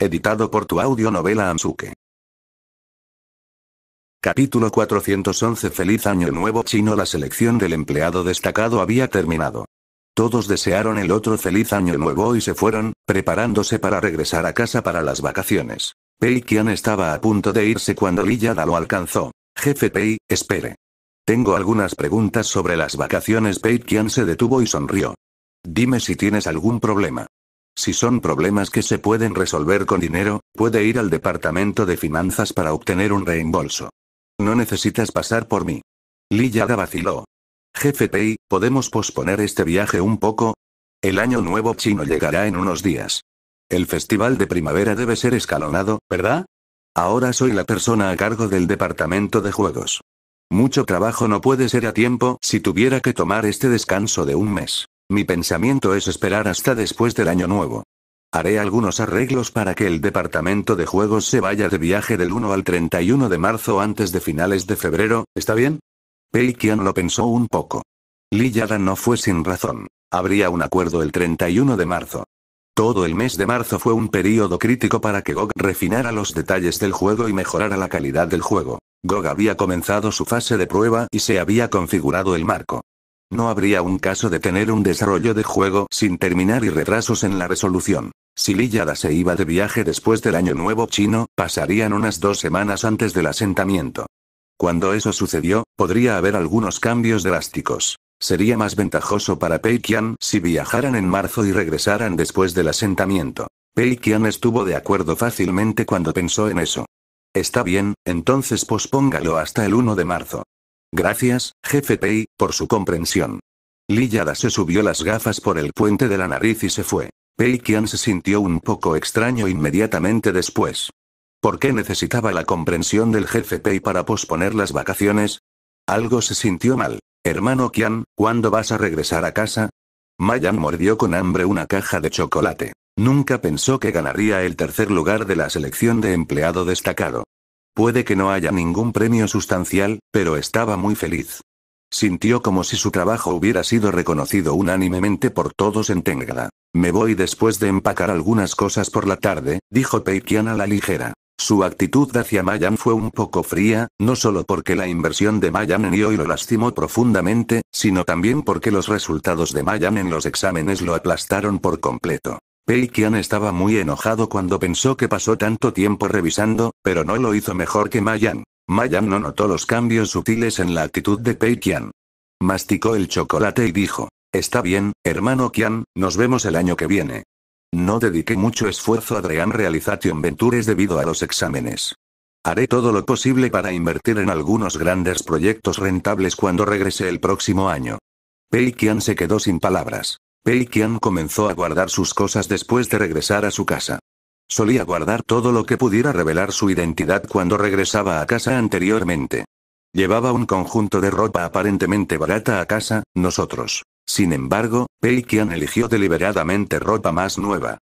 Editado por tu audionovela Ansuke. Capítulo 411 Feliz Año Nuevo Chino La selección del empleado destacado había terminado. Todos desearon el otro feliz año nuevo y se fueron, preparándose para regresar a casa para las vacaciones. Pei Qian estaba a punto de irse cuando Li Yada lo alcanzó. Jefe Pei, espere. Tengo algunas preguntas sobre las vacaciones. Pei Qian se detuvo y sonrió. Dime si tienes algún problema. Si son problemas que se pueden resolver con dinero, puede ir al departamento de finanzas para obtener un reembolso. No necesitas pasar por mí. Li vaciló. Jefe Pei, ¿podemos posponer este viaje un poco? El año nuevo chino llegará en unos días. El festival de primavera debe ser escalonado, ¿verdad? Ahora soy la persona a cargo del departamento de juegos. Mucho trabajo no puede ser a tiempo si tuviera que tomar este descanso de un mes. Mi pensamiento es esperar hasta después del año nuevo. Haré algunos arreglos para que el departamento de juegos se vaya de viaje del 1 al 31 de marzo antes de finales de febrero, ¿está bien? Pei lo pensó un poco. Liyada no fue sin razón. Habría un acuerdo el 31 de marzo. Todo el mes de marzo fue un periodo crítico para que GOG refinara los detalles del juego y mejorara la calidad del juego. GOG había comenzado su fase de prueba y se había configurado el marco. No habría un caso de tener un desarrollo de juego sin terminar y retrasos en la resolución. Si Lillada se iba de viaje después del año nuevo chino, pasarían unas dos semanas antes del asentamiento. Cuando eso sucedió, podría haber algunos cambios drásticos. Sería más ventajoso para Peikian si viajaran en marzo y regresaran después del asentamiento. Peikian estuvo de acuerdo fácilmente cuando pensó en eso. Está bien, entonces pospóngalo hasta el 1 de marzo. Gracias, jefe Pei, por su comprensión. Lillada se subió las gafas por el puente de la nariz y se fue. Pei Qian se sintió un poco extraño inmediatamente después. ¿Por qué necesitaba la comprensión del jefe Pei para posponer las vacaciones? Algo se sintió mal. Hermano Qian, ¿cuándo vas a regresar a casa? Mayan mordió con hambre una caja de chocolate. Nunca pensó que ganaría el tercer lugar de la selección de empleado destacado. Puede que no haya ningún premio sustancial, pero estaba muy feliz. Sintió como si su trabajo hubiera sido reconocido unánimemente por todos en Tengra. Me voy después de empacar algunas cosas por la tarde, dijo Peikian a la ligera. Su actitud hacia Mayan fue un poco fría, no solo porque la inversión de Mayan en IOI lo lastimó profundamente, sino también porque los resultados de Mayan en los exámenes lo aplastaron por completo. Pei Qian estaba muy enojado cuando pensó que pasó tanto tiempo revisando, pero no lo hizo mejor que Mayan. Mayan no notó los cambios sutiles en la actitud de Pei Qian. Masticó el chocolate y dijo, Está bien, hermano Qian, nos vemos el año que viene. No dediqué mucho esfuerzo a Dream Realization Ventures debido a los exámenes. Haré todo lo posible para invertir en algunos grandes proyectos rentables cuando regrese el próximo año. Pei Qian se quedó sin palabras. Pei comenzó a guardar sus cosas después de regresar a su casa. Solía guardar todo lo que pudiera revelar su identidad cuando regresaba a casa anteriormente. Llevaba un conjunto de ropa aparentemente barata a casa, nosotros. Sin embargo, Pei eligió deliberadamente ropa más nueva.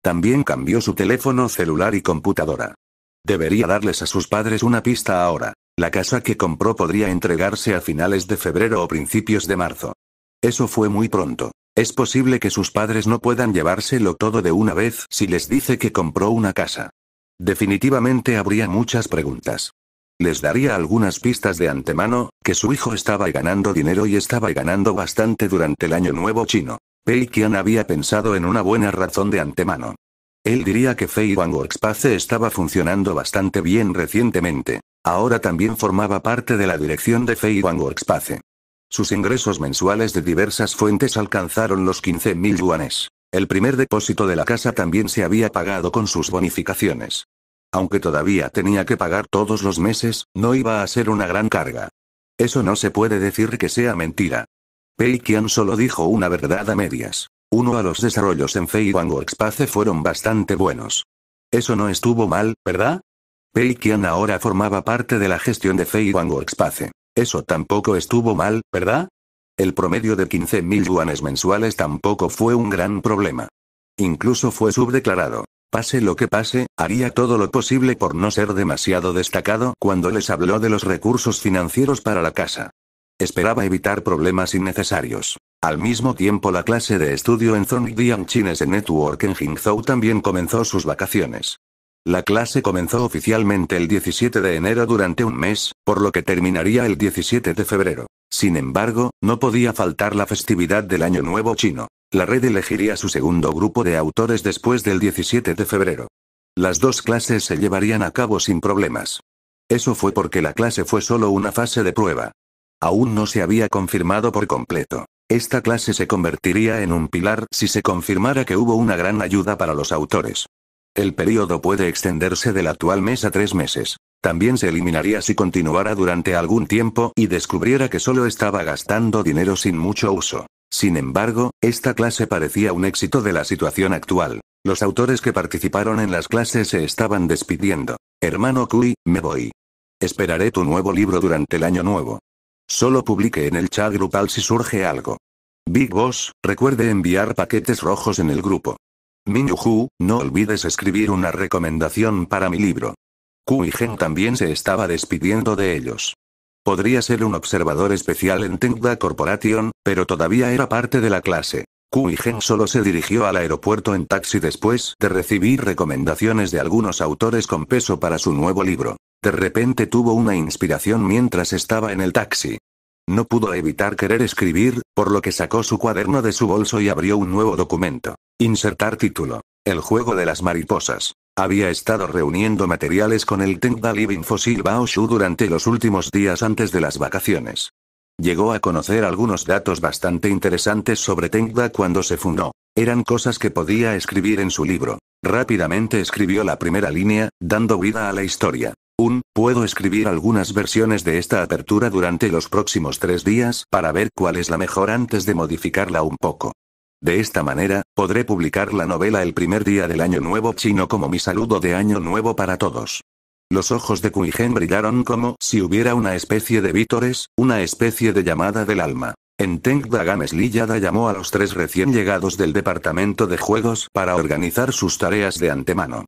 También cambió su teléfono celular y computadora. Debería darles a sus padres una pista ahora. La casa que compró podría entregarse a finales de febrero o principios de marzo. Eso fue muy pronto. Es posible que sus padres no puedan llevárselo todo de una vez si les dice que compró una casa. Definitivamente habría muchas preguntas. Les daría algunas pistas de antemano, que su hijo estaba ganando dinero y estaba ganando bastante durante el año nuevo chino. Pei Qian había pensado en una buena razón de antemano. Él diría que Fei Wang estaba funcionando bastante bien recientemente. Ahora también formaba parte de la dirección de Fei Wang sus ingresos mensuales de diversas fuentes alcanzaron los 15.000 yuanes. El primer depósito de la casa también se había pagado con sus bonificaciones. Aunque todavía tenía que pagar todos los meses, no iba a ser una gran carga. Eso no se puede decir que sea mentira. Pei Qian solo dijo una verdad a medias. Uno a los desarrollos en Fei Expace fueron bastante buenos. Eso no estuvo mal, ¿verdad? Pei Qian ahora formaba parte de la gestión de Fei Expace. Eso tampoco estuvo mal, ¿verdad? El promedio de 15.000 yuanes mensuales tampoco fue un gran problema. Incluso fue subdeclarado. Pase lo que pase, haría todo lo posible por no ser demasiado destacado cuando les habló de los recursos financieros para la casa. Esperaba evitar problemas innecesarios. Al mismo tiempo la clase de estudio en Zhongdian Chinese Network en Jingzhou también comenzó sus vacaciones. La clase comenzó oficialmente el 17 de enero durante un mes, por lo que terminaría el 17 de febrero. Sin embargo, no podía faltar la festividad del Año Nuevo chino. La red elegiría su segundo grupo de autores después del 17 de febrero. Las dos clases se llevarían a cabo sin problemas. Eso fue porque la clase fue solo una fase de prueba. Aún no se había confirmado por completo. Esta clase se convertiría en un pilar si se confirmara que hubo una gran ayuda para los autores. El periodo puede extenderse del actual mes a tres meses. También se eliminaría si continuara durante algún tiempo y descubriera que solo estaba gastando dinero sin mucho uso. Sin embargo, esta clase parecía un éxito de la situación actual. Los autores que participaron en las clases se estaban despidiendo. Hermano Kui, me voy. Esperaré tu nuevo libro durante el año nuevo. Solo publique en el chat grupal si surge algo. Big Boss, recuerde enviar paquetes rojos en el grupo. Minyu, no olvides escribir una recomendación para mi libro. Ku también se estaba despidiendo de ellos. Podría ser un observador especial en Tengda Corporation, pero todavía era parte de la clase. Kuigen solo se dirigió al aeropuerto en taxi después de recibir recomendaciones de algunos autores con peso para su nuevo libro. De repente tuvo una inspiración mientras estaba en el taxi. No pudo evitar querer escribir, por lo que sacó su cuaderno de su bolso y abrió un nuevo documento. Insertar título. El juego de las mariposas. Había estado reuniendo materiales con el Tengda Living Fossil Baoshu durante los últimos días antes de las vacaciones. Llegó a conocer algunos datos bastante interesantes sobre Tengda cuando se fundó. Eran cosas que podía escribir en su libro. Rápidamente escribió la primera línea, dando vida a la historia. Un, puedo escribir algunas versiones de esta apertura durante los próximos tres días para ver cuál es la mejor antes de modificarla un poco. De esta manera, podré publicar la novela el primer día del Año Nuevo chino como mi saludo de Año Nuevo para todos. Los ojos de Kuigen brillaron como si hubiera una especie de vítores, una especie de llamada del alma. En Teng Dagames llamó a los tres recién llegados del departamento de juegos para organizar sus tareas de antemano.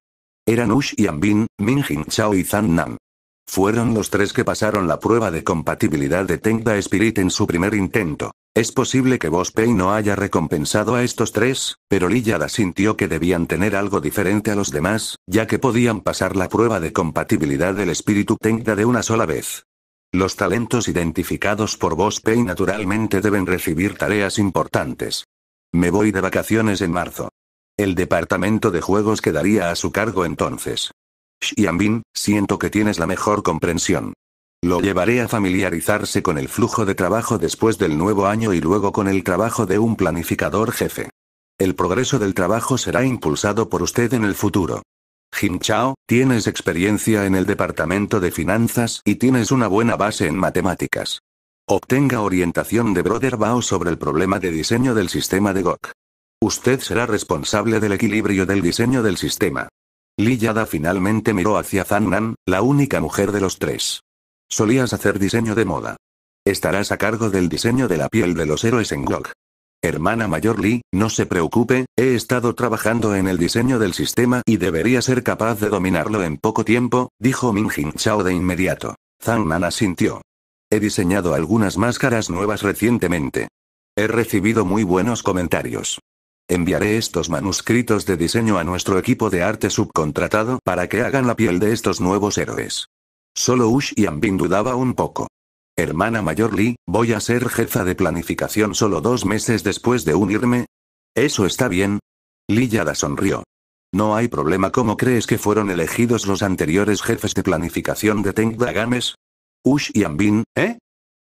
Eran Ush y Anbin, Min Jin Chao y Zan Nam. Fueron los tres que pasaron la prueba de compatibilidad de Tengda Spirit en su primer intento. Es posible que Boss Pay no haya recompensado a estos tres, pero Lillada sintió que debían tener algo diferente a los demás, ya que podían pasar la prueba de compatibilidad del espíritu Tengda de una sola vez. Los talentos identificados por Boss Pay naturalmente deben recibir tareas importantes. Me voy de vacaciones en marzo. El departamento de juegos quedaría a su cargo entonces. Yambin, siento que tienes la mejor comprensión. Lo llevaré a familiarizarse con el flujo de trabajo después del nuevo año y luego con el trabajo de un planificador jefe. El progreso del trabajo será impulsado por usted en el futuro. Jin Chao, tienes experiencia en el departamento de finanzas y tienes una buena base en matemáticas. Obtenga orientación de Brother Bao sobre el problema de diseño del sistema de GOC. Usted será responsable del equilibrio del diseño del sistema. Li Yada finalmente miró hacia Zhang Nan, la única mujer de los tres. Solías hacer diseño de moda. Estarás a cargo del diseño de la piel de los héroes en GOG. Hermana mayor Li, no se preocupe, he estado trabajando en el diseño del sistema y debería ser capaz de dominarlo en poco tiempo, dijo Jin Chao de inmediato. Zhang Nan asintió. He diseñado algunas máscaras nuevas recientemente. He recibido muy buenos comentarios. Enviaré estos manuscritos de diseño a nuestro equipo de arte subcontratado para que hagan la piel de estos nuevos héroes. Solo Ush y Ambin dudaba un poco. Hermana mayor Lee, voy a ser jefa de planificación solo dos meses después de unirme. ¿Eso está bien? Lee Yada sonrió. No hay problema como crees que fueron elegidos los anteriores jefes de planificación de Teng Games. Ush y Ambin, ¿eh?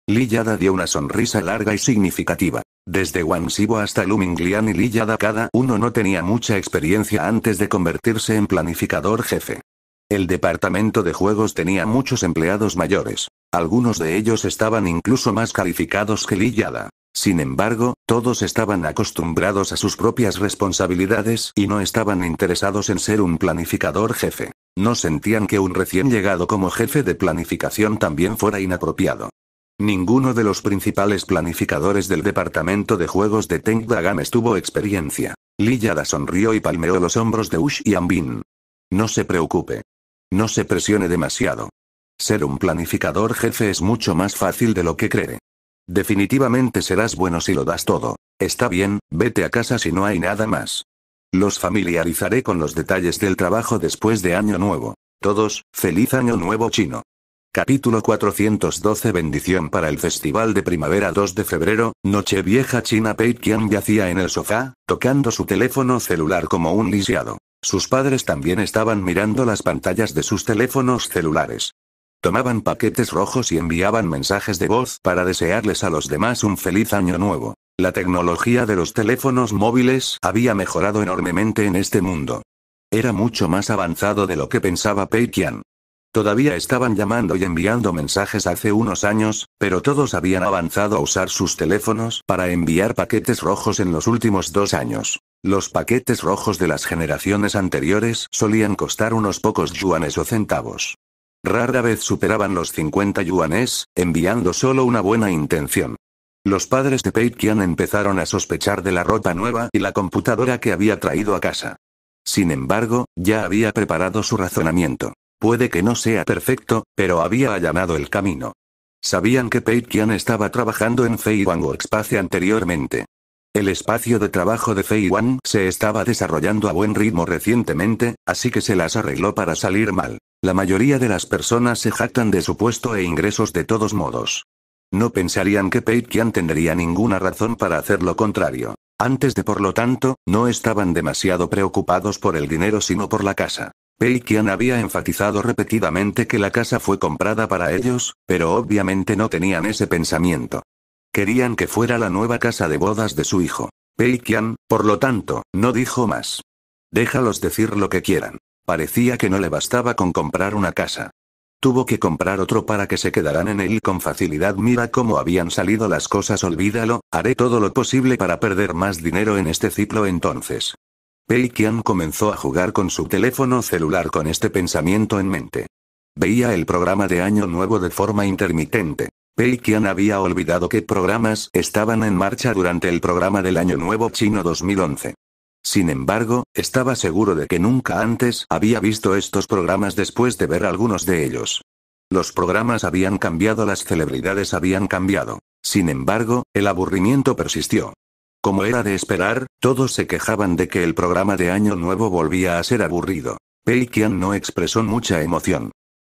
Lee Yada dio una sonrisa larga y significativa. Desde Wansibo hasta Luminglian y Liyada cada uno no tenía mucha experiencia antes de convertirse en planificador jefe. El departamento de juegos tenía muchos empleados mayores. Algunos de ellos estaban incluso más calificados que Liyada. Sin embargo, todos estaban acostumbrados a sus propias responsabilidades y no estaban interesados en ser un planificador jefe. No sentían que un recién llegado como jefe de planificación también fuera inapropiado. Ninguno de los principales planificadores del departamento de juegos de Teng Games estuvo experiencia. Lillada sonrió y palmeó los hombros de Ush y Ambin. No se preocupe. No se presione demasiado. Ser un planificador jefe es mucho más fácil de lo que cree. Definitivamente serás bueno si lo das todo. Está bien, vete a casa si no hay nada más. Los familiarizaré con los detalles del trabajo después de Año Nuevo. Todos, feliz Año Nuevo chino. Capítulo 412 Bendición para el Festival de Primavera 2 de febrero, Nochevieja China Pei Qian yacía en el sofá, tocando su teléfono celular como un lisiado. Sus padres también estaban mirando las pantallas de sus teléfonos celulares. Tomaban paquetes rojos y enviaban mensajes de voz para desearles a los demás un feliz año nuevo. La tecnología de los teléfonos móviles había mejorado enormemente en este mundo. Era mucho más avanzado de lo que pensaba Pei Qian. Todavía estaban llamando y enviando mensajes hace unos años, pero todos habían avanzado a usar sus teléfonos para enviar paquetes rojos en los últimos dos años. Los paquetes rojos de las generaciones anteriores solían costar unos pocos yuanes o centavos. Rara vez superaban los 50 yuanes, enviando solo una buena intención. Los padres de Pei empezaron a sospechar de la ropa nueva y la computadora que había traído a casa. Sin embargo, ya había preparado su razonamiento. Puede que no sea perfecto, pero había allanado el camino. Sabían que Pei Qian estaba trabajando en Fei Wang Workspace anteriormente. El espacio de trabajo de Fei Wang se estaba desarrollando a buen ritmo recientemente, así que se las arregló para salir mal. La mayoría de las personas se jactan de su puesto e ingresos de todos modos. No pensarían que Pei Qian tendría ninguna razón para hacer lo contrario. Antes de por lo tanto, no estaban demasiado preocupados por el dinero sino por la casa. Peikian había enfatizado repetidamente que la casa fue comprada para ellos, pero obviamente no tenían ese pensamiento. Querían que fuera la nueva casa de bodas de su hijo. Peikian, por lo tanto, no dijo más. Déjalos decir lo que quieran. Parecía que no le bastaba con comprar una casa. Tuvo que comprar otro para que se quedaran en él con facilidad. Mira cómo habían salido las cosas, olvídalo, haré todo lo posible para perder más dinero en este ciclo entonces. Pei comenzó a jugar con su teléfono celular con este pensamiento en mente. Veía el programa de Año Nuevo de forma intermitente. Pei había olvidado qué programas estaban en marcha durante el programa del Año Nuevo Chino 2011. Sin embargo, estaba seguro de que nunca antes había visto estos programas después de ver algunos de ellos. Los programas habían cambiado, las celebridades habían cambiado. Sin embargo, el aburrimiento persistió. Como era de esperar, todos se quejaban de que el programa de Año Nuevo volvía a ser aburrido. Pei Qian no expresó mucha emoción.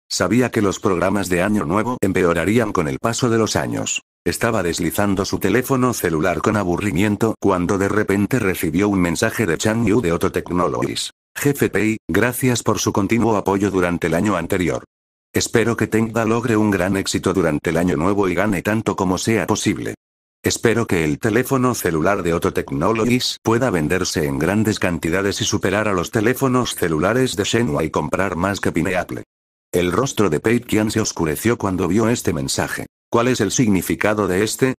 Sabía que los programas de Año Nuevo empeorarían con el paso de los años. Estaba deslizando su teléfono celular con aburrimiento cuando de repente recibió un mensaje de Chang Yu de Otto Technologies. Jefe Pei, gracias por su continuo apoyo durante el año anterior. Espero que tenga logre un gran éxito durante el año nuevo y gane tanto como sea posible. Espero que el teléfono celular de Otto Technologies pueda venderse en grandes cantidades y superar a los teléfonos celulares de Shenhua y comprar más que Pineapple. El rostro de Pei Qian se oscureció cuando vio este mensaje. ¿Cuál es el significado de este?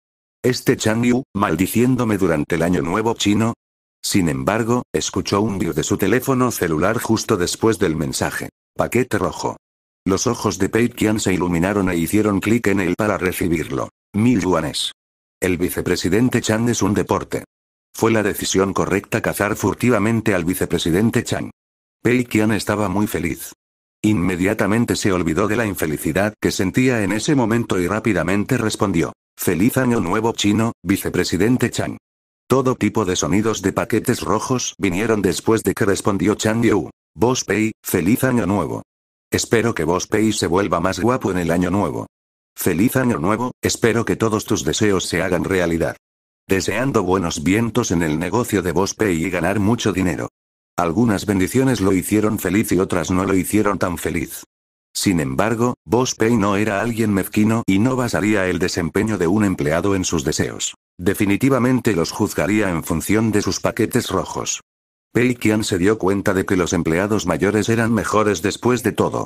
¿Este Changyu, maldiciéndome durante el año nuevo chino? Sin embargo, escuchó un vio de su teléfono celular justo después del mensaje. Paquete rojo. Los ojos de Pei Qian se iluminaron e hicieron clic en él para recibirlo. Mil yuanes. El vicepresidente Chang es un deporte. Fue la decisión correcta cazar furtivamente al vicepresidente Chang. Pei Qian estaba muy feliz. Inmediatamente se olvidó de la infelicidad que sentía en ese momento y rápidamente respondió. Feliz año nuevo chino, vicepresidente Chang. Todo tipo de sonidos de paquetes rojos vinieron después de que respondió Chang Yu. Vos Pei, feliz año nuevo. Espero que vos Pei se vuelva más guapo en el año nuevo. Feliz año nuevo, espero que todos tus deseos se hagan realidad. Deseando buenos vientos en el negocio de Bospe y ganar mucho dinero. Algunas bendiciones lo hicieron feliz y otras no lo hicieron tan feliz. Sin embargo, Pay no era alguien mezquino y no basaría el desempeño de un empleado en sus deseos. Definitivamente los juzgaría en función de sus paquetes rojos. Pei se dio cuenta de que los empleados mayores eran mejores después de todo.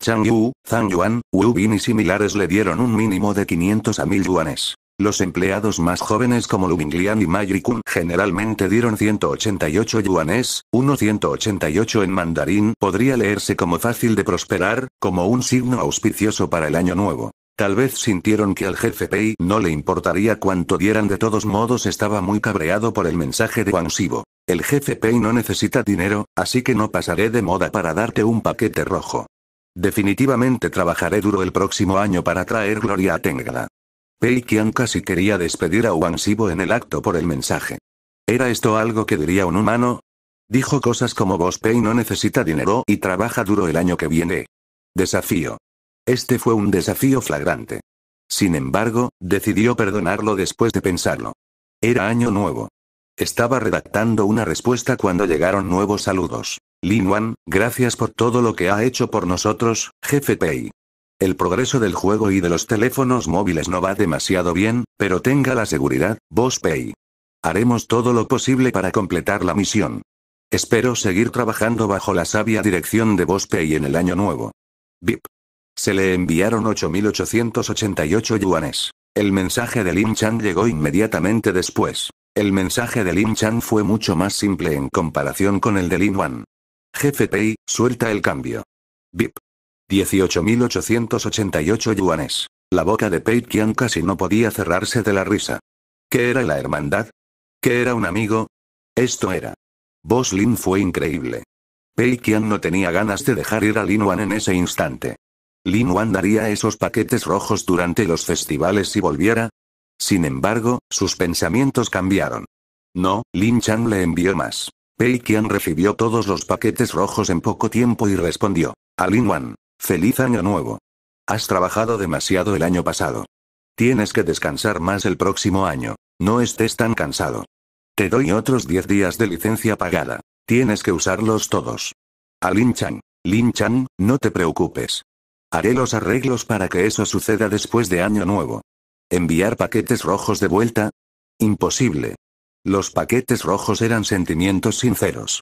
Chang Yu, Zhang Yuan, Wu Bin y similares le dieron un mínimo de 500 a 1000 yuanes. Los empleados más jóvenes como Lu Binglian y Mai Kun generalmente dieron 188 yuanes, uno 188 en mandarín podría leerse como fácil de prosperar, como un signo auspicioso para el año nuevo. Tal vez sintieron que al jefe Pei no le importaría cuánto dieran de todos modos estaba muy cabreado por el mensaje de Wang Sibo. El jefe Pei no necesita dinero, así que no pasaré de moda para darte un paquete rojo. Definitivamente trabajaré duro el próximo año para traer gloria a Tengada. Pei Qian casi quería despedir a Wang Sibo en el acto por el mensaje. ¿Era esto algo que diría un humano? Dijo cosas como Vos Pei no necesita dinero y trabaja duro el año que viene. Desafío. Este fue un desafío flagrante. Sin embargo, decidió perdonarlo después de pensarlo. Era año nuevo. Estaba redactando una respuesta cuando llegaron nuevos saludos. Lin Wan, gracias por todo lo que ha hecho por nosotros, jefe Pei. El progreso del juego y de los teléfonos móviles no va demasiado bien, pero tenga la seguridad, vos Pei. Haremos todo lo posible para completar la misión. Espero seguir trabajando bajo la sabia dirección de vos Pei en el año nuevo. Bip. Se le enviaron 8.888 yuanes. El mensaje de Lin Chan llegó inmediatamente después. El mensaje de Lin Chan fue mucho más simple en comparación con el de Lin Wan. Jefe Pei, suelta el cambio. VIP. 18.888 yuanes. La boca de Pei Qian casi no podía cerrarse de la risa. ¿Qué era la hermandad? ¿Qué era un amigo? Esto era. Boss Lin fue increíble. Pei Qian no tenía ganas de dejar ir a Lin Wan en ese instante. ¿Lin Wan daría esos paquetes rojos durante los festivales si volviera? Sin embargo, sus pensamientos cambiaron. No, Lin Chang le envió más. Pei Qian recibió todos los paquetes rojos en poco tiempo y respondió. Alin Wan. Feliz año nuevo. Has trabajado demasiado el año pasado. Tienes que descansar más el próximo año. No estés tan cansado. Te doy otros 10 días de licencia pagada. Tienes que usarlos todos. Alin Chan. Lin Chan, no te preocupes. Haré los arreglos para que eso suceda después de Año Nuevo. ¿Enviar paquetes rojos de vuelta? Imposible. Los paquetes rojos eran sentimientos sinceros.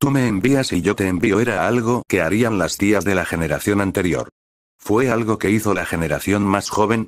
Tú me envías y yo te envío era algo que harían las tías de la generación anterior. Fue algo que hizo la generación más joven.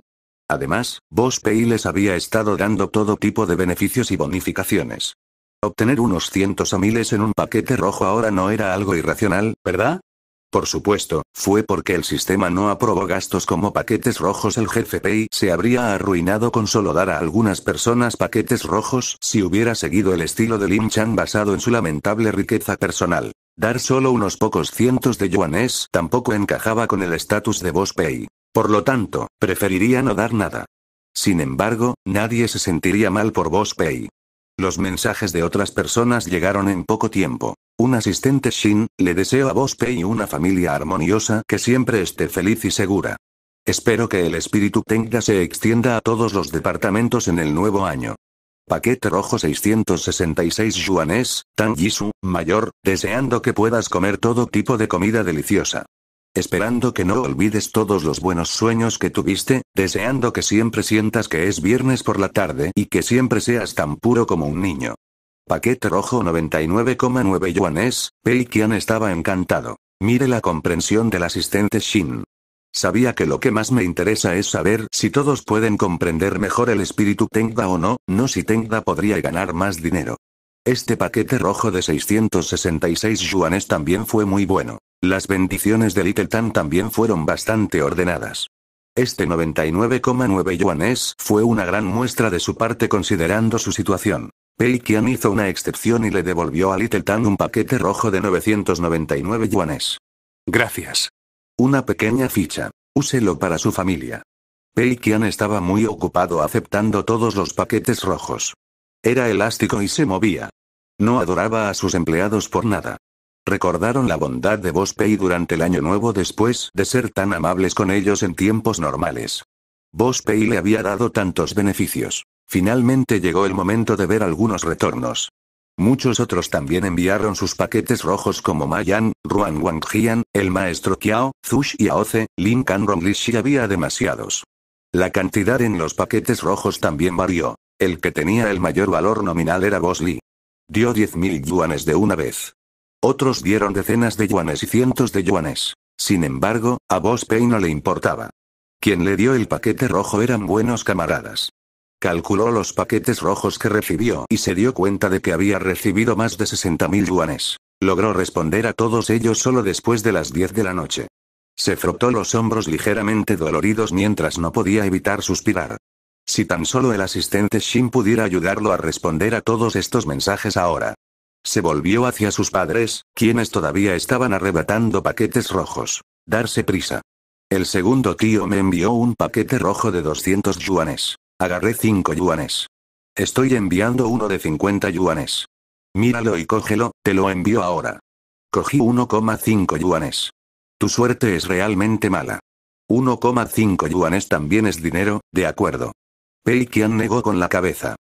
Además, vos Pay les había estado dando todo tipo de beneficios y bonificaciones. Obtener unos cientos o miles en un paquete rojo ahora no era algo irracional, ¿verdad? Por supuesto, fue porque el sistema no aprobó gastos como paquetes rojos. El jefe Pei se habría arruinado con solo dar a algunas personas paquetes rojos si hubiera seguido el estilo de Lin Chan basado en su lamentable riqueza personal. Dar solo unos pocos cientos de yuanes tampoco encajaba con el estatus de Boss Pei. Por lo tanto, preferiría no dar nada. Sin embargo, nadie se sentiría mal por Boss Pei. Los mensajes de otras personas llegaron en poco tiempo. Un asistente Shin, le deseo a vos Pei una familia armoniosa que siempre esté feliz y segura. Espero que el espíritu Tenga se extienda a todos los departamentos en el nuevo año. Paquete rojo 666 yuanes, Tang Jisu, mayor, deseando que puedas comer todo tipo de comida deliciosa. Esperando que no olvides todos los buenos sueños que tuviste, deseando que siempre sientas que es viernes por la tarde y que siempre seas tan puro como un niño. Paquete rojo 99,9 yuanes, Pei estaba encantado. Mire la comprensión del asistente Shin. Sabía que lo que más me interesa es saber si todos pueden comprender mejor el espíritu Tengda o no, no si Tengda podría ganar más dinero. Este paquete rojo de 666 yuanes también fue muy bueno. Las bendiciones de Little Tan también fueron bastante ordenadas. Este 99,9 yuanes fue una gran muestra de su parte considerando su situación. Pei Qian hizo una excepción y le devolvió a Little Tan un paquete rojo de 999 yuanes. Gracias. Una pequeña ficha. Úselo para su familia. Pei Qian estaba muy ocupado aceptando todos los paquetes rojos. Era elástico y se movía. No adoraba a sus empleados por nada. Recordaron la bondad de Bospei Pei durante el año nuevo después de ser tan amables con ellos en tiempos normales. Bos Pei le había dado tantos beneficios. Finalmente llegó el momento de ver algunos retornos. Muchos otros también enviaron sus paquetes rojos como Mayan, Ruan Wangjian, el maestro Kiao, Zush y Aoze, Lin Kan si había demasiados. La cantidad en los paquetes rojos también varió. El que tenía el mayor valor nominal era Bosli. Dio 10.000 yuanes de una vez. Otros dieron decenas de yuanes y cientos de yuanes. Sin embargo, a Bos Pei no le importaba. Quien le dio el paquete rojo eran buenos camaradas. Calculó los paquetes rojos que recibió y se dio cuenta de que había recibido más de 60.000 yuanes. Logró responder a todos ellos solo después de las 10 de la noche. Se frotó los hombros ligeramente doloridos mientras no podía evitar suspirar. Si tan solo el asistente Shin pudiera ayudarlo a responder a todos estos mensajes ahora. Se volvió hacia sus padres, quienes todavía estaban arrebatando paquetes rojos. Darse prisa. El segundo tío me envió un paquete rojo de 200 yuanes. Agarré cinco yuanes. Estoy enviando uno de 50 yuanes. Míralo y cógelo, te lo envío ahora. Cogí 1,5 yuanes. Tu suerte es realmente mala. 1,5 yuanes también es dinero, de acuerdo. Pei negó con la cabeza.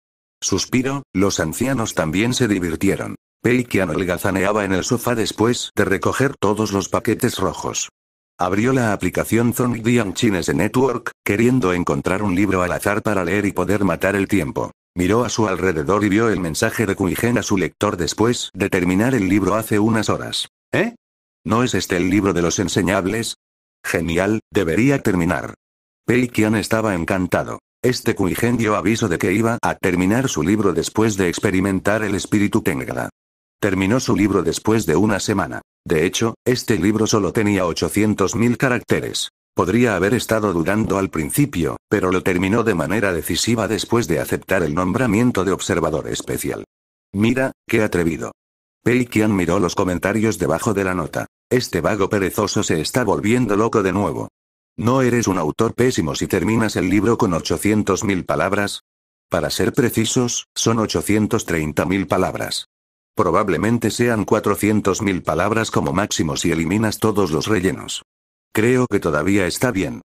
Suspiro, los ancianos también se divirtieron. Pei Qian holgazaneaba en el sofá después de recoger todos los paquetes rojos. Abrió la aplicación Zongdian Chinese Network, queriendo encontrar un libro al azar para leer y poder matar el tiempo. Miró a su alrededor y vio el mensaje de Kuigen a su lector después de terminar el libro hace unas horas. ¿Eh? ¿No es este el libro de los enseñables? Genial, debería terminar. Pei Qian estaba encantado. Este Kuigen dio aviso de que iba a terminar su libro después de experimentar el espíritu Tengada. Terminó su libro después de una semana. De hecho, este libro solo tenía 800.000 caracteres. Podría haber estado dudando al principio, pero lo terminó de manera decisiva después de aceptar el nombramiento de observador especial. Mira, qué atrevido. Peikian miró los comentarios debajo de la nota. Este vago perezoso se está volviendo loco de nuevo. No eres un autor pésimo si terminas el libro con 800.000 palabras. Para ser precisos, son 830.000 palabras. Probablemente sean 400.000 palabras como máximo si eliminas todos los rellenos. Creo que todavía está bien.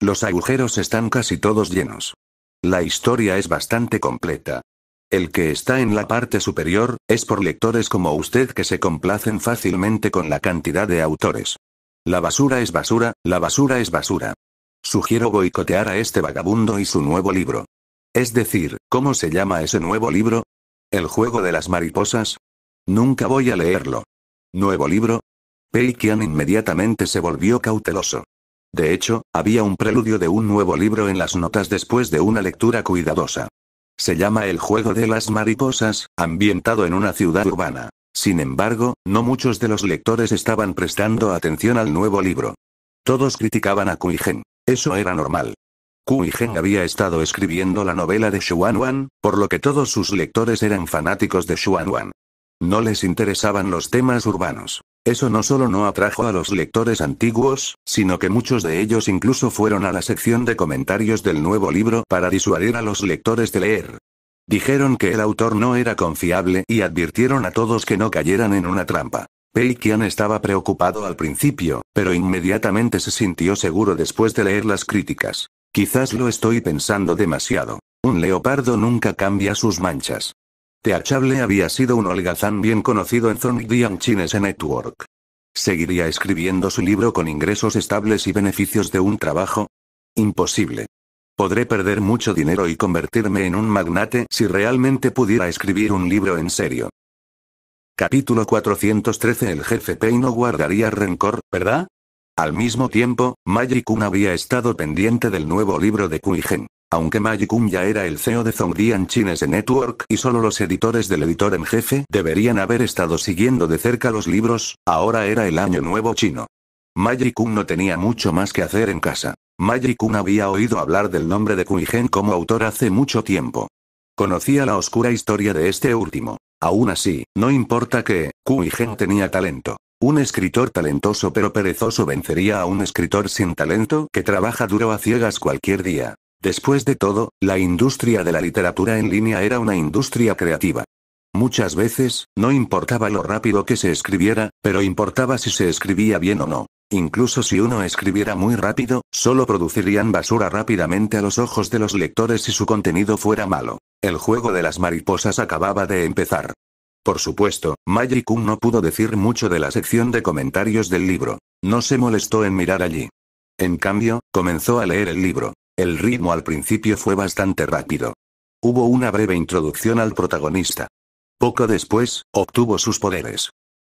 Los agujeros están casi todos llenos. La historia es bastante completa. El que está en la parte superior, es por lectores como usted que se complacen fácilmente con la cantidad de autores. La basura es basura, la basura es basura. Sugiero boicotear a este vagabundo y su nuevo libro. Es decir, ¿cómo se llama ese nuevo libro? ¿El juego de las mariposas? Nunca voy a leerlo. Nuevo libro. Pei Qian inmediatamente se volvió cauteloso. De hecho, había un preludio de un nuevo libro en las notas después de una lectura cuidadosa. Se llama El juego de las mariposas, ambientado en una ciudad urbana. Sin embargo, no muchos de los lectores estaban prestando atención al nuevo libro. Todos criticaban a Kuigen. Eso era normal. Kuigen había estado escribiendo la novela de Xuan Wan, por lo que todos sus lectores eran fanáticos de Xuan Wan. No les interesaban los temas urbanos. Eso no solo no atrajo a los lectores antiguos, sino que muchos de ellos incluso fueron a la sección de comentarios del nuevo libro para disuadir a los lectores de leer. Dijeron que el autor no era confiable y advirtieron a todos que no cayeran en una trampa. Pei estaba preocupado al principio, pero inmediatamente se sintió seguro después de leer las críticas. Quizás lo estoy pensando demasiado. Un leopardo nunca cambia sus manchas. Teachable había sido un holgazán bien conocido en Zongdian Chinese Network. ¿Seguiría escribiendo su libro con ingresos estables y beneficios de un trabajo? Imposible. Podré perder mucho dinero y convertirme en un magnate si realmente pudiera escribir un libro en serio. Capítulo 413 El jefe Pei no guardaría rencor, ¿verdad? Al mismo tiempo, Magic había estado pendiente del nuevo libro de Kuigen. Aunque Kun ya era el CEO de Zongdian Chinese Network y solo los editores del editor en jefe deberían haber estado siguiendo de cerca los libros, ahora era el año nuevo chino. Kun no tenía mucho más que hacer en casa. Kun había oído hablar del nombre de Gen como autor hace mucho tiempo. Conocía la oscura historia de este último. Aún así, no importa que, Kuigen tenía talento. Un escritor talentoso pero perezoso vencería a un escritor sin talento que trabaja duro a ciegas cualquier día. Después de todo, la industria de la literatura en línea era una industria creativa. Muchas veces, no importaba lo rápido que se escribiera, pero importaba si se escribía bien o no. Incluso si uno escribiera muy rápido, solo producirían basura rápidamente a los ojos de los lectores si su contenido fuera malo. El juego de las mariposas acababa de empezar. Por supuesto, Magicum no pudo decir mucho de la sección de comentarios del libro. No se molestó en mirar allí. En cambio, comenzó a leer el libro. El ritmo al principio fue bastante rápido. Hubo una breve introducción al protagonista. Poco después, obtuvo sus poderes.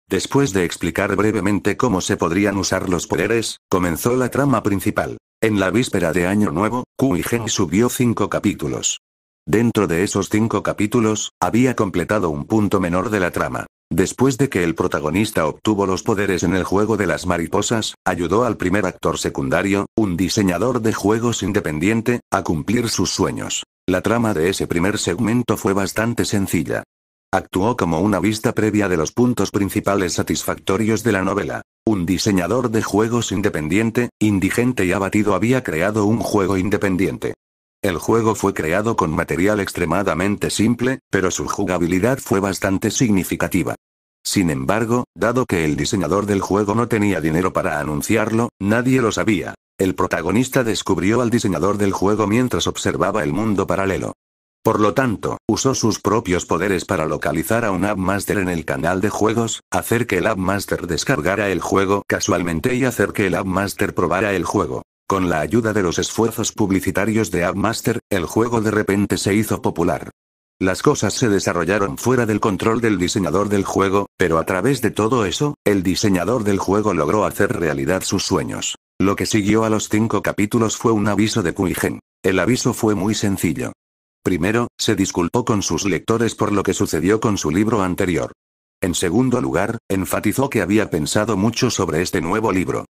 Después de explicar brevemente cómo se podrían usar los poderes, comenzó la trama principal. En la víspera de Año Nuevo, Kuigen subió cinco capítulos. Dentro de esos cinco capítulos, había completado un punto menor de la trama. Después de que el protagonista obtuvo los poderes en el juego de las mariposas, ayudó al primer actor secundario, un diseñador de juegos independiente, a cumplir sus sueños. La trama de ese primer segmento fue bastante sencilla. Actuó como una vista previa de los puntos principales satisfactorios de la novela. Un diseñador de juegos independiente, indigente y abatido había creado un juego independiente. El juego fue creado con material extremadamente simple, pero su jugabilidad fue bastante significativa. Sin embargo, dado que el diseñador del juego no tenía dinero para anunciarlo, nadie lo sabía. El protagonista descubrió al diseñador del juego mientras observaba el mundo paralelo. Por lo tanto, usó sus propios poderes para localizar a un App Master en el canal de juegos, hacer que el App Master descargara el juego casualmente y hacer que el App Master probara el juego. Con la ayuda de los esfuerzos publicitarios de Appmaster, el juego de repente se hizo popular. Las cosas se desarrollaron fuera del control del diseñador del juego, pero a través de todo eso, el diseñador del juego logró hacer realidad sus sueños. Lo que siguió a los cinco capítulos fue un aviso de Kuigen. El aviso fue muy sencillo. Primero, se disculpó con sus lectores por lo que sucedió con su libro anterior. En segundo lugar, enfatizó que había pensado mucho sobre este nuevo libro.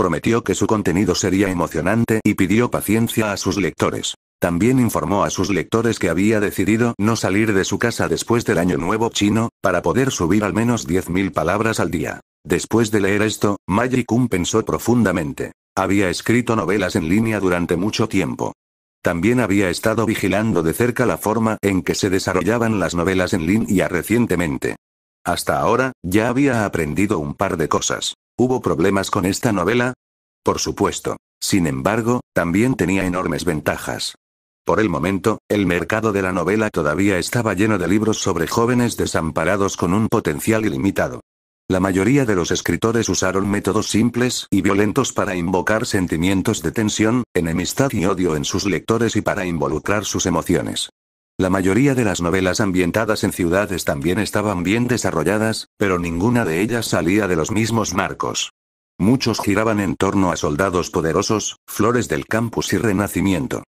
Prometió que su contenido sería emocionante y pidió paciencia a sus lectores. También informó a sus lectores que había decidido no salir de su casa después del Año Nuevo chino, para poder subir al menos 10.000 palabras al día. Después de leer esto, Maggie Kun pensó profundamente. Había escrito novelas en línea durante mucho tiempo. También había estado vigilando de cerca la forma en que se desarrollaban las novelas en línea recientemente. Hasta ahora, ya había aprendido un par de cosas. ¿Hubo problemas con esta novela? Por supuesto. Sin embargo, también tenía enormes ventajas. Por el momento, el mercado de la novela todavía estaba lleno de libros sobre jóvenes desamparados con un potencial ilimitado. La mayoría de los escritores usaron métodos simples y violentos para invocar sentimientos de tensión, enemistad y odio en sus lectores y para involucrar sus emociones. La mayoría de las novelas ambientadas en ciudades también estaban bien desarrolladas, pero ninguna de ellas salía de los mismos marcos. Muchos giraban en torno a soldados poderosos, flores del campus y renacimiento.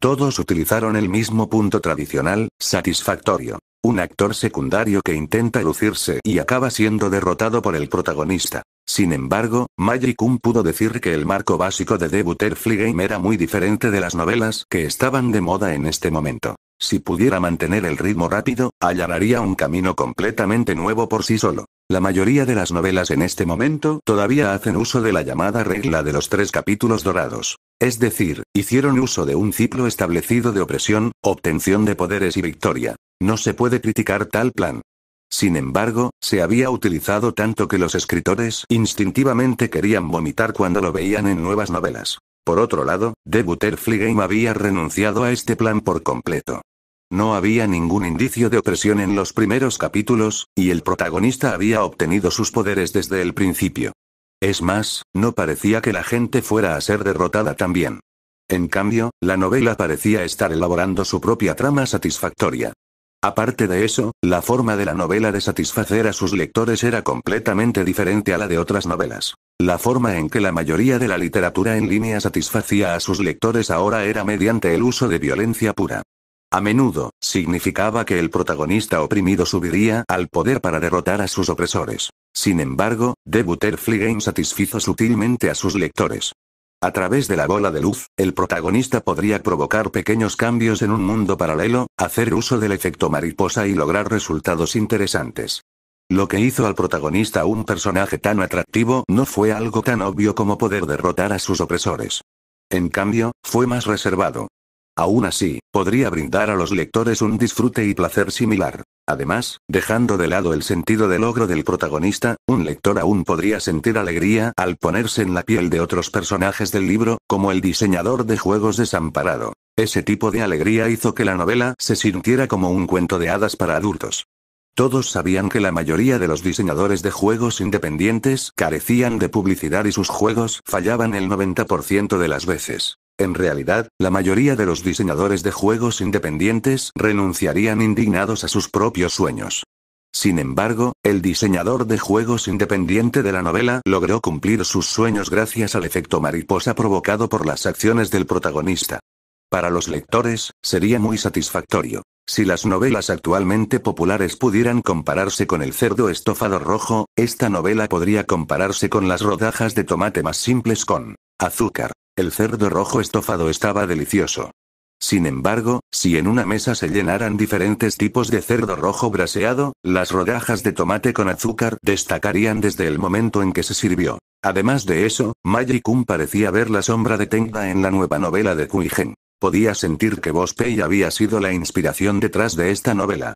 Todos utilizaron el mismo punto tradicional, satisfactorio. Un actor secundario que intenta lucirse y acaba siendo derrotado por el protagonista. Sin embargo, Magicum pudo decir que el marco básico de debuter Butterfly Game era muy diferente de las novelas que estaban de moda en este momento. Si pudiera mantener el ritmo rápido, allanaría un camino completamente nuevo por sí solo. La mayoría de las novelas en este momento todavía hacen uso de la llamada regla de los tres capítulos dorados. Es decir, hicieron uso de un ciclo establecido de opresión, obtención de poderes y victoria. No se puede criticar tal plan. Sin embargo, se había utilizado tanto que los escritores instintivamente querían vomitar cuando lo veían en nuevas novelas. Por otro lado, The Butterfly Game había renunciado a este plan por completo. No había ningún indicio de opresión en los primeros capítulos, y el protagonista había obtenido sus poderes desde el principio. Es más, no parecía que la gente fuera a ser derrotada también. En cambio, la novela parecía estar elaborando su propia trama satisfactoria. Aparte de eso, la forma de la novela de satisfacer a sus lectores era completamente diferente a la de otras novelas. La forma en que la mayoría de la literatura en línea satisfacía a sus lectores ahora era mediante el uso de violencia pura. A menudo, significaba que el protagonista oprimido subiría al poder para derrotar a sus opresores. Sin embargo, The Butterfly Game satisfizo sutilmente a sus lectores. A través de la bola de luz, el protagonista podría provocar pequeños cambios en un mundo paralelo, hacer uso del efecto mariposa y lograr resultados interesantes. Lo que hizo al protagonista un personaje tan atractivo no fue algo tan obvio como poder derrotar a sus opresores. En cambio, fue más reservado. Aún así, podría brindar a los lectores un disfrute y placer similar. Además, dejando de lado el sentido del logro del protagonista, un lector aún podría sentir alegría al ponerse en la piel de otros personajes del libro, como el diseñador de juegos desamparado. Ese tipo de alegría hizo que la novela se sintiera como un cuento de hadas para adultos. Todos sabían que la mayoría de los diseñadores de juegos independientes carecían de publicidad y sus juegos fallaban el 90% de las veces. En realidad, la mayoría de los diseñadores de juegos independientes renunciarían indignados a sus propios sueños. Sin embargo, el diseñador de juegos independiente de la novela logró cumplir sus sueños gracias al efecto mariposa provocado por las acciones del protagonista. Para los lectores, sería muy satisfactorio. Si las novelas actualmente populares pudieran compararse con el cerdo estofado rojo, esta novela podría compararse con las rodajas de tomate más simples con azúcar. El cerdo rojo estofado estaba delicioso. Sin embargo, si en una mesa se llenaran diferentes tipos de cerdo rojo braseado, las rodajas de tomate con azúcar destacarían desde el momento en que se sirvió. Además de eso, Maggie Kun parecía ver la sombra de Tengda en la nueva novela de Kuigen. Podía sentir que Bospei había sido la inspiración detrás de esta novela.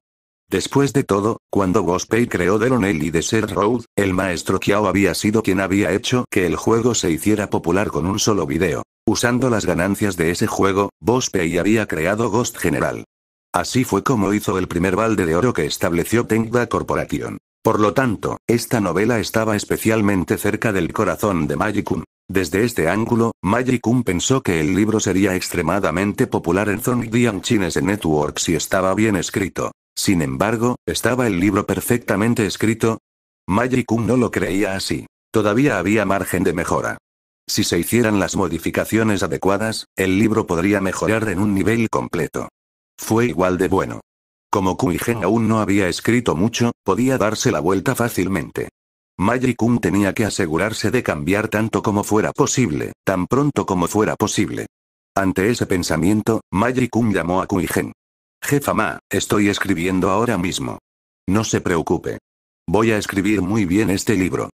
Después de todo, cuando Pei creó The y Desert Road, el maestro Kiao había sido quien había hecho que el juego se hiciera popular con un solo video. Usando las ganancias de ese juego, Bospey había creado Ghost General. Así fue como hizo el primer balde de oro que estableció Tengda Corporation. Por lo tanto, esta novela estaba especialmente cerca del corazón de Magicum. Desde este ángulo, Magicum pensó que el libro sería extremadamente popular en Zhongdian Chinese Networks si estaba bien escrito. Sin embargo, ¿estaba el libro perfectamente escrito? Magicum no lo creía así. Todavía había margen de mejora. Si se hicieran las modificaciones adecuadas, el libro podría mejorar en un nivel completo. Fue igual de bueno. Como Kuigen aún no había escrito mucho, podía darse la vuelta fácilmente. Magicum tenía que asegurarse de cambiar tanto como fuera posible, tan pronto como fuera posible. Ante ese pensamiento, Magicum llamó a Kuigen. Jefa Ma, estoy escribiendo ahora mismo. No se preocupe. Voy a escribir muy bien este libro.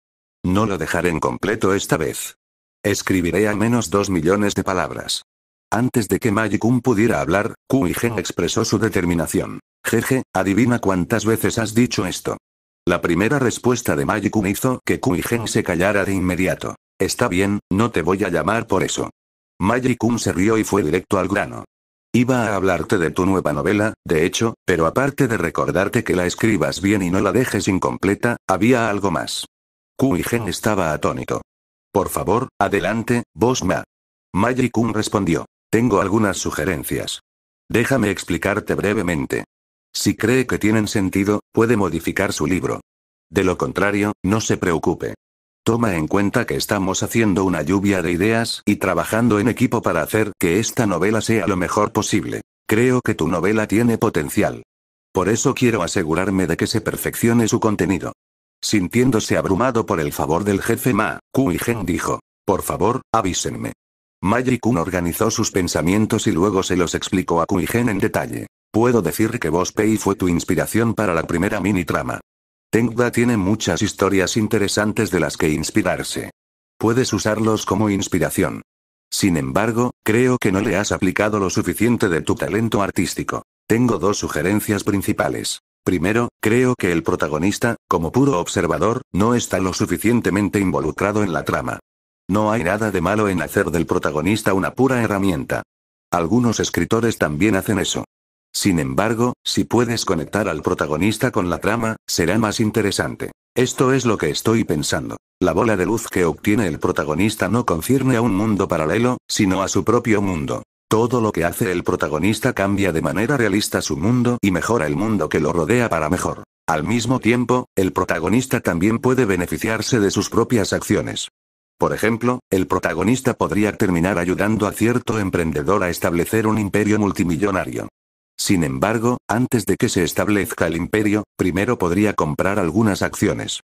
No lo dejaré en completo esta vez. Escribiré al menos dos millones de palabras. Antes de que Magikun pudiera hablar, Kuigen expresó su determinación. Jeje, adivina cuántas veces has dicho esto. La primera respuesta de Magikun hizo que Kuigen se callara de inmediato. Está bien, no te voy a llamar por eso. Magikun se rió y fue directo al grano. Iba a hablarte de tu nueva novela, de hecho, pero aparte de recordarte que la escribas bien y no la dejes incompleta, había algo más. Kuigen estaba atónito. Por favor, adelante, vos ma. Magic respondió. Tengo algunas sugerencias. Déjame explicarte brevemente. Si cree que tienen sentido, puede modificar su libro. De lo contrario, no se preocupe. Toma en cuenta que estamos haciendo una lluvia de ideas y trabajando en equipo para hacer que esta novela sea lo mejor posible. Creo que tu novela tiene potencial. Por eso quiero asegurarme de que se perfeccione su contenido. Sintiéndose abrumado por el favor del jefe Ma, Kuigen dijo, por favor, avísenme. maji Kun organizó sus pensamientos y luego se los explicó a Kuigen en detalle. Puedo decir que Boss fue tu inspiración para la primera mini trama. Tengda tiene muchas historias interesantes de las que inspirarse. Puedes usarlos como inspiración. Sin embargo, creo que no le has aplicado lo suficiente de tu talento artístico. Tengo dos sugerencias principales. Primero, creo que el protagonista, como puro observador, no está lo suficientemente involucrado en la trama. No hay nada de malo en hacer del protagonista una pura herramienta. Algunos escritores también hacen eso. Sin embargo, si puedes conectar al protagonista con la trama, será más interesante. Esto es lo que estoy pensando. La bola de luz que obtiene el protagonista no concierne a un mundo paralelo, sino a su propio mundo. Todo lo que hace el protagonista cambia de manera realista su mundo y mejora el mundo que lo rodea para mejor. Al mismo tiempo, el protagonista también puede beneficiarse de sus propias acciones. Por ejemplo, el protagonista podría terminar ayudando a cierto emprendedor a establecer un imperio multimillonario. Sin embargo, antes de que se establezca el imperio, primero podría comprar algunas acciones.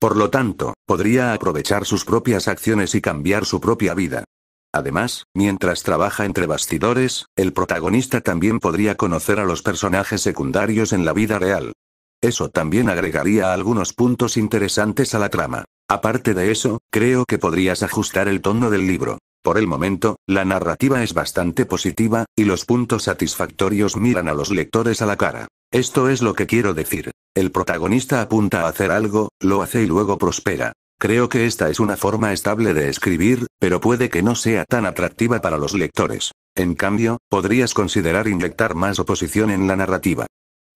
Por lo tanto, podría aprovechar sus propias acciones y cambiar su propia vida. Además, mientras trabaja entre bastidores, el protagonista también podría conocer a los personajes secundarios en la vida real. Eso también agregaría algunos puntos interesantes a la trama. Aparte de eso, creo que podrías ajustar el tono del libro. Por el momento, la narrativa es bastante positiva, y los puntos satisfactorios miran a los lectores a la cara. Esto es lo que quiero decir. El protagonista apunta a hacer algo, lo hace y luego prospera. Creo que esta es una forma estable de escribir, pero puede que no sea tan atractiva para los lectores. En cambio, podrías considerar inyectar más oposición en la narrativa.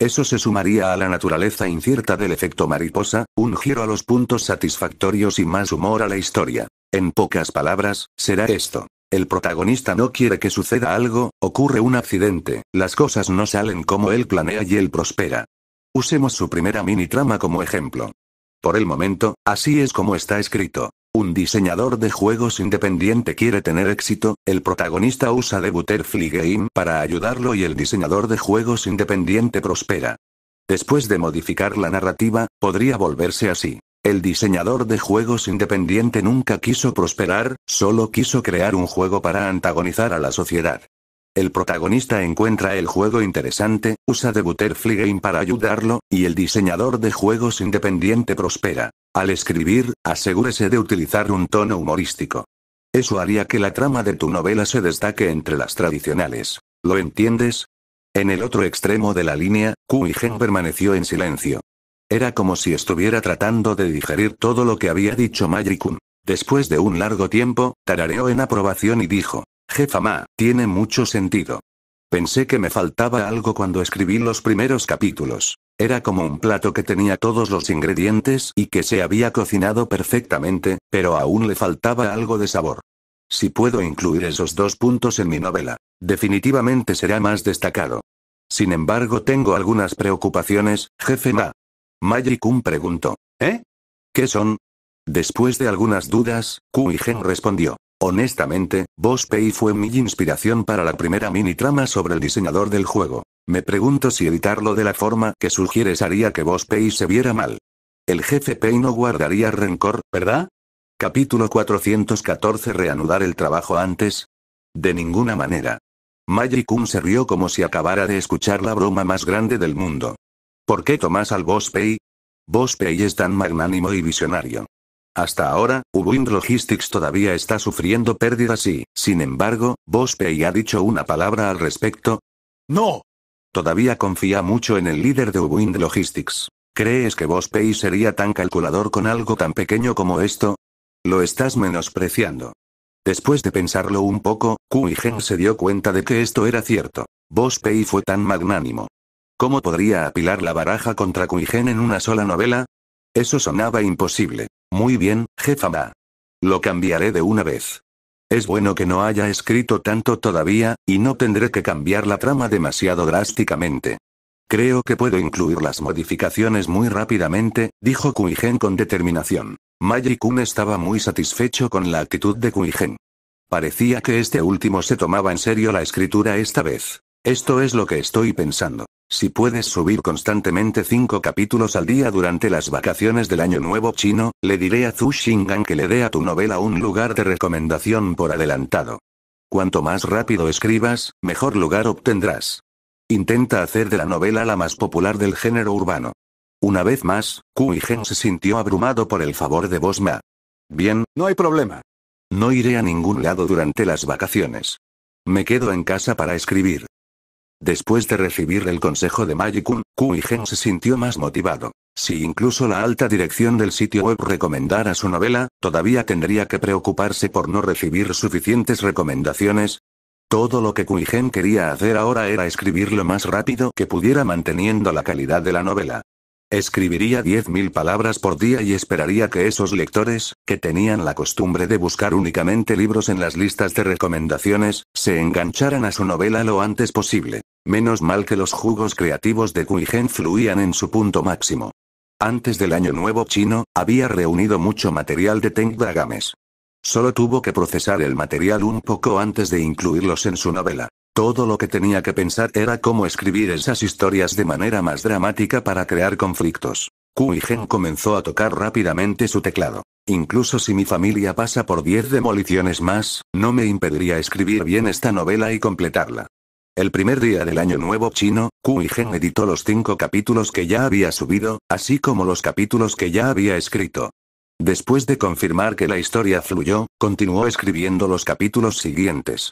Eso se sumaría a la naturaleza incierta del efecto mariposa, un giro a los puntos satisfactorios y más humor a la historia. En pocas palabras, será esto. El protagonista no quiere que suceda algo, ocurre un accidente, las cosas no salen como él planea y él prospera. Usemos su primera mini trama como ejemplo. Por el momento, así es como está escrito. Un diseñador de juegos independiente quiere tener éxito, el protagonista usa The Butterfly Game para ayudarlo y el diseñador de juegos independiente prospera. Después de modificar la narrativa, podría volverse así. El diseñador de juegos independiente nunca quiso prosperar, solo quiso crear un juego para antagonizar a la sociedad. El protagonista encuentra el juego interesante, usa The Butterfly Game para ayudarlo, y el diseñador de juegos independiente prospera. Al escribir, asegúrese de utilizar un tono humorístico. Eso haría que la trama de tu novela se destaque entre las tradicionales. ¿Lo entiendes? En el otro extremo de la línea, Ku y Gen permaneció en silencio. Era como si estuviera tratando de digerir todo lo que había dicho Magicum. Después de un largo tiempo, tarareó en aprobación y dijo, Jefa Ma, tiene mucho sentido. Pensé que me faltaba algo cuando escribí los primeros capítulos. Era como un plato que tenía todos los ingredientes y que se había cocinado perfectamente, pero aún le faltaba algo de sabor. Si puedo incluir esos dos puntos en mi novela, definitivamente será más destacado. Sin embargo, tengo algunas preocupaciones, jefe Ma. Kun preguntó. ¿Eh? ¿Qué son? Después de algunas dudas, Kuigen respondió. Honestamente, Boss Pei fue mi inspiración para la primera mini trama sobre el diseñador del juego. Me pregunto si editarlo de la forma que sugieres haría que Boss Pei se viera mal. El jefe Pei no guardaría rencor, ¿verdad? Capítulo 414 Reanudar el trabajo antes. De ninguna manera. Maggie se rió como si acabara de escuchar la broma más grande del mundo. ¿Por qué tomás al Boss Pei? Boss Pei es tan magnánimo y visionario. Hasta ahora, Wind Logistics todavía está sufriendo pérdidas y, sin embargo, Bospey ha dicho una palabra al respecto. ¡No! Todavía confía mucho en el líder de Wind Logistics. ¿Crees que Bospey sería tan calculador con algo tan pequeño como esto? Lo estás menospreciando. Después de pensarlo un poco, Kuigen se dio cuenta de que esto era cierto. Bospey fue tan magnánimo. ¿Cómo podría apilar la baraja contra Kuigen en una sola novela? Eso sonaba imposible. Muy bien, jefa Ma. Lo cambiaré de una vez. Es bueno que no haya escrito tanto todavía, y no tendré que cambiar la trama demasiado drásticamente. Creo que puedo incluir las modificaciones muy rápidamente, dijo Kuigen con determinación. Maji-kun estaba muy satisfecho con la actitud de Kuigen. Parecía que este último se tomaba en serio la escritura esta vez. Esto es lo que estoy pensando. Si puedes subir constantemente cinco capítulos al día durante las vacaciones del Año Nuevo chino, le diré a Zhu Xingan que le dé a tu novela un lugar de recomendación por adelantado. Cuanto más rápido escribas, mejor lugar obtendrás. Intenta hacer de la novela la más popular del género urbano. Una vez más, Kui Gen se sintió abrumado por el favor de Bosma. Bien, no hay problema. No iré a ningún lado durante las vacaciones. Me quedo en casa para escribir. Después de recibir el consejo de Magikun, Kuigen se sintió más motivado. Si incluso la alta dirección del sitio web recomendara su novela, todavía tendría que preocuparse por no recibir suficientes recomendaciones. Todo lo que Kuigen quería hacer ahora era escribir lo más rápido que pudiera manteniendo la calidad de la novela. Escribiría 10.000 palabras por día y esperaría que esos lectores, que tenían la costumbre de buscar únicamente libros en las listas de recomendaciones, se engancharan a su novela lo antes posible. Menos mal que los jugos creativos de Kuigen fluían en su punto máximo. Antes del año nuevo chino, había reunido mucho material de Teng Dagames. Solo tuvo que procesar el material un poco antes de incluirlos en su novela. Todo lo que tenía que pensar era cómo escribir esas historias de manera más dramática para crear conflictos. Gen comenzó a tocar rápidamente su teclado. Incluso si mi familia pasa por 10 demoliciones más, no me impediría escribir bien esta novela y completarla. El primer día del año nuevo chino, Kuigen editó los cinco capítulos que ya había subido, así como los capítulos que ya había escrito. Después de confirmar que la historia fluyó, continuó escribiendo los capítulos siguientes.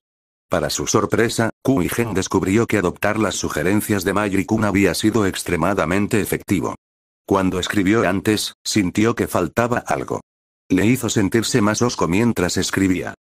Para su sorpresa, Gen descubrió que adoptar las sugerencias de y kun había sido extremadamente efectivo. Cuando escribió antes, sintió que faltaba algo. Le hizo sentirse más osco mientras escribía.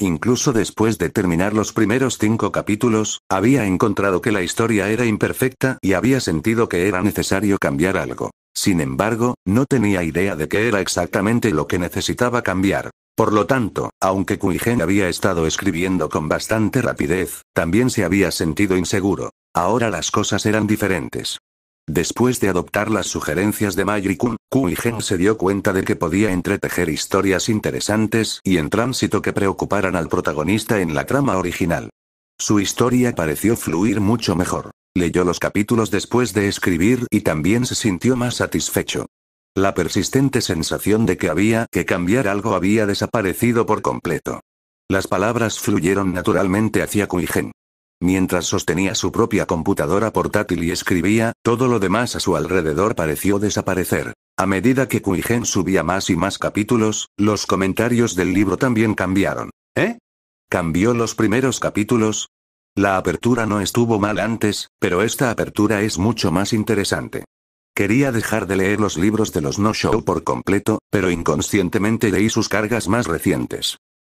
Incluso después de terminar los primeros cinco capítulos, había encontrado que la historia era imperfecta y había sentido que era necesario cambiar algo. Sin embargo, no tenía idea de qué era exactamente lo que necesitaba cambiar. Por lo tanto, aunque Kuigen había estado escribiendo con bastante rapidez, también se había sentido inseguro. Ahora las cosas eran diferentes. Después de adoptar las sugerencias de Mayrikun, kun Kuigen se dio cuenta de que podía entretejer historias interesantes y en tránsito que preocuparan al protagonista en la trama original. Su historia pareció fluir mucho mejor. Leyó los capítulos después de escribir y también se sintió más satisfecho. La persistente sensación de que había que cambiar algo había desaparecido por completo. Las palabras fluyeron naturalmente hacia Kuigen. Mientras sostenía su propia computadora portátil y escribía, todo lo demás a su alrededor pareció desaparecer. A medida que Kuigen subía más y más capítulos, los comentarios del libro también cambiaron. ¿Eh? ¿Cambió los primeros capítulos? La apertura no estuvo mal antes, pero esta apertura es mucho más interesante. Quería dejar de leer los libros de los no-show por completo, pero inconscientemente leí sus cargas más recientes.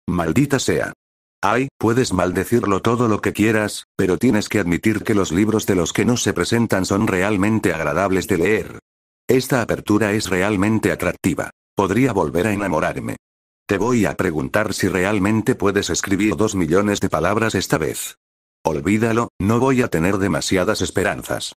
Maldita sea. Ay, puedes maldecirlo todo lo que quieras, pero tienes que admitir que los libros de los que no se presentan son realmente agradables de leer. Esta apertura es realmente atractiva. Podría volver a enamorarme. Te voy a preguntar si realmente puedes escribir dos millones de palabras esta vez. Olvídalo, no voy a tener demasiadas esperanzas.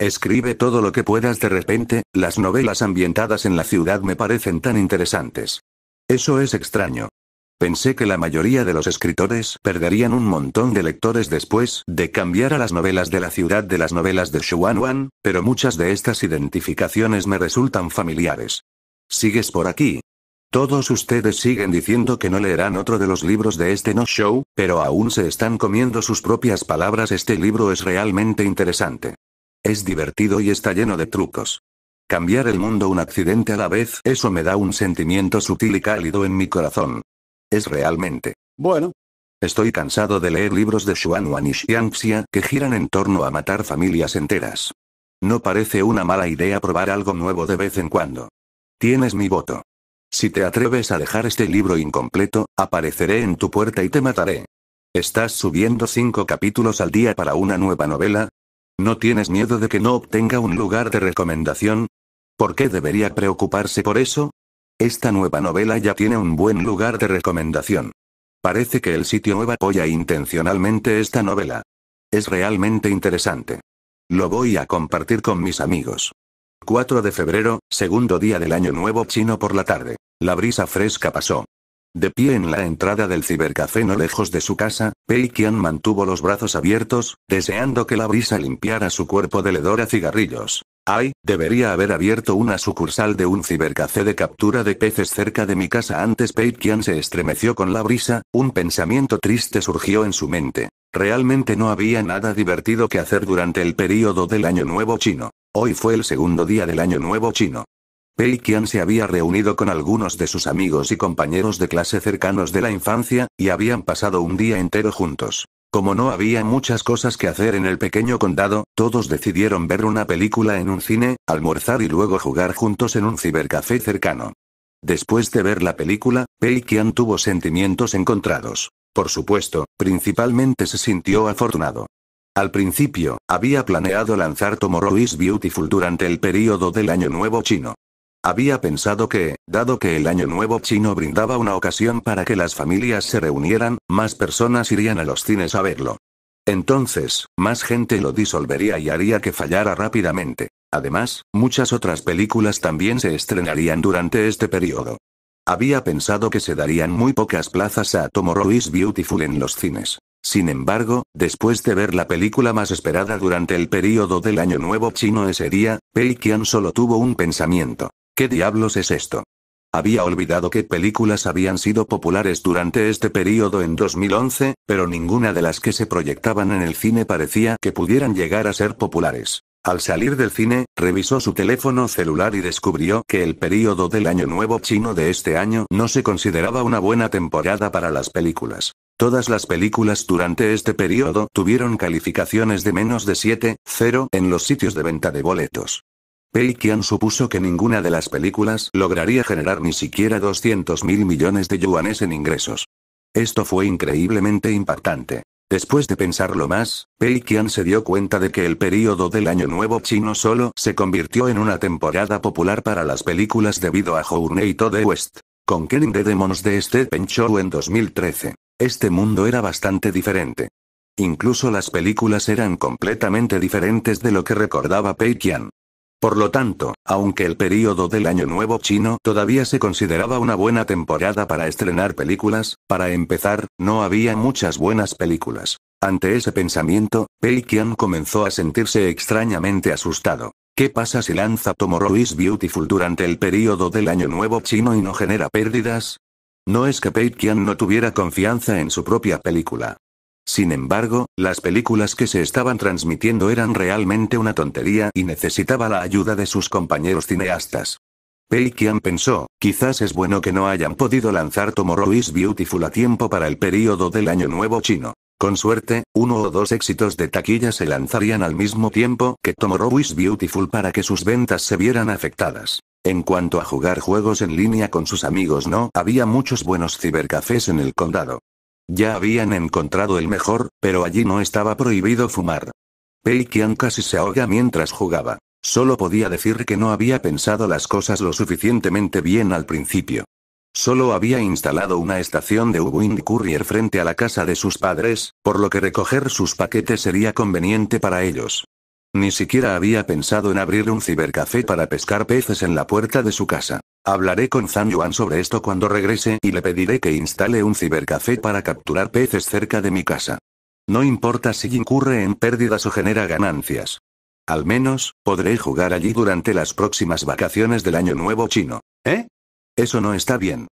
Escribe todo lo que puedas de repente, las novelas ambientadas en la ciudad me parecen tan interesantes. Eso es extraño. Pensé que la mayoría de los escritores perderían un montón de lectores después de cambiar a las novelas de la ciudad de las novelas de Xuan Wan, pero muchas de estas identificaciones me resultan familiares. ¿Sigues por aquí? Todos ustedes siguen diciendo que no leerán otro de los libros de este no show, pero aún se están comiendo sus propias palabras. Este libro es realmente interesante. Es divertido y está lleno de trucos. Cambiar el mundo un accidente a la vez, eso me da un sentimiento sutil y cálido en mi corazón. Es realmente. Bueno. Estoy cansado de leer libros de xuan y Xia que giran en torno a matar familias enteras. No parece una mala idea probar algo nuevo de vez en cuando. Tienes mi voto. Si te atreves a dejar este libro incompleto, apareceré en tu puerta y te mataré. Estás subiendo cinco capítulos al día para una nueva novela, ¿No tienes miedo de que no obtenga un lugar de recomendación? ¿Por qué debería preocuparse por eso? Esta nueva novela ya tiene un buen lugar de recomendación. Parece que el sitio web apoya intencionalmente esta novela. Es realmente interesante. Lo voy a compartir con mis amigos. 4 de febrero, segundo día del año nuevo chino por la tarde. La brisa fresca pasó. De pie en la entrada del cibercafé no lejos de su casa, Pei Qian mantuvo los brazos abiertos, deseando que la brisa limpiara su cuerpo de ledor a cigarrillos. Ay, debería haber abierto una sucursal de un cibercafé de captura de peces cerca de mi casa antes. Pei Qian se estremeció con la brisa, un pensamiento triste surgió en su mente. Realmente no había nada divertido que hacer durante el período del Año Nuevo Chino. Hoy fue el segundo día del Año Nuevo Chino. Pei Qian se había reunido con algunos de sus amigos y compañeros de clase cercanos de la infancia, y habían pasado un día entero juntos. Como no había muchas cosas que hacer en el pequeño condado, todos decidieron ver una película en un cine, almorzar y luego jugar juntos en un cibercafé cercano. Después de ver la película, Pei Qian tuvo sentimientos encontrados. Por supuesto, principalmente se sintió afortunado. Al principio, había planeado lanzar Tomorrow is Beautiful durante el período del Año Nuevo chino. Había pensado que, dado que el Año Nuevo chino brindaba una ocasión para que las familias se reunieran, más personas irían a los cines a verlo. Entonces, más gente lo disolvería y haría que fallara rápidamente. Además, muchas otras películas también se estrenarían durante este periodo. Había pensado que se darían muy pocas plazas a Tomorrow is Beautiful en los cines. Sin embargo, después de ver la película más esperada durante el periodo del Año Nuevo chino ese día, Pei Qian solo tuvo un pensamiento. ¿Qué diablos es esto? Había olvidado que películas habían sido populares durante este periodo en 2011, pero ninguna de las que se proyectaban en el cine parecía que pudieran llegar a ser populares. Al salir del cine, revisó su teléfono celular y descubrió que el periodo del Año Nuevo chino de este año no se consideraba una buena temporada para las películas. Todas las películas durante este periodo tuvieron calificaciones de menos de 7,0 en los sitios de venta de boletos. Pei supuso que ninguna de las películas lograría generar ni siquiera 200 mil millones de yuanes en ingresos. Esto fue increíblemente impactante. Después de pensarlo más, Pei se dio cuenta de que el período del Año Nuevo chino solo se convirtió en una temporada popular para las películas debido a Journey to the West, con Kenning the Demons de Stephen Chow en 2013. Este mundo era bastante diferente. Incluso las películas eran completamente diferentes de lo que recordaba Pei por lo tanto, aunque el período del Año Nuevo chino todavía se consideraba una buena temporada para estrenar películas, para empezar, no había muchas buenas películas. Ante ese pensamiento, Pei Qian comenzó a sentirse extrañamente asustado. ¿Qué pasa si lanza Tomorrow is Beautiful durante el período del Año Nuevo chino y no genera pérdidas? No es que Pei Qian no tuviera confianza en su propia película, sin embargo, las películas que se estaban transmitiendo eran realmente una tontería y necesitaba la ayuda de sus compañeros cineastas. Pei pensó, quizás es bueno que no hayan podido lanzar Tomorrow is Beautiful a tiempo para el período del Año Nuevo chino. Con suerte, uno o dos éxitos de taquilla se lanzarían al mismo tiempo que Tomorrow is Beautiful para que sus ventas se vieran afectadas. En cuanto a jugar juegos en línea con sus amigos no, había muchos buenos cibercafés en el condado. Ya habían encontrado el mejor, pero allí no estaba prohibido fumar. Pei Qian casi se ahoga mientras jugaba. Solo podía decir que no había pensado las cosas lo suficientemente bien al principio. Solo había instalado una estación de Wind Courier frente a la casa de sus padres, por lo que recoger sus paquetes sería conveniente para ellos. Ni siquiera había pensado en abrir un cibercafé para pescar peces en la puerta de su casa. Hablaré con Zhang Yuan sobre esto cuando regrese y le pediré que instale un cibercafé para capturar peces cerca de mi casa. No importa si incurre en pérdidas o genera ganancias. Al menos, podré jugar allí durante las próximas vacaciones del Año Nuevo chino. ¿Eh? Eso no está bien.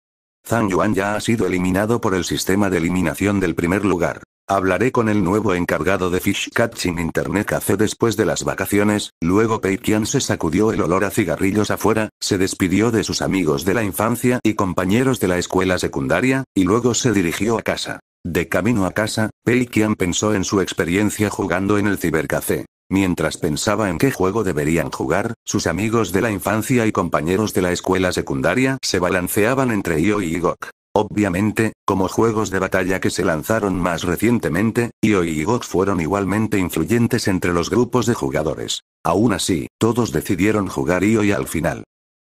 Zhang Yuan ya ha sido eliminado por el sistema de eliminación del primer lugar. Hablaré con el nuevo encargado de Fish Catching Internet Café después de las vacaciones, luego Pei se sacudió el olor a cigarrillos afuera, se despidió de sus amigos de la infancia y compañeros de la escuela secundaria, y luego se dirigió a casa. De camino a casa, Pei pensó en su experiencia jugando en el cibercafé. Mientras pensaba en qué juego deberían jugar, sus amigos de la infancia y compañeros de la escuela secundaria se balanceaban entre Io y Igok. Obviamente, como juegos de batalla que se lanzaron más recientemente, IOI y Gok fueron igualmente influyentes entre los grupos de jugadores. Aún así, todos decidieron jugar IOI al final.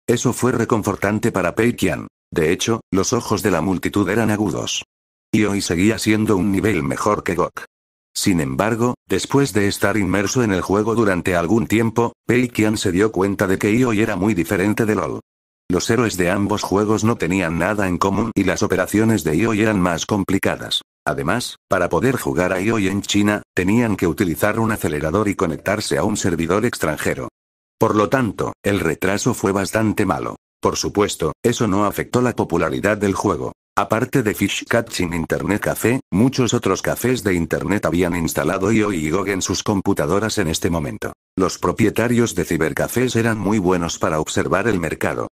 Eso fue reconfortante para Pei De hecho, los ojos de la multitud eran agudos. IO seguía siendo un nivel mejor que GOK. Sin embargo, después de estar inmerso en el juego durante algún tiempo, Pei se dio cuenta de que IOI era muy diferente de LOL. Los héroes de ambos juegos no tenían nada en común y las operaciones de IOI e eran más complicadas. Además, para poder jugar a IOI e en China, tenían que utilizar un acelerador y conectarse a un servidor extranjero. Por lo tanto, el retraso fue bastante malo. Por supuesto, eso no afectó la popularidad del juego. Aparte de Fish Catching Internet Café, muchos otros cafés de Internet habían instalado IOI e y GOG en sus computadoras en este momento. Los propietarios de cibercafés eran muy buenos para observar el mercado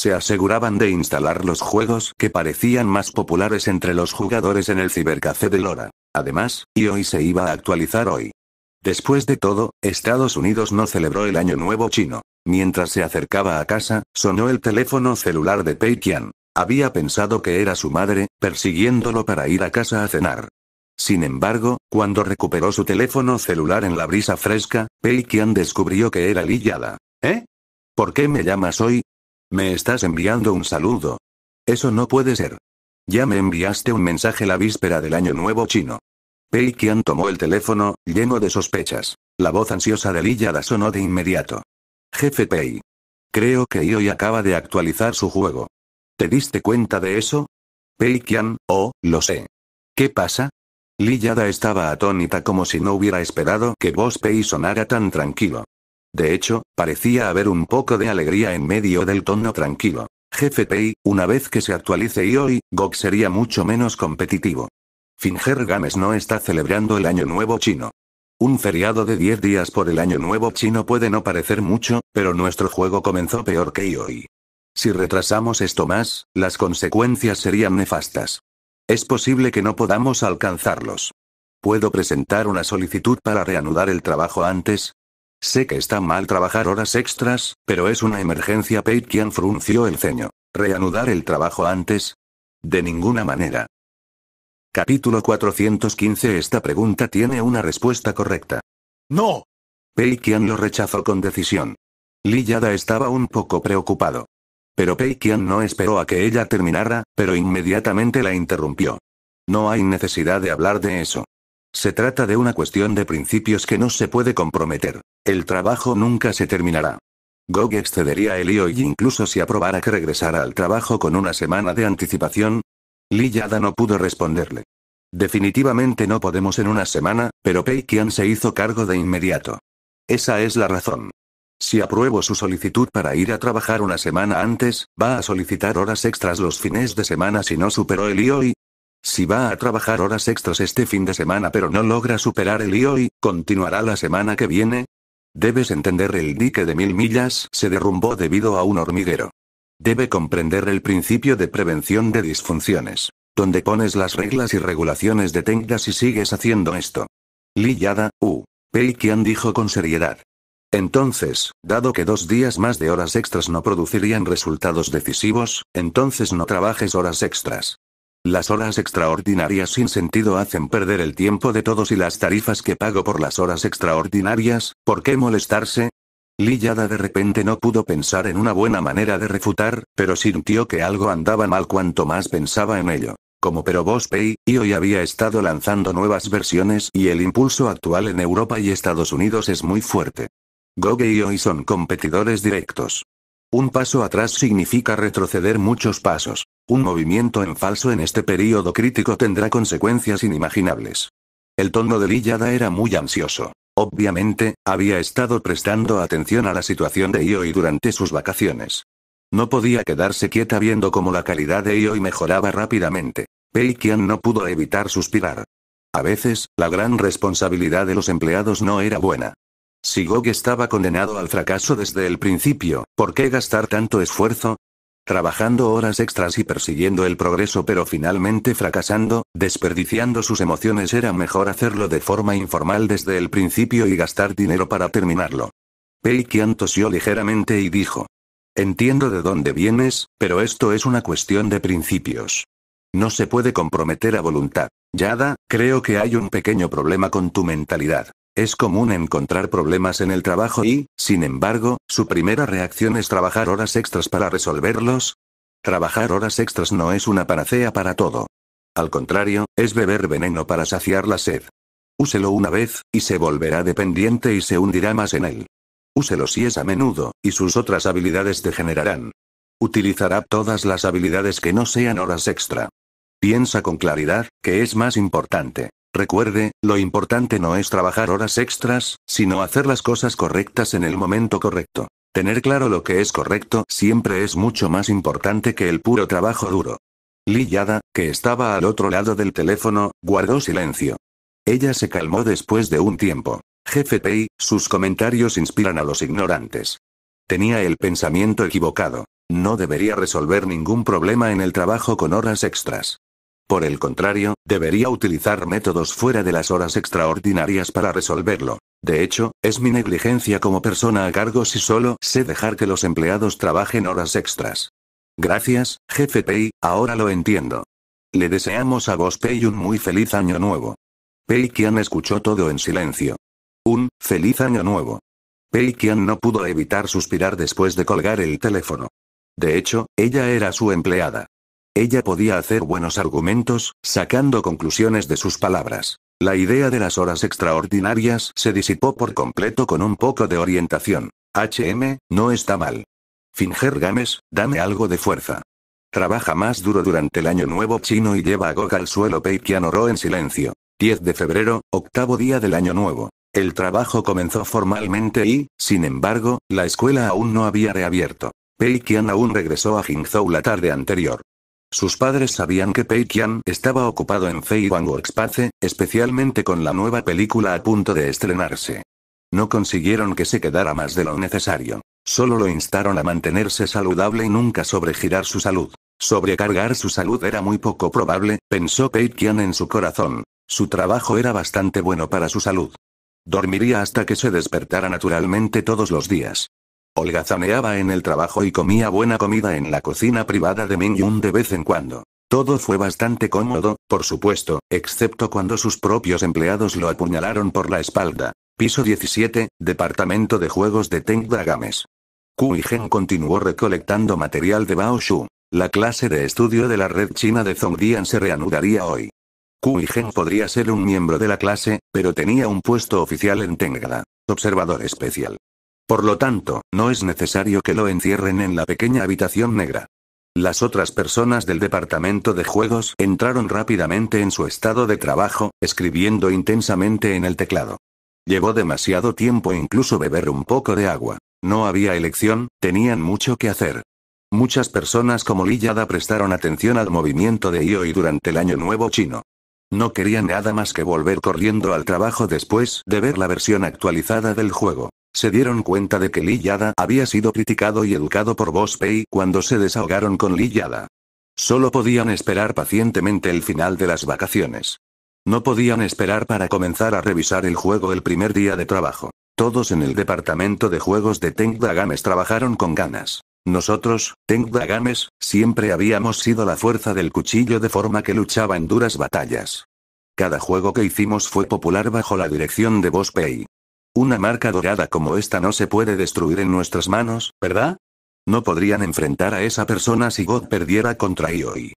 se aseguraban de instalar los juegos que parecían más populares entre los jugadores en el cibercafé de Lora. Además, y e hoy se iba a actualizar hoy. Después de todo, Estados Unidos no celebró el Año Nuevo chino. Mientras se acercaba a casa, sonó el teléfono celular de Pei Qian. Había pensado que era su madre, persiguiéndolo para ir a casa a cenar. Sin embargo, cuando recuperó su teléfono celular en la brisa fresca, Pei Qian descubrió que era Li ¿Eh? ¿Por qué me llamas hoy? Me estás enviando un saludo. Eso no puede ser. Ya me enviaste un mensaje la víspera del Año Nuevo chino. Pei Qian tomó el teléfono, lleno de sospechas. La voz ansiosa de Li sonó de inmediato. Jefe Pei. Creo que IOI acaba de actualizar su juego. ¿Te diste cuenta de eso? Pei Qian, oh, lo sé. ¿Qué pasa? Yada estaba atónita como si no hubiera esperado que vos Pei sonara tan tranquilo. De hecho, parecía haber un poco de alegría en medio del tono tranquilo. Jefe Pei, una vez que se actualice IOI, GOG sería mucho menos competitivo. Finger Games no está celebrando el Año Nuevo Chino. Un feriado de 10 días por el Año Nuevo Chino puede no parecer mucho, pero nuestro juego comenzó peor que IOI. Si retrasamos esto más, las consecuencias serían nefastas. Es posible que no podamos alcanzarlos. Puedo presentar una solicitud para reanudar el trabajo antes, Sé que está mal trabajar horas extras, pero es una emergencia. Pei Qian frunció el ceño. ¿Reanudar el trabajo antes? De ninguna manera. Capítulo 415 Esta pregunta tiene una respuesta correcta. ¡No! Pei Qian lo rechazó con decisión. Li Yada estaba un poco preocupado. Pero Pei Qian no esperó a que ella terminara, pero inmediatamente la interrumpió. No hay necesidad de hablar de eso. Se trata de una cuestión de principios que no se puede comprometer. El trabajo nunca se terminará. Gog excedería a Elio y incluso si aprobara que regresara al trabajo con una semana de anticipación. Yada no pudo responderle. Definitivamente no podemos en una semana, pero Pei se hizo cargo de inmediato. Esa es la razón. Si apruebo su solicitud para ir a trabajar una semana antes, va a solicitar horas extras los fines de semana si no superó el IOI, si va a trabajar horas extras este fin de semana pero no logra superar el IOI, ¿continuará la semana que viene? Debes entender el dique de mil millas se derrumbó debido a un hormiguero. Debe comprender el principio de prevención de disfunciones. Donde pones las reglas y regulaciones detengas si sigues haciendo esto. Li Yada, U. Pei Qian dijo con seriedad. Entonces, dado que dos días más de horas extras no producirían resultados decisivos, entonces no trabajes horas extras. Las horas extraordinarias sin sentido hacen perder el tiempo de todos y las tarifas que pago por las horas extraordinarias, ¿por qué molestarse? Lillada de repente no pudo pensar en una buena manera de refutar, pero sintió que algo andaba mal cuanto más pensaba en ello. Como pero vos Pay, y hoy había estado lanzando nuevas versiones y el impulso actual en Europa y Estados Unidos es muy fuerte. Goge y hoy son competidores directos. Un paso atrás significa retroceder muchos pasos. Un movimiento en falso en este periodo crítico tendrá consecuencias inimaginables. El tono de Lillada era muy ansioso. Obviamente, había estado prestando atención a la situación de Ioi durante sus vacaciones. No podía quedarse quieta viendo cómo la calidad de Ioi mejoraba rápidamente. Pei Qian no pudo evitar suspirar. A veces, la gran responsabilidad de los empleados no era buena. Si Gog estaba condenado al fracaso desde el principio, ¿por qué gastar tanto esfuerzo? trabajando horas extras y persiguiendo el progreso pero finalmente fracasando, desperdiciando sus emociones era mejor hacerlo de forma informal desde el principio y gastar dinero para terminarlo. Pei Qian tosió ligeramente y dijo. Entiendo de dónde vienes, pero esto es una cuestión de principios. No se puede comprometer a voluntad. Yada, creo que hay un pequeño problema con tu mentalidad. Es común encontrar problemas en el trabajo y, sin embargo, su primera reacción es trabajar horas extras para resolverlos. Trabajar horas extras no es una panacea para todo. Al contrario, es beber veneno para saciar la sed. Úselo una vez, y se volverá dependiente y se hundirá más en él. Úselo si es a menudo, y sus otras habilidades degenerarán. Utilizará todas las habilidades que no sean horas extra. Piensa con claridad, que es más importante. Recuerde, lo importante no es trabajar horas extras, sino hacer las cosas correctas en el momento correcto. Tener claro lo que es correcto siempre es mucho más importante que el puro trabajo duro. Lillada, que estaba al otro lado del teléfono, guardó silencio. Ella se calmó después de un tiempo. Jefe Pei, sus comentarios inspiran a los ignorantes. Tenía el pensamiento equivocado. No debería resolver ningún problema en el trabajo con horas extras. Por el contrario, debería utilizar métodos fuera de las horas extraordinarias para resolverlo. De hecho, es mi negligencia como persona a cargo si solo sé dejar que los empleados trabajen horas extras. Gracias, jefe Pei, ahora lo entiendo. Le deseamos a vos Pei un muy feliz año nuevo. Pei Qian escuchó todo en silencio. Un feliz año nuevo. Pei Qian no pudo evitar suspirar después de colgar el teléfono. De hecho, ella era su empleada. Ella podía hacer buenos argumentos, sacando conclusiones de sus palabras. La idea de las horas extraordinarias se disipó por completo con un poco de orientación. HM, no está mal. Finger Games, dame algo de fuerza. Trabaja más duro durante el año nuevo chino y lleva a Goga al suelo. Peikian oró en silencio. 10 de febrero, octavo día del año nuevo. El trabajo comenzó formalmente y, sin embargo, la escuela aún no había reabierto. Peikian aún regresó a Jingzhou la tarde anterior. Sus padres sabían que Pei estaba ocupado en o Workspace, especialmente con la nueva película a punto de estrenarse. No consiguieron que se quedara más de lo necesario. Solo lo instaron a mantenerse saludable y nunca sobregirar su salud. Sobrecargar su salud era muy poco probable, pensó Pei en su corazón. Su trabajo era bastante bueno para su salud. Dormiría hasta que se despertara naturalmente todos los días holgazaneaba en el trabajo y comía buena comida en la cocina privada de Yun de vez en cuando. Todo fue bastante cómodo, por supuesto, excepto cuando sus propios empleados lo apuñalaron por la espalda. Piso 17, Departamento de Juegos de Teng Games. Kui Gen continuó recolectando material de Bao Shu. La clase de estudio de la red china de Zongdian se reanudaría hoy. Kui Gen podría ser un miembro de la clase, pero tenía un puesto oficial en Tengda, observador especial. Por lo tanto, no es necesario que lo encierren en la pequeña habitación negra. Las otras personas del departamento de juegos entraron rápidamente en su estado de trabajo, escribiendo intensamente en el teclado. Llevó demasiado tiempo incluso beber un poco de agua. No había elección, tenían mucho que hacer. Muchas personas como Lillada prestaron atención al movimiento de IOI durante el Año Nuevo chino. No querían nada más que volver corriendo al trabajo después de ver la versión actualizada del juego. Se dieron cuenta de que Yada había sido criticado y educado por Boss Pei cuando se desahogaron con Yada. Solo podían esperar pacientemente el final de las vacaciones. No podían esperar para comenzar a revisar el juego el primer día de trabajo. Todos en el departamento de juegos de Tengda Games trabajaron con ganas. Nosotros, Tengda Games, siempre habíamos sido la fuerza del cuchillo de forma que luchaba en duras batallas. Cada juego que hicimos fue popular bajo la dirección de Boss Pei. Una marca dorada como esta no se puede destruir en nuestras manos, ¿verdad? No podrían enfrentar a esa persona si God perdiera contra Ioi.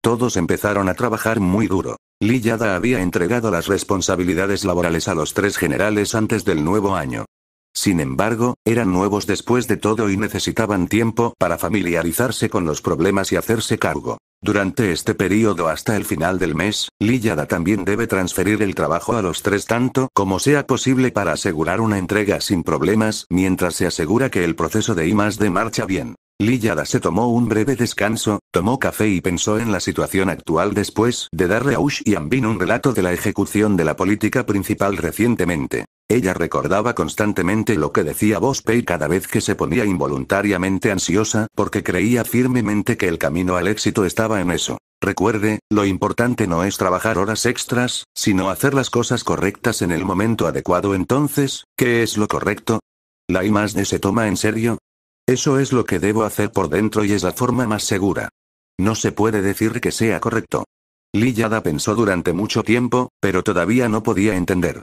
Todos empezaron a trabajar muy duro. Liyada había entregado las responsabilidades laborales a los tres generales antes del nuevo año. Sin embargo, eran nuevos después de todo y necesitaban tiempo para familiarizarse con los problemas y hacerse cargo. Durante este periodo hasta el final del mes, Lillada también debe transferir el trabajo a los tres tanto como sea posible para asegurar una entrega sin problemas, mientras se asegura que el proceso de I de marcha bien. Lillada se tomó un breve descanso, tomó café y pensó en la situación actual después de darle a Ush y Ambin un relato de la ejecución de la política principal recientemente. Ella recordaba constantemente lo que decía Bospey cada vez que se ponía involuntariamente ansiosa, porque creía firmemente que el camino al éxito estaba en eso. Recuerde, lo importante no es trabajar horas extras, sino hacer las cosas correctas en el momento adecuado. Entonces, ¿qué es lo correcto? ¿La I se toma en serio? Eso es lo que debo hacer por dentro y es la forma más segura. No se puede decir que sea correcto. Lillada pensó durante mucho tiempo, pero todavía no podía entender.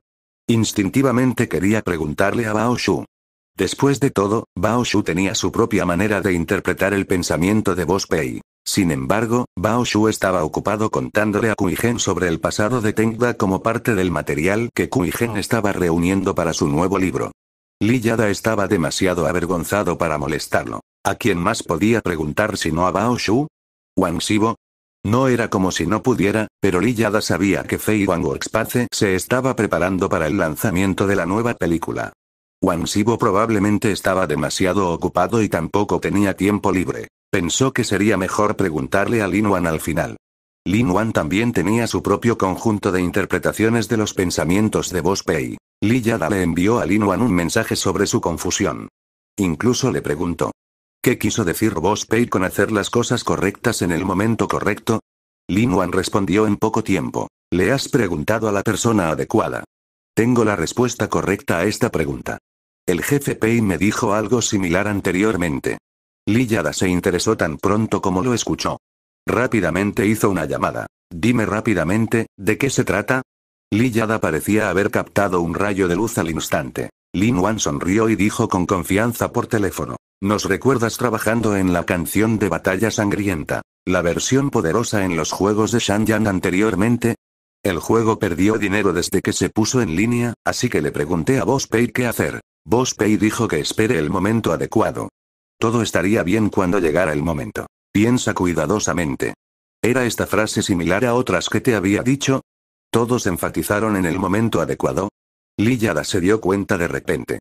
Instintivamente quería preguntarle a Bao Shu. Después de todo, Bao Shu tenía su propia manera de interpretar el pensamiento de Bospei. Pei. Sin embargo, Bao Shu estaba ocupado contándole a Gen sobre el pasado de Tengda como parte del material que Kuigen estaba reuniendo para su nuevo libro. Li Yada estaba demasiado avergonzado para molestarlo. ¿A quién más podía preguntar si no a Bao Shu? Wang Xibo, no era como si no pudiera, pero Yada sabía que Fei Workspace se estaba preparando para el lanzamiento de la nueva película. Wang Sibo probablemente estaba demasiado ocupado y tampoco tenía tiempo libre. Pensó que sería mejor preguntarle a Lin Wan al final. Lin Wan también tenía su propio conjunto de interpretaciones de los pensamientos de Boss Pei. Li le envió a Lin Wan un mensaje sobre su confusión. Incluso le preguntó, ¿Qué quiso decir vos, Pei con hacer las cosas correctas en el momento correcto? Lin Wan respondió en poco tiempo. Le has preguntado a la persona adecuada. Tengo la respuesta correcta a esta pregunta. El jefe Pei me dijo algo similar anteriormente. Yada se interesó tan pronto como lo escuchó. Rápidamente hizo una llamada. Dime rápidamente, ¿de qué se trata? Yada parecía haber captado un rayo de luz al instante. Lin Wan sonrió y dijo con confianza por teléfono. Nos recuerdas trabajando en la canción de Batalla Sangrienta, la versión poderosa en los juegos de Yan anteriormente. El juego perdió dinero desde que se puso en línea, así que le pregunté a Boss Pei qué hacer. Boss Pei dijo que espere el momento adecuado. Todo estaría bien cuando llegara el momento. Piensa cuidadosamente. ¿Era esta frase similar a otras que te había dicho? Todos enfatizaron en el momento adecuado. Lillada se dio cuenta de repente.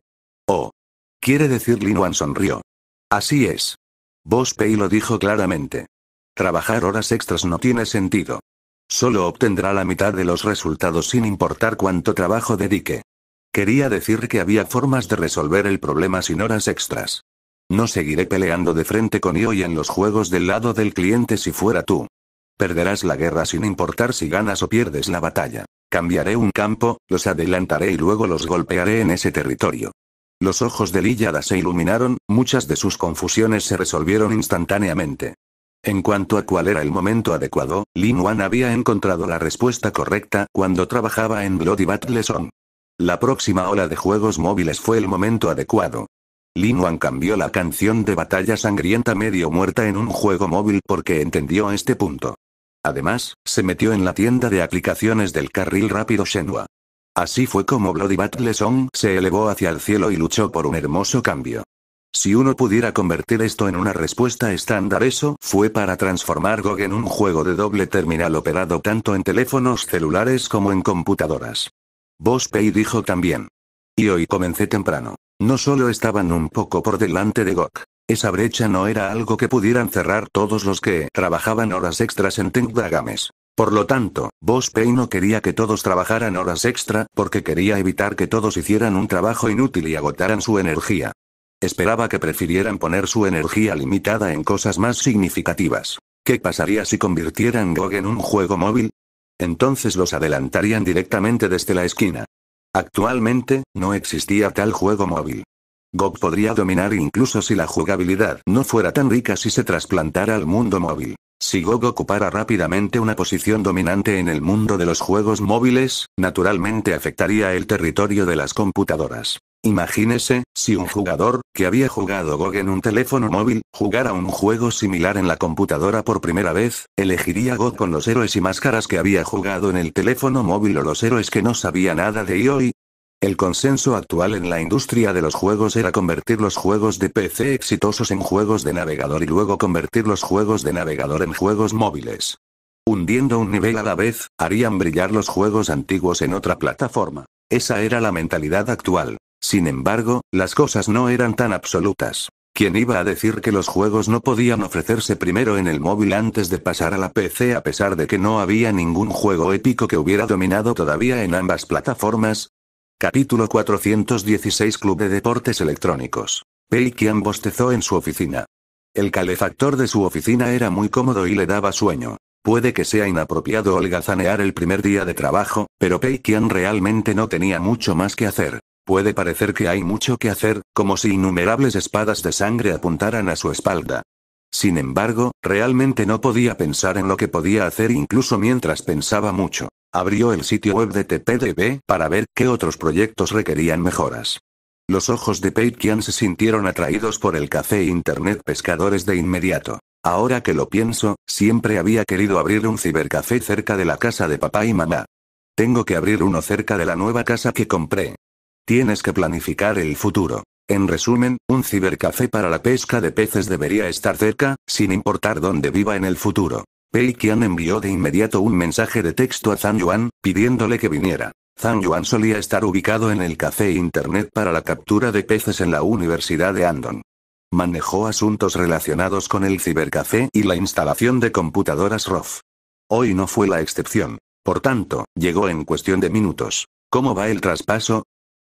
Quiere decir Wan sonrió. Así es. Vos Pei lo dijo claramente. Trabajar horas extras no tiene sentido. Solo obtendrá la mitad de los resultados sin importar cuánto trabajo dedique. Quería decir que había formas de resolver el problema sin horas extras. No seguiré peleando de frente con Io y en los juegos del lado del cliente si fuera tú. Perderás la guerra sin importar si ganas o pierdes la batalla. Cambiaré un campo, los adelantaré y luego los golpearé en ese territorio. Los ojos de Lillada se iluminaron, muchas de sus confusiones se resolvieron instantáneamente. En cuanto a cuál era el momento adecuado, Lin Wan había encontrado la respuesta correcta cuando trabajaba en Bloody Battle Zone. La próxima ola de juegos móviles fue el momento adecuado. Lin Wan cambió la canción de Batalla Sangrienta medio muerta en un juego móvil porque entendió este punto. Además, se metió en la tienda de aplicaciones del carril rápido Shenhua. Así fue como Bloody Song se elevó hacia el cielo y luchó por un hermoso cambio. Si uno pudiera convertir esto en una respuesta estándar eso fue para transformar GOG en un juego de doble terminal operado tanto en teléfonos celulares como en computadoras. Boss Pay dijo también. Y hoy comencé temprano. No solo estaban un poco por delante de GOG. Esa brecha no era algo que pudieran cerrar todos los que trabajaban horas extras en Games. Por lo tanto, Boss Pay no quería que todos trabajaran horas extra, porque quería evitar que todos hicieran un trabajo inútil y agotaran su energía. Esperaba que prefirieran poner su energía limitada en cosas más significativas. ¿Qué pasaría si convirtieran GOG en un juego móvil? Entonces los adelantarían directamente desde la esquina. Actualmente, no existía tal juego móvil. GOG podría dominar incluso si la jugabilidad no fuera tan rica si se trasplantara al mundo móvil. Si GOG ocupara rápidamente una posición dominante en el mundo de los juegos móviles, naturalmente afectaría el territorio de las computadoras. Imagínese, si un jugador, que había jugado GOG en un teléfono móvil, jugara un juego similar en la computadora por primera vez, elegiría GOG con los héroes y máscaras que había jugado en el teléfono móvil o los héroes que no sabía nada de IOI, el consenso actual en la industria de los juegos era convertir los juegos de PC exitosos en juegos de navegador y luego convertir los juegos de navegador en juegos móviles. Hundiendo un nivel a la vez, harían brillar los juegos antiguos en otra plataforma. Esa era la mentalidad actual. Sin embargo, las cosas no eran tan absolutas. ¿Quién iba a decir que los juegos no podían ofrecerse primero en el móvil antes de pasar a la PC a pesar de que no había ningún juego épico que hubiera dominado todavía en ambas plataformas? Capítulo 416 Club de Deportes Electrónicos. Peikian bostezó en su oficina. El calefactor de su oficina era muy cómodo y le daba sueño. Puede que sea inapropiado holgazanear el primer día de trabajo, pero Peikian realmente no tenía mucho más que hacer. Puede parecer que hay mucho que hacer, como si innumerables espadas de sangre apuntaran a su espalda. Sin embargo, realmente no podía pensar en lo que podía hacer incluso mientras pensaba mucho. Abrió el sitio web de TPDB para ver qué otros proyectos requerían mejoras. Los ojos de Pei se sintieron atraídos por el café Internet Pescadores de inmediato. Ahora que lo pienso, siempre había querido abrir un cibercafé cerca de la casa de papá y mamá. Tengo que abrir uno cerca de la nueva casa que compré. Tienes que planificar el futuro. En resumen, un cibercafé para la pesca de peces debería estar cerca, sin importar dónde viva en el futuro. Pei Qian envió de inmediato un mensaje de texto a Zhang Yuan, pidiéndole que viniera. Zhang Yuan solía estar ubicado en el café Internet para la captura de peces en la Universidad de Andon. Manejó asuntos relacionados con el cibercafé y la instalación de computadoras ROF. Hoy no fue la excepción. Por tanto, llegó en cuestión de minutos. ¿Cómo va el traspaso?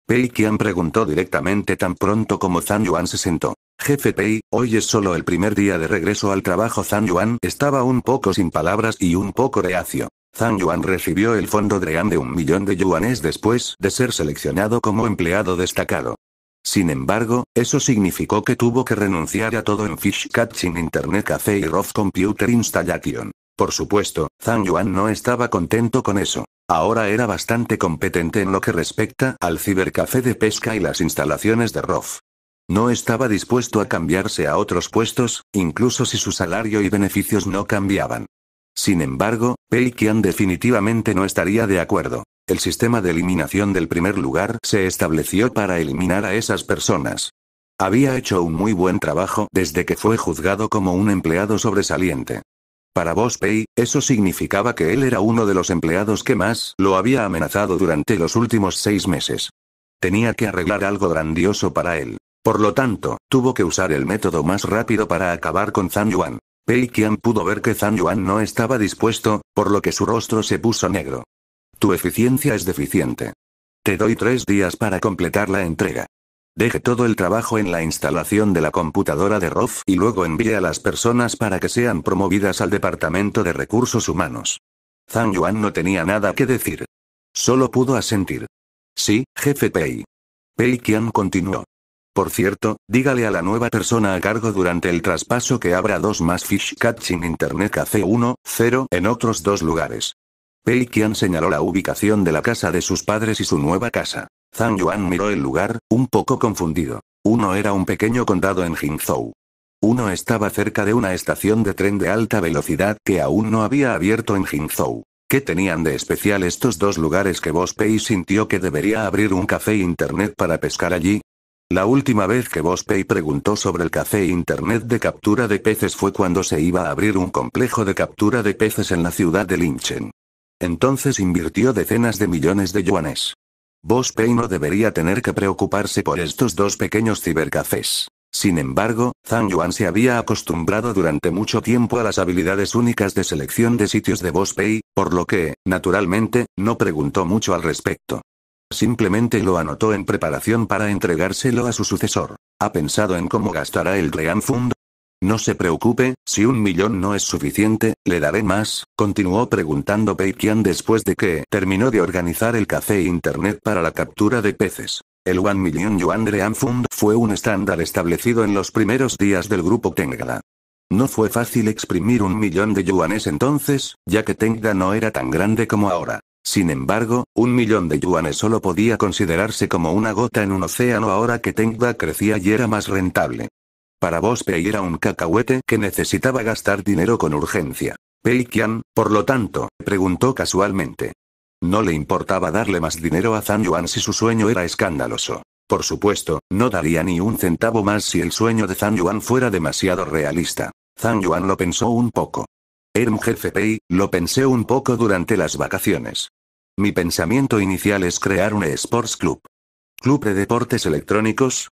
Pei Qian preguntó directamente tan pronto como Zhang Yuan se sentó. Jefe Pei, hoy es solo el primer día de regreso al trabajo. Zhang Yuan estaba un poco sin palabras y un poco reacio. Zhang Yuan recibió el fondo DREAM de un millón de yuanes después de ser seleccionado como empleado destacado. Sin embargo, eso significó que tuvo que renunciar a todo en Fish Catching Internet Café y Roth Computer Installation. Por supuesto, Zhang Yuan no estaba contento con eso. Ahora era bastante competente en lo que respecta al cibercafé de pesca y las instalaciones de Roth. No estaba dispuesto a cambiarse a otros puestos, incluso si su salario y beneficios no cambiaban. Sin embargo, Pei definitivamente no estaría de acuerdo. El sistema de eliminación del primer lugar se estableció para eliminar a esas personas. Había hecho un muy buen trabajo desde que fue juzgado como un empleado sobresaliente. Para Boss Pei, eso significaba que él era uno de los empleados que más lo había amenazado durante los últimos seis meses. Tenía que arreglar algo grandioso para él. Por lo tanto, tuvo que usar el método más rápido para acabar con Zhang Yuan. Pei Qian pudo ver que Zhang Yuan no estaba dispuesto, por lo que su rostro se puso negro. Tu eficiencia es deficiente. Te doy tres días para completar la entrega. Deje todo el trabajo en la instalación de la computadora de Roth y luego envíe a las personas para que sean promovidas al Departamento de Recursos Humanos. Zhang Yuan no tenía nada que decir. Solo pudo asentir. Sí, jefe Pei. Pei Qian continuó. Por cierto, dígale a la nueva persona a cargo durante el traspaso que abra dos más Fish Catching Internet Café 1, 0 en otros dos lugares. Pei Qian señaló la ubicación de la casa de sus padres y su nueva casa. Zhang Yuan miró el lugar, un poco confundido. Uno era un pequeño condado en Jingzhou. Uno estaba cerca de una estación de tren de alta velocidad que aún no había abierto en Jingzhou. ¿Qué tenían de especial estos dos lugares que Boss Pei sintió que debería abrir un café internet para pescar allí? La última vez que Bospey preguntó sobre el café internet de captura de peces fue cuando se iba a abrir un complejo de captura de peces en la ciudad de Linchen. Entonces invirtió decenas de millones de yuanes. Bospey no debería tener que preocuparse por estos dos pequeños cibercafés. Sin embargo, Zhang Yuan se había acostumbrado durante mucho tiempo a las habilidades únicas de selección de sitios de Bospey, por lo que, naturalmente, no preguntó mucho al respecto. Simplemente lo anotó en preparación para entregárselo a su sucesor. ¿Ha pensado en cómo gastará el Rean Fund? No se preocupe, si un millón no es suficiente, le daré más, continuó preguntando Pei Qian después de que terminó de organizar el café internet para la captura de peces. El One Million Yuan Rean Fund fue un estándar establecido en los primeros días del grupo Tengda. No fue fácil exprimir un millón de yuanes entonces, ya que Tengda no era tan grande como ahora. Sin embargo, un millón de yuanes solo podía considerarse como una gota en un océano ahora que Tengda crecía y era más rentable. Para vos Pei era un cacahuete que necesitaba gastar dinero con urgencia. Pei Qian, por lo tanto, preguntó casualmente. No le importaba darle más dinero a Zhang Yuan si su sueño era escandaloso. Por supuesto, no daría ni un centavo más si el sueño de Zhang Yuan fuera demasiado realista. Zhang Yuan lo pensó un poco. Erm, jefe Pei, lo pensé un poco durante las vacaciones. Mi pensamiento inicial es crear un sports club. ¿Club de deportes electrónicos?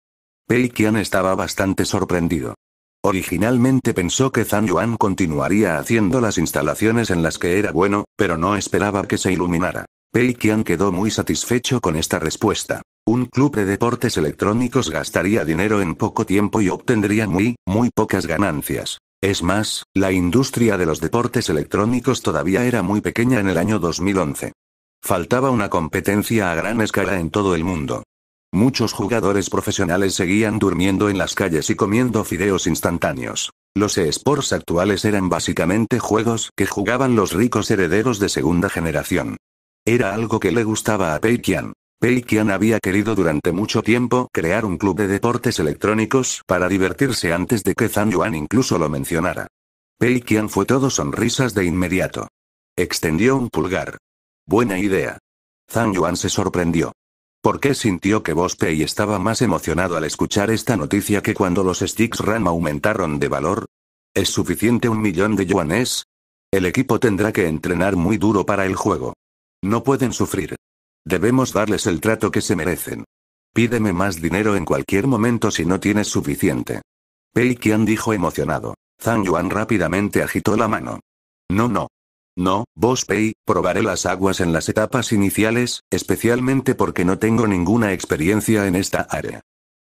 Pei Qian estaba bastante sorprendido. Originalmente pensó que Zhang Yuan continuaría haciendo las instalaciones en las que era bueno, pero no esperaba que se iluminara. Pei Qian quedó muy satisfecho con esta respuesta. Un club de deportes electrónicos gastaría dinero en poco tiempo y obtendría muy, muy pocas ganancias. Es más, la industria de los deportes electrónicos todavía era muy pequeña en el año 2011. Faltaba una competencia a gran escala en todo el mundo. Muchos jugadores profesionales seguían durmiendo en las calles y comiendo fideos instantáneos. Los esports actuales eran básicamente juegos que jugaban los ricos herederos de segunda generación. Era algo que le gustaba a Pei Qian. Pei había querido durante mucho tiempo crear un club de deportes electrónicos para divertirse antes de que Zhang Yuan incluso lo mencionara. Pei fue todo sonrisas de inmediato. Extendió un pulgar. Buena idea. Zhang Yuan se sorprendió. ¿Por qué sintió que Bospei estaba más emocionado al escuchar esta noticia que cuando los Sticks RAM aumentaron de valor? ¿Es suficiente un millón de yuanes? El equipo tendrá que entrenar muy duro para el juego. No pueden sufrir. Debemos darles el trato que se merecen. Pídeme más dinero en cualquier momento si no tienes suficiente. Pei Qian dijo emocionado. Zhang Yuan rápidamente agitó la mano. No, no. No, vos Pay, probaré las aguas en las etapas iniciales, especialmente porque no tengo ninguna experiencia en esta área.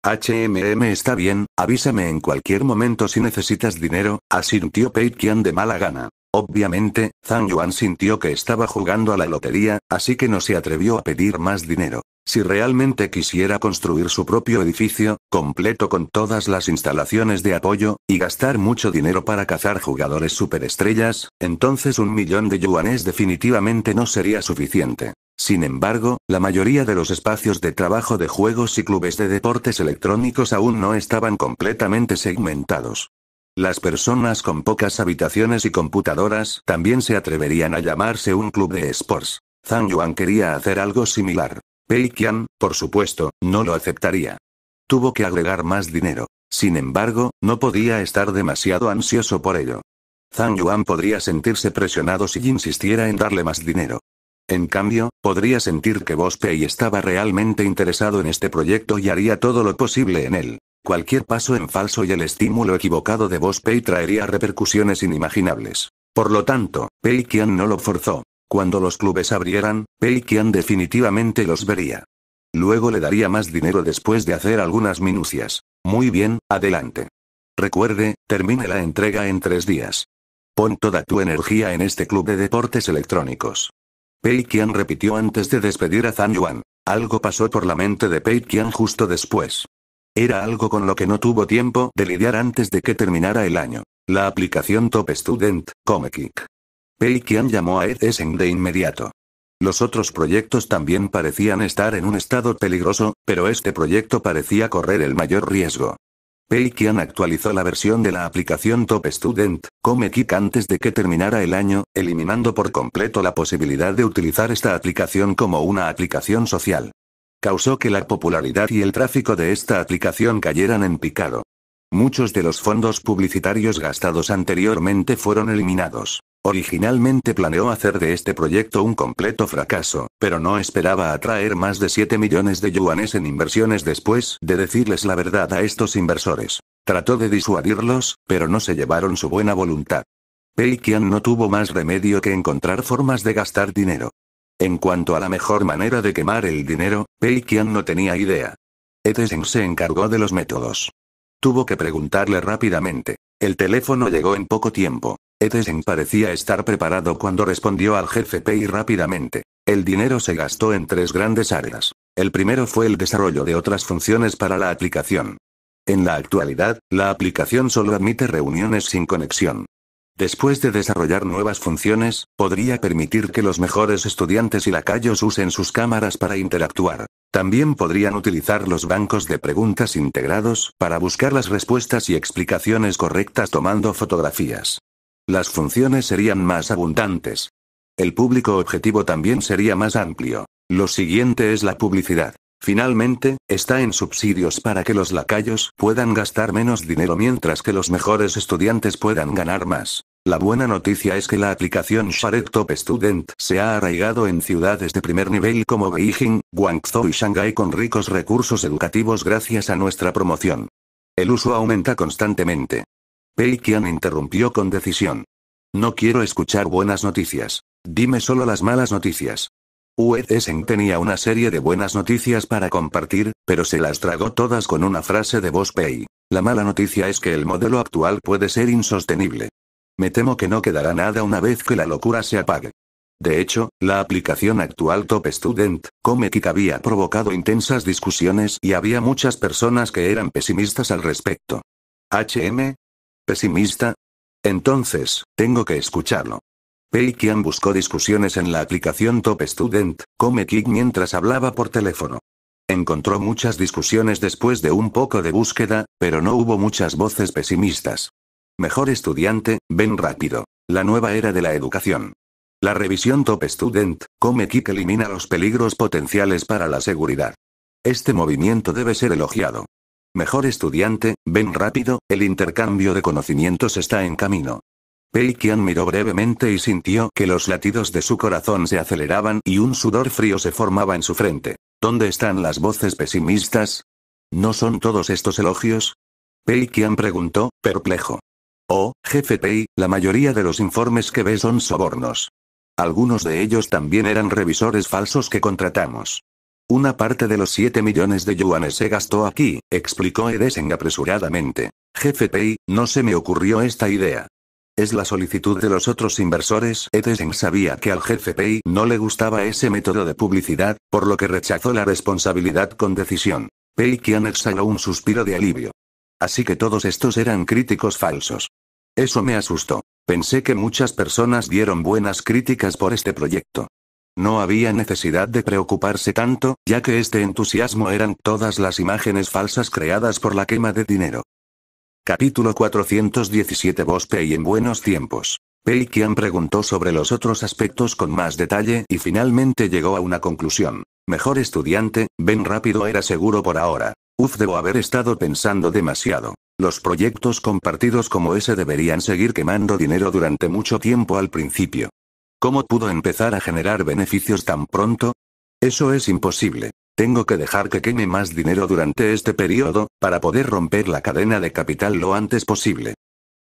HMM está bien, avísame en cualquier momento si necesitas dinero, asintió Pei quien de mala gana. Obviamente, Zhang Yuan sintió que estaba jugando a la lotería, así que no se atrevió a pedir más dinero. Si realmente quisiera construir su propio edificio, completo con todas las instalaciones de apoyo, y gastar mucho dinero para cazar jugadores superestrellas, entonces un millón de yuanes definitivamente no sería suficiente. Sin embargo, la mayoría de los espacios de trabajo de juegos y clubes de deportes electrónicos aún no estaban completamente segmentados. Las personas con pocas habitaciones y computadoras también se atreverían a llamarse un club de sports. Zhang Yuan quería hacer algo similar. Pei Qian, por supuesto, no lo aceptaría. Tuvo que agregar más dinero. Sin embargo, no podía estar demasiado ansioso por ello. Zhang Yuan podría sentirse presionado si insistiera en darle más dinero. En cambio, podría sentir que Bospei estaba realmente interesado en este proyecto y haría todo lo posible en él. Cualquier paso en falso y el estímulo equivocado de Boss Pei traería repercusiones inimaginables. Por lo tanto, Pei Qian no lo forzó. Cuando los clubes abrieran, Pei Qian definitivamente los vería. Luego le daría más dinero después de hacer algunas minucias. Muy bien, adelante. Recuerde, termine la entrega en tres días. Pon toda tu energía en este club de deportes electrónicos. Pei Qian repitió antes de despedir a Zhang Yuan. Algo pasó por la mente de Pei Qian justo después. Era algo con lo que no tuvo tiempo de lidiar antes de que terminara el año. La aplicación Top Student, Comekick. Pei Qian llamó a Ed de inmediato. Los otros proyectos también parecían estar en un estado peligroso, pero este proyecto parecía correr el mayor riesgo. Pei actualizó la versión de la aplicación Top Student, Kick antes de que terminara el año, eliminando por completo la posibilidad de utilizar esta aplicación como una aplicación social causó que la popularidad y el tráfico de esta aplicación cayeran en picado. Muchos de los fondos publicitarios gastados anteriormente fueron eliminados. Originalmente planeó hacer de este proyecto un completo fracaso, pero no esperaba atraer más de 7 millones de yuanes en inversiones después de decirles la verdad a estos inversores. Trató de disuadirlos, pero no se llevaron su buena voluntad. Pei no tuvo más remedio que encontrar formas de gastar dinero. En cuanto a la mejor manera de quemar el dinero, Pei Qian no tenía idea. Edesen se encargó de los métodos. Tuvo que preguntarle rápidamente. El teléfono llegó en poco tiempo. Edesen parecía estar preparado cuando respondió al jefe Pei rápidamente. El dinero se gastó en tres grandes áreas. El primero fue el desarrollo de otras funciones para la aplicación. En la actualidad, la aplicación solo admite reuniones sin conexión. Después de desarrollar nuevas funciones, podría permitir que los mejores estudiantes y lacayos usen sus cámaras para interactuar. También podrían utilizar los bancos de preguntas integrados para buscar las respuestas y explicaciones correctas tomando fotografías. Las funciones serían más abundantes. El público objetivo también sería más amplio. Lo siguiente es la publicidad. Finalmente, está en subsidios para que los lacayos puedan gastar menos dinero mientras que los mejores estudiantes puedan ganar más. La buena noticia es que la aplicación Shared Top Student se ha arraigado en ciudades de primer nivel como Beijing, Guangzhou y Shanghái con ricos recursos educativos gracias a nuestra promoción. El uso aumenta constantemente. Pei Qian interrumpió con decisión. No quiero escuchar buenas noticias. Dime solo las malas noticias en tenía una serie de buenas noticias para compartir, pero se las tragó todas con una frase de voz Pei. La mala noticia es que el modelo actual puede ser insostenible. Me temo que no quedará nada una vez que la locura se apague. De hecho, la aplicación actual Top Student, Comekic había provocado intensas discusiones y había muchas personas que eran pesimistas al respecto. HM? ¿Pesimista? Entonces, tengo que escucharlo. Peikian buscó discusiones en la aplicación Top Student, Come Kick mientras hablaba por teléfono. Encontró muchas discusiones después de un poco de búsqueda, pero no hubo muchas voces pesimistas. Mejor estudiante, ven rápido. La nueva era de la educación. La revisión Top Student, Come Kick elimina los peligros potenciales para la seguridad. Este movimiento debe ser elogiado. Mejor estudiante, ven rápido, el intercambio de conocimientos está en camino. Qian miró brevemente y sintió que los latidos de su corazón se aceleraban y un sudor frío se formaba en su frente. ¿Dónde están las voces pesimistas? ¿No son todos estos elogios? Qian preguntó, perplejo. Oh, jefe Pei, la mayoría de los informes que ve son sobornos. Algunos de ellos también eran revisores falsos que contratamos. Una parte de los 7 millones de yuanes se gastó aquí, explicó Edesen apresuradamente. Jefe Pei, no se me ocurrió esta idea. Es la solicitud de los otros inversores. Edison sabía que al jefe Pei no le gustaba ese método de publicidad, por lo que rechazó la responsabilidad con decisión. Pei Qian exhaló un suspiro de alivio. Así que todos estos eran críticos falsos. Eso me asustó. Pensé que muchas personas dieron buenas críticas por este proyecto. No había necesidad de preocuparse tanto, ya que este entusiasmo eran todas las imágenes falsas creadas por la quema de dinero. Capítulo 417 Bospe Pei en buenos tiempos. Pei Qian preguntó sobre los otros aspectos con más detalle y finalmente llegó a una conclusión. Mejor estudiante, ven rápido era seguro por ahora. Uf, debo haber estado pensando demasiado. Los proyectos compartidos como ese deberían seguir quemando dinero durante mucho tiempo al principio. ¿Cómo pudo empezar a generar beneficios tan pronto? Eso es imposible. Tengo que dejar que queme más dinero durante este periodo, para poder romper la cadena de capital lo antes posible.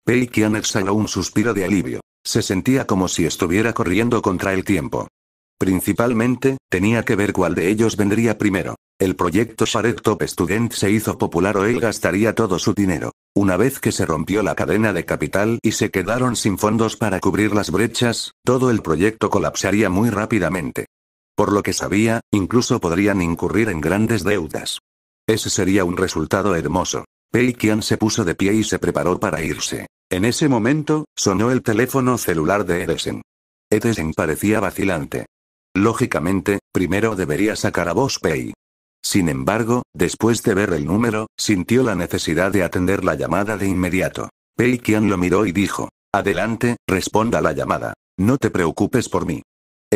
Pei exhaló un suspiro de alivio. Se sentía como si estuviera corriendo contra el tiempo. Principalmente, tenía que ver cuál de ellos vendría primero. El proyecto Shared Top Student se hizo popular o él gastaría todo su dinero. Una vez que se rompió la cadena de capital y se quedaron sin fondos para cubrir las brechas, todo el proyecto colapsaría muy rápidamente. Por lo que sabía, incluso podrían incurrir en grandes deudas. Ese sería un resultado hermoso. Pei Qian se puso de pie y se preparó para irse. En ese momento, sonó el teléfono celular de Edesen. Edesen parecía vacilante. Lógicamente, primero debería sacar a vos Pei. Sin embargo, después de ver el número, sintió la necesidad de atender la llamada de inmediato. Pei Qian lo miró y dijo, Adelante, responda la llamada. No te preocupes por mí.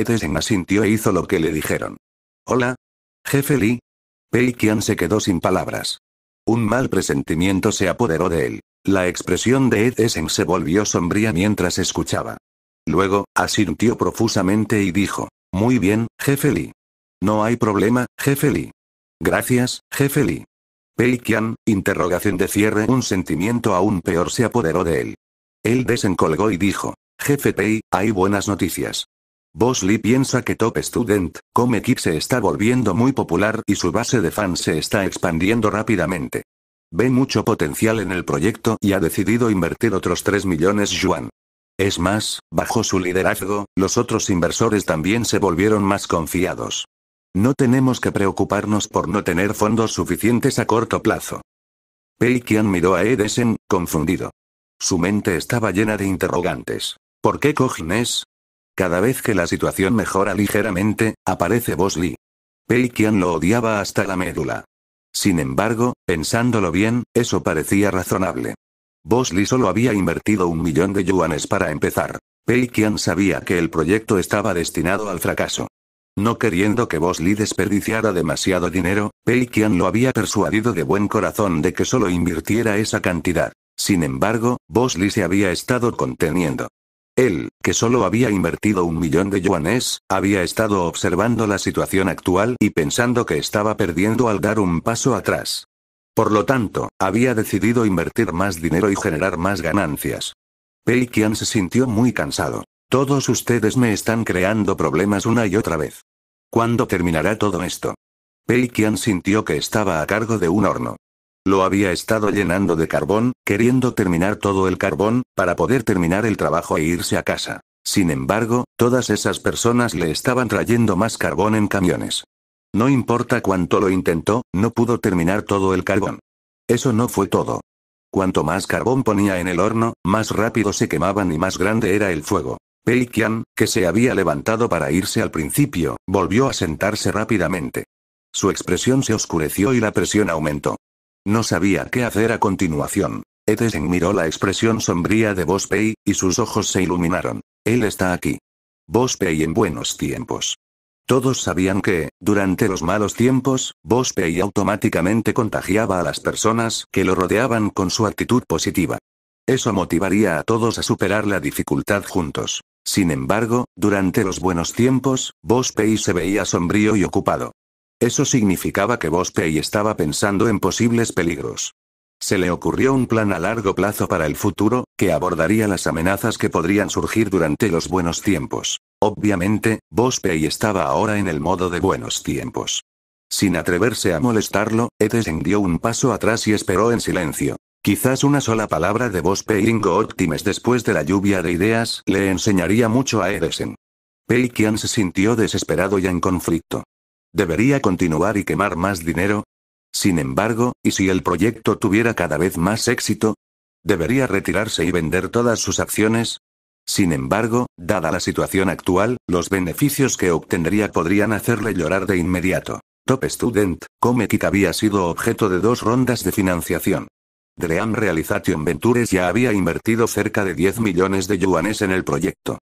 Edesen asintió e hizo lo que le dijeron. Hola. Jefe Lee. Peikian se quedó sin palabras. Un mal presentimiento se apoderó de él. La expresión de Edesen se volvió sombría mientras escuchaba. Luego, asintió profusamente y dijo, Muy bien, jefe Lee. No hay problema, jefe Lee. Gracias, jefe Lee. Peikian, interrogación de cierre. Un sentimiento aún peor se apoderó de él. Él desencolgó y dijo, Jefe Pei, hay buenas noticias. Boss piensa que Top Student, Come Kick se está volviendo muy popular y su base de fans se está expandiendo rápidamente. Ve mucho potencial en el proyecto y ha decidido invertir otros 3 millones yuan. Es más, bajo su liderazgo, los otros inversores también se volvieron más confiados. No tenemos que preocuparnos por no tener fondos suficientes a corto plazo. Pei Qian miró a Edesen, confundido. Su mente estaba llena de interrogantes. ¿Por qué Cojines? Cada vez que la situación mejora ligeramente, aparece Bosley. Peikian lo odiaba hasta la médula. Sin embargo, pensándolo bien, eso parecía razonable. Bosley solo había invertido un millón de yuanes para empezar. Pei sabía que el proyecto estaba destinado al fracaso. No queriendo que Bosley desperdiciara demasiado dinero, Pei lo había persuadido de buen corazón de que solo invirtiera esa cantidad. Sin embargo, Bosley se había estado conteniendo. Él, que solo había invertido un millón de yuanes, había estado observando la situación actual y pensando que estaba perdiendo al dar un paso atrás. Por lo tanto, había decidido invertir más dinero y generar más ganancias. Pei Qian se sintió muy cansado. Todos ustedes me están creando problemas una y otra vez. ¿Cuándo terminará todo esto? Pei Qian sintió que estaba a cargo de un horno. Lo había estado llenando de carbón, queriendo terminar todo el carbón, para poder terminar el trabajo e irse a casa. Sin embargo, todas esas personas le estaban trayendo más carbón en camiones. No importa cuánto lo intentó, no pudo terminar todo el carbón. Eso no fue todo. Cuanto más carbón ponía en el horno, más rápido se quemaban y más grande era el fuego. Pei Qian, que se había levantado para irse al principio, volvió a sentarse rápidamente. Su expresión se oscureció y la presión aumentó. No sabía qué hacer a continuación. Edesen miró la expresión sombría de Bospey, y sus ojos se iluminaron. Él está aquí. Bospey en buenos tiempos. Todos sabían que, durante los malos tiempos, Bospey automáticamente contagiaba a las personas que lo rodeaban con su actitud positiva. Eso motivaría a todos a superar la dificultad juntos. Sin embargo, durante los buenos tiempos, Bospey se veía sombrío y ocupado. Eso significaba que Bospey estaba pensando en posibles peligros. Se le ocurrió un plan a largo plazo para el futuro, que abordaría las amenazas que podrían surgir durante los buenos tiempos. Obviamente, Bospey estaba ahora en el modo de buenos tiempos. Sin atreverse a molestarlo, Edesen dio un paso atrás y esperó en silencio. Quizás una sola palabra de Bospey Ingo Optimes después de la lluvia de ideas le enseñaría mucho a Edesen. Pei se sintió desesperado y en conflicto. ¿Debería continuar y quemar más dinero? Sin embargo, ¿y si el proyecto tuviera cada vez más éxito? ¿Debería retirarse y vender todas sus acciones? Sin embargo, dada la situación actual, los beneficios que obtendría podrían hacerle llorar de inmediato. Top Student, Comekit había sido objeto de dos rondas de financiación. Dream Realization Ventures ya había invertido cerca de 10 millones de yuanes en el proyecto.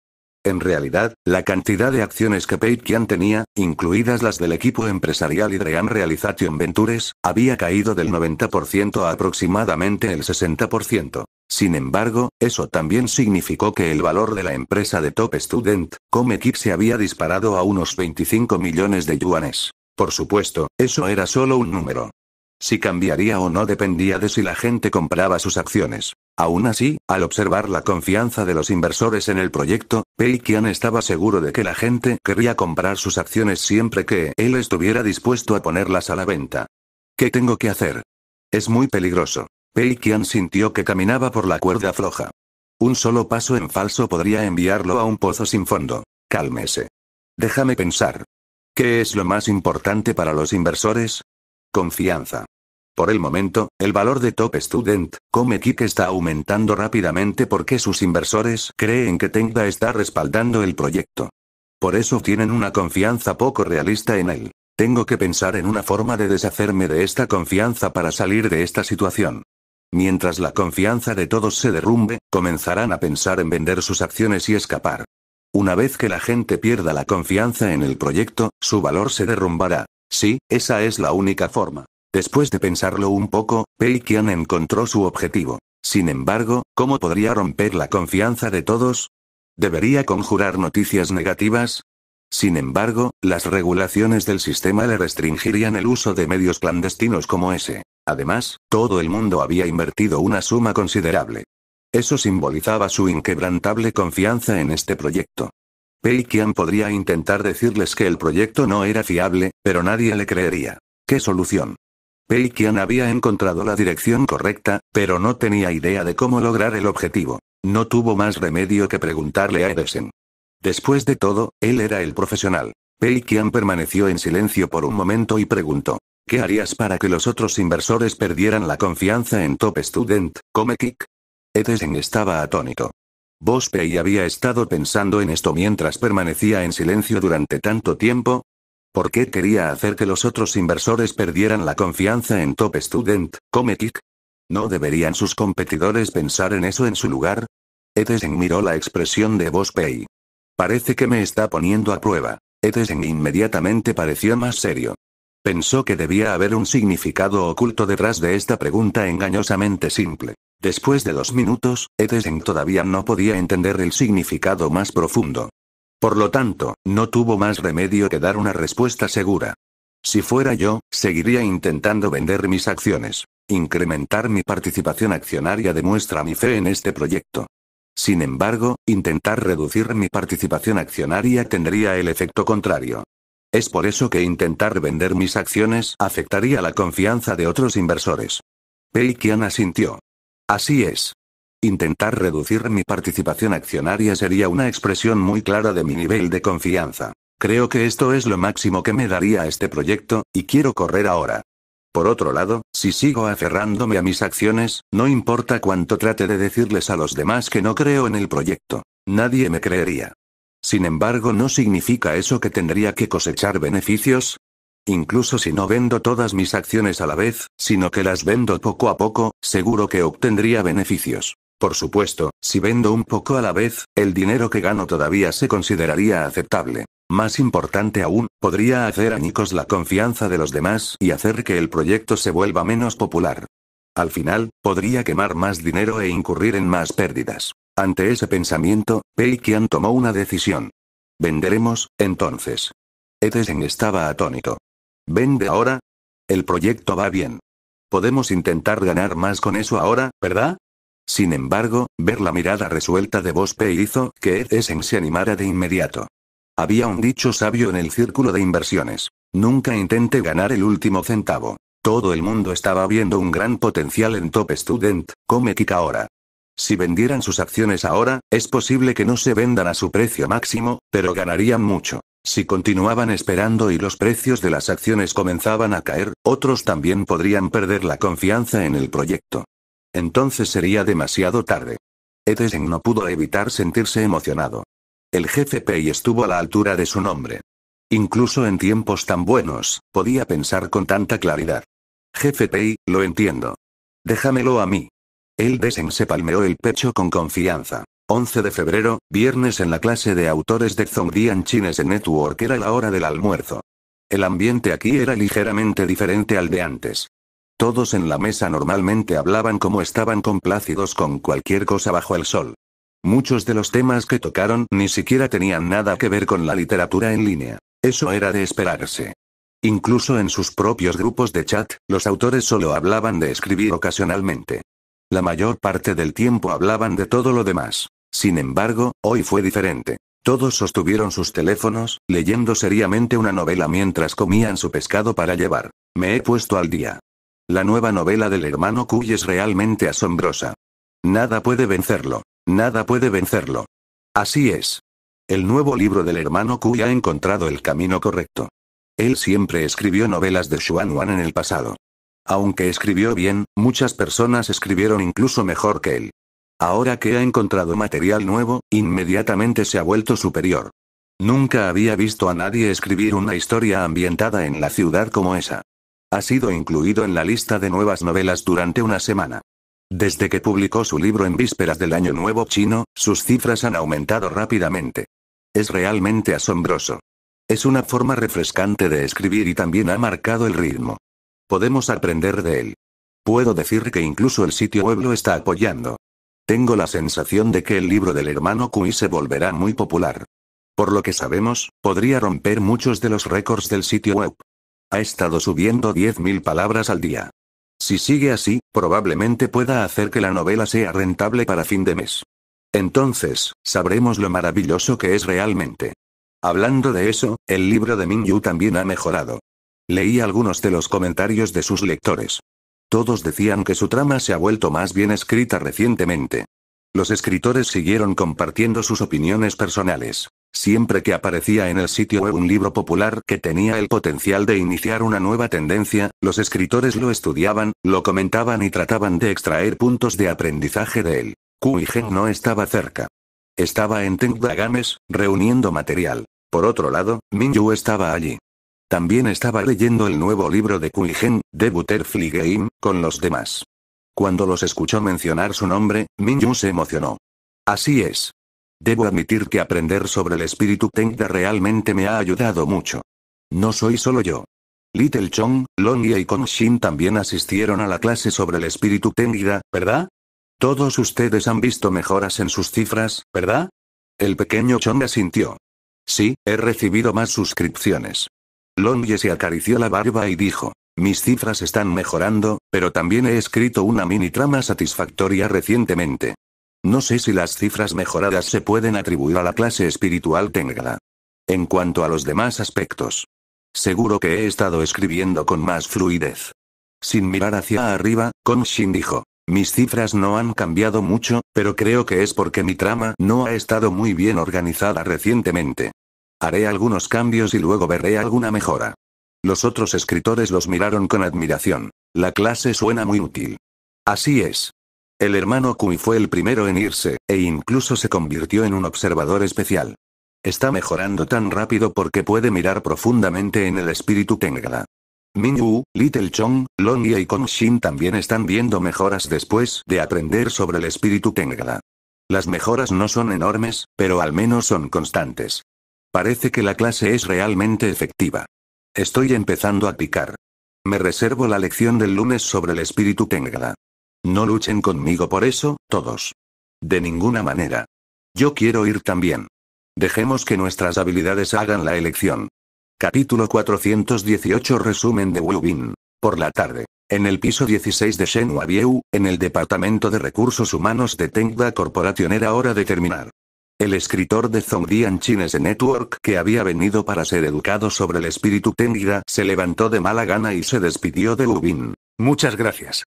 En realidad, la cantidad de acciones que Peitkian tenía, incluidas las del equipo empresarial y Realization Ventures, había caído del 90% a aproximadamente el 60%. Sin embargo, eso también significó que el valor de la empresa de Top Student, Kick se había disparado a unos 25 millones de yuanes. Por supuesto, eso era solo un número. Si cambiaría o no dependía de si la gente compraba sus acciones. Aún así, al observar la confianza de los inversores en el proyecto, Pei estaba seguro de que la gente querría comprar sus acciones siempre que él estuviera dispuesto a ponerlas a la venta. ¿Qué tengo que hacer? Es muy peligroso. Pei sintió que caminaba por la cuerda floja. Un solo paso en falso podría enviarlo a un pozo sin fondo. Cálmese. Déjame pensar. ¿Qué es lo más importante para los inversores? Confianza. Por el momento, el valor de Top Student, Come Kick está aumentando rápidamente porque sus inversores creen que Tengda está respaldando el proyecto. Por eso tienen una confianza poco realista en él. Tengo que pensar en una forma de deshacerme de esta confianza para salir de esta situación. Mientras la confianza de todos se derrumbe, comenzarán a pensar en vender sus acciones y escapar. Una vez que la gente pierda la confianza en el proyecto, su valor se derrumbará. Sí, esa es la única forma. Después de pensarlo un poco, Pei Qian encontró su objetivo. Sin embargo, ¿cómo podría romper la confianza de todos? ¿Debería conjurar noticias negativas? Sin embargo, las regulaciones del sistema le restringirían el uso de medios clandestinos como ese. Además, todo el mundo había invertido una suma considerable. Eso simbolizaba su inquebrantable confianza en este proyecto. Pei Qian podría intentar decirles que el proyecto no era fiable, pero nadie le creería. ¿Qué solución? Peikian había encontrado la dirección correcta, pero no tenía idea de cómo lograr el objetivo. No tuvo más remedio que preguntarle a Edesen. Después de todo, él era el profesional. Peikian permaneció en silencio por un momento y preguntó. ¿Qué harías para que los otros inversores perdieran la confianza en Top Student, Kick? Edesen estaba atónito. Pei había estado pensando en esto mientras permanecía en silencio durante tanto tiempo, ¿Por qué quería hacer que los otros inversores perdieran la confianza en Top Student, Cometic? ¿No deberían sus competidores pensar en eso en su lugar? Edesen miró la expresión de Pay. Parece que me está poniendo a prueba. Edesen inmediatamente pareció más serio. Pensó que debía haber un significado oculto detrás de esta pregunta engañosamente simple. Después de dos minutos, Edesen todavía no podía entender el significado más profundo. Por lo tanto, no tuvo más remedio que dar una respuesta segura. Si fuera yo, seguiría intentando vender mis acciones. Incrementar mi participación accionaria demuestra mi fe en este proyecto. Sin embargo, intentar reducir mi participación accionaria tendría el efecto contrario. Es por eso que intentar vender mis acciones afectaría la confianza de otros inversores. Pei asintió. Así es. Intentar reducir mi participación accionaria sería una expresión muy clara de mi nivel de confianza. Creo que esto es lo máximo que me daría este proyecto, y quiero correr ahora. Por otro lado, si sigo aferrándome a mis acciones, no importa cuánto trate de decirles a los demás que no creo en el proyecto. Nadie me creería. Sin embargo, no significa eso que tendría que cosechar beneficios. Incluso si no vendo todas mis acciones a la vez, sino que las vendo poco a poco, seguro que obtendría beneficios. Por supuesto, si vendo un poco a la vez, el dinero que gano todavía se consideraría aceptable. Más importante aún, podría hacer a Nikos la confianza de los demás y hacer que el proyecto se vuelva menos popular. Al final, podría quemar más dinero e incurrir en más pérdidas. Ante ese pensamiento, Peikian tomó una decisión. Venderemos, entonces. Etesen estaba atónito. ¿Vende ahora? El proyecto va bien. Podemos intentar ganar más con eso ahora, ¿verdad? Sin embargo, ver la mirada resuelta de Bospe hizo que Ed Essen se animara de inmediato. Había un dicho sabio en el círculo de inversiones. Nunca intente ganar el último centavo. Todo el mundo estaba viendo un gran potencial en Top Student, come ahora. Si vendieran sus acciones ahora, es posible que no se vendan a su precio máximo, pero ganarían mucho. Si continuaban esperando y los precios de las acciones comenzaban a caer, otros también podrían perder la confianza en el proyecto. Entonces sería demasiado tarde. Edesen no pudo evitar sentirse emocionado. El jefe Pei estuvo a la altura de su nombre. Incluso en tiempos tan buenos, podía pensar con tanta claridad. Jefe Pei, lo entiendo. Déjamelo a mí. El Desen se palmeó el pecho con confianza. 11 de febrero, viernes en la clase de autores de Zongdian Chines en Network era la hora del almuerzo. El ambiente aquí era ligeramente diferente al de antes. Todos en la mesa normalmente hablaban como estaban complácidos con cualquier cosa bajo el sol. Muchos de los temas que tocaron ni siquiera tenían nada que ver con la literatura en línea. Eso era de esperarse. Incluso en sus propios grupos de chat, los autores solo hablaban de escribir ocasionalmente. La mayor parte del tiempo hablaban de todo lo demás. Sin embargo, hoy fue diferente. Todos sostuvieron sus teléfonos, leyendo seriamente una novela mientras comían su pescado para llevar. Me he puesto al día. La nueva novela del hermano Kuy es realmente asombrosa. Nada puede vencerlo. Nada puede vencerlo. Así es. El nuevo libro del hermano Kuy ha encontrado el camino correcto. Él siempre escribió novelas de Xuan Wan en el pasado. Aunque escribió bien, muchas personas escribieron incluso mejor que él. Ahora que ha encontrado material nuevo, inmediatamente se ha vuelto superior. Nunca había visto a nadie escribir una historia ambientada en la ciudad como esa. Ha sido incluido en la lista de nuevas novelas durante una semana. Desde que publicó su libro en vísperas del Año Nuevo chino, sus cifras han aumentado rápidamente. Es realmente asombroso. Es una forma refrescante de escribir y también ha marcado el ritmo. Podemos aprender de él. Puedo decir que incluso el sitio web lo está apoyando. Tengo la sensación de que el libro del hermano Kui se volverá muy popular. Por lo que sabemos, podría romper muchos de los récords del sitio web. Ha estado subiendo 10.000 palabras al día. Si sigue así, probablemente pueda hacer que la novela sea rentable para fin de mes. Entonces, sabremos lo maravilloso que es realmente. Hablando de eso, el libro de Yu también ha mejorado. Leí algunos de los comentarios de sus lectores. Todos decían que su trama se ha vuelto más bien escrita recientemente. Los escritores siguieron compartiendo sus opiniones personales. Siempre que aparecía en el sitio web un libro popular que tenía el potencial de iniciar una nueva tendencia, los escritores lo estudiaban, lo comentaban y trataban de extraer puntos de aprendizaje de él. Kuigen no estaba cerca. Estaba en Tengdagames, reuniendo material. Por otro lado, Minyu estaba allí. También estaba leyendo el nuevo libro de Kuigen, The Butterfly Game, con los demás. Cuando los escuchó mencionar su nombre, Minyu se emocionó. Así es. Debo admitir que aprender sobre el espíritu Tengda realmente me ha ayudado mucho. No soy solo yo. Little Chong, Longye y Kongshin también asistieron a la clase sobre el espíritu Tengda, ¿verdad? Todos ustedes han visto mejoras en sus cifras, ¿verdad? El pequeño Chong asintió. Sí, he recibido más suscripciones. Longye se acarició la barba y dijo, mis cifras están mejorando, pero también he escrito una mini trama satisfactoria recientemente. No sé si las cifras mejoradas se pueden atribuir a la clase espiritual Tengala. En cuanto a los demás aspectos. Seguro que he estado escribiendo con más fluidez. Sin mirar hacia arriba, Shin dijo. Mis cifras no han cambiado mucho, pero creo que es porque mi trama no ha estado muy bien organizada recientemente. Haré algunos cambios y luego veré alguna mejora. Los otros escritores los miraron con admiración. La clase suena muy útil. Así es. El hermano Kui fue el primero en irse, e incluso se convirtió en un observador especial. Está mejorando tan rápido porque puede mirar profundamente en el espíritu Tengala. yu Little Chong, Longye y Shin también están viendo mejoras después de aprender sobre el espíritu Tengala. Las mejoras no son enormes, pero al menos son constantes. Parece que la clase es realmente efectiva. Estoy empezando a picar. Me reservo la lección del lunes sobre el espíritu Tengala. No luchen conmigo por eso, todos. De ninguna manera. Yo quiero ir también. Dejemos que nuestras habilidades hagan la elección. Capítulo 418 Resumen de Wubin. Por la tarde. En el piso 16 de Shenhua en el Departamento de Recursos Humanos de Tengda Corporation era hora de terminar. El escritor de Zongdian Chinese Network que había venido para ser educado sobre el espíritu Tengda se levantó de mala gana y se despidió de Wubin. Muchas gracias.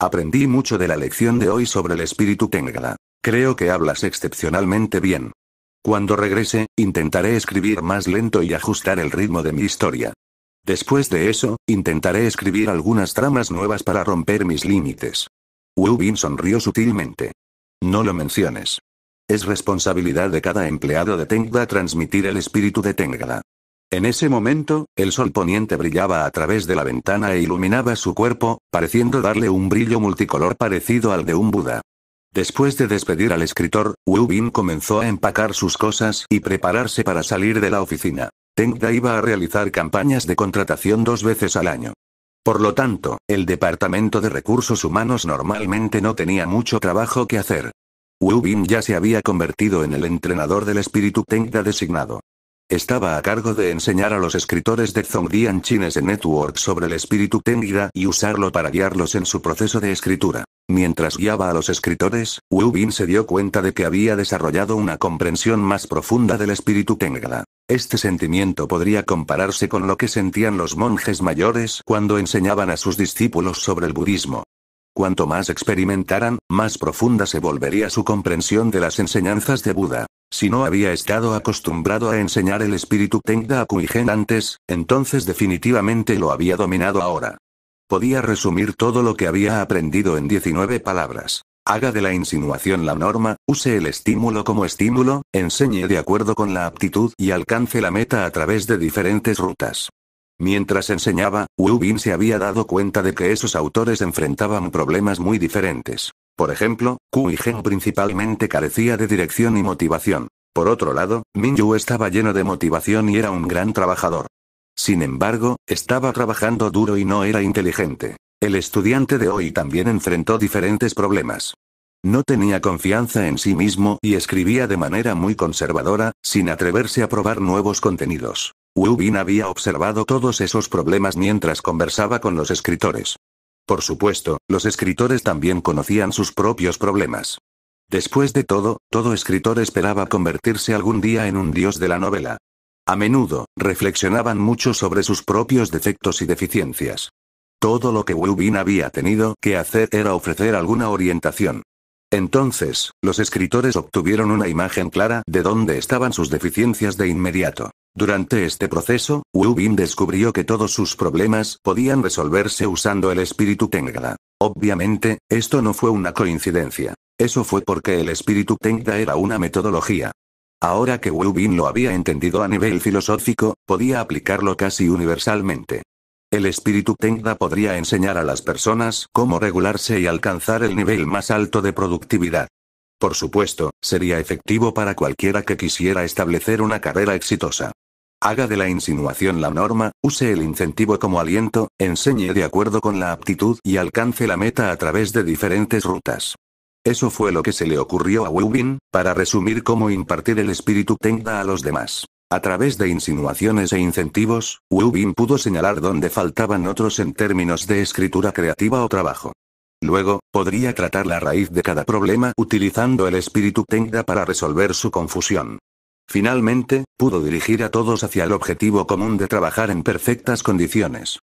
Aprendí mucho de la lección de hoy sobre el espíritu Tengala. Creo que hablas excepcionalmente bien. Cuando regrese, intentaré escribir más lento y ajustar el ritmo de mi historia. Después de eso, intentaré escribir algunas tramas nuevas para romper mis límites. Wubin sonrió sutilmente. No lo menciones. Es responsabilidad de cada empleado de Tengala transmitir el espíritu de Tengala. En ese momento, el sol poniente brillaba a través de la ventana e iluminaba su cuerpo, pareciendo darle un brillo multicolor parecido al de un Buda. Después de despedir al escritor, Wu Bin comenzó a empacar sus cosas y prepararse para salir de la oficina. Tengda iba a realizar campañas de contratación dos veces al año. Por lo tanto, el Departamento de Recursos Humanos normalmente no tenía mucho trabajo que hacer. Wu Bin ya se había convertido en el entrenador del espíritu Tengda designado. Estaba a cargo de enseñar a los escritores de Zhongdian en Network sobre el espíritu Tengida y usarlo para guiarlos en su proceso de escritura. Mientras guiaba a los escritores, Wu Bin se dio cuenta de que había desarrollado una comprensión más profunda del espíritu Tengida. Este sentimiento podría compararse con lo que sentían los monjes mayores cuando enseñaban a sus discípulos sobre el budismo. Cuanto más experimentaran, más profunda se volvería su comprensión de las enseñanzas de Buda. Si no había estado acostumbrado a enseñar el espíritu Tengda Kuigen antes, entonces definitivamente lo había dominado ahora. Podía resumir todo lo que había aprendido en 19 palabras. Haga de la insinuación la norma, use el estímulo como estímulo, enseñe de acuerdo con la aptitud y alcance la meta a través de diferentes rutas. Mientras enseñaba, Wu Bin se había dado cuenta de que esos autores enfrentaban problemas muy diferentes. Por ejemplo, y Gen principalmente carecía de dirección y motivación. Por otro lado, Min Yu estaba lleno de motivación y era un gran trabajador. Sin embargo, estaba trabajando duro y no era inteligente. El estudiante de hoy también enfrentó diferentes problemas. No tenía confianza en sí mismo y escribía de manera muy conservadora, sin atreverse a probar nuevos contenidos. Wubin había observado todos esos problemas mientras conversaba con los escritores. Por supuesto, los escritores también conocían sus propios problemas. Después de todo, todo escritor esperaba convertirse algún día en un dios de la novela. A menudo, reflexionaban mucho sobre sus propios defectos y deficiencias. Todo lo que Wubin había tenido que hacer era ofrecer alguna orientación. Entonces, los escritores obtuvieron una imagen clara de dónde estaban sus deficiencias de inmediato. Durante este proceso, Wu descubrió que todos sus problemas podían resolverse usando el espíritu Tengda. Obviamente, esto no fue una coincidencia. Eso fue porque el espíritu Tengda era una metodología. Ahora que Wubin lo había entendido a nivel filosófico, podía aplicarlo casi universalmente. El espíritu Tengda podría enseñar a las personas cómo regularse y alcanzar el nivel más alto de productividad. Por supuesto, sería efectivo para cualquiera que quisiera establecer una carrera exitosa. Haga de la insinuación la norma, use el incentivo como aliento, enseñe de acuerdo con la aptitud y alcance la meta a través de diferentes rutas. Eso fue lo que se le ocurrió a Wubin, para resumir cómo impartir el espíritu Tengda a los demás. A través de insinuaciones e incentivos, Wubin pudo señalar dónde faltaban otros en términos de escritura creativa o trabajo. Luego, podría tratar la raíz de cada problema utilizando el espíritu Tengda para resolver su confusión. Finalmente, pudo dirigir a todos hacia el objetivo común de trabajar en perfectas condiciones.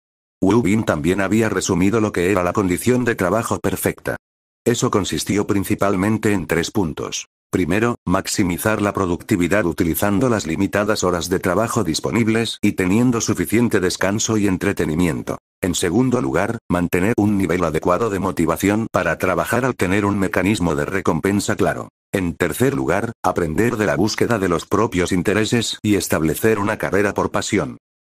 Wubin también había resumido lo que era la condición de trabajo perfecta. Eso consistió principalmente en tres puntos. Primero, maximizar la productividad utilizando las limitadas horas de trabajo disponibles y teniendo suficiente descanso y entretenimiento. En segundo lugar, mantener un nivel adecuado de motivación para trabajar al tener un mecanismo de recompensa claro. En tercer lugar, aprender de la búsqueda de los propios intereses y establecer una carrera por pasión.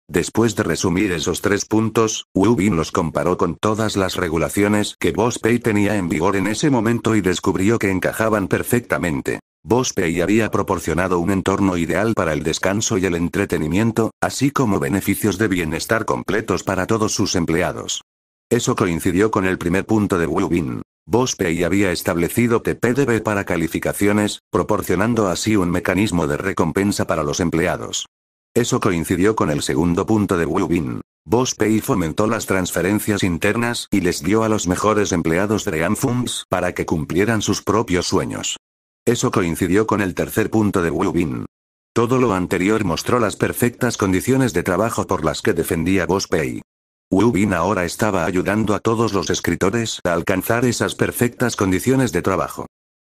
Después de resumir esos tres puntos, Wubin los comparó con todas las regulaciones que Boss tenía en vigor en ese momento y descubrió que encajaban perfectamente. Boss había proporcionado un entorno ideal para el descanso y el entretenimiento, así como beneficios de bienestar completos para todos sus empleados. Eso coincidió con el primer punto de Wubin. Bin. había establecido TPDB para calificaciones, proporcionando así un mecanismo de recompensa para los empleados. Eso coincidió con el segundo punto de Wu Bin. Boss fomentó las transferencias internas y les dio a los mejores empleados de Anfums para que cumplieran sus propios sueños. Eso coincidió con el tercer punto de Wu Bin. Todo lo anterior mostró las perfectas condiciones de trabajo por las que defendía Boss Pei. Wu Bin ahora estaba ayudando a todos los escritores a alcanzar esas perfectas condiciones de trabajo.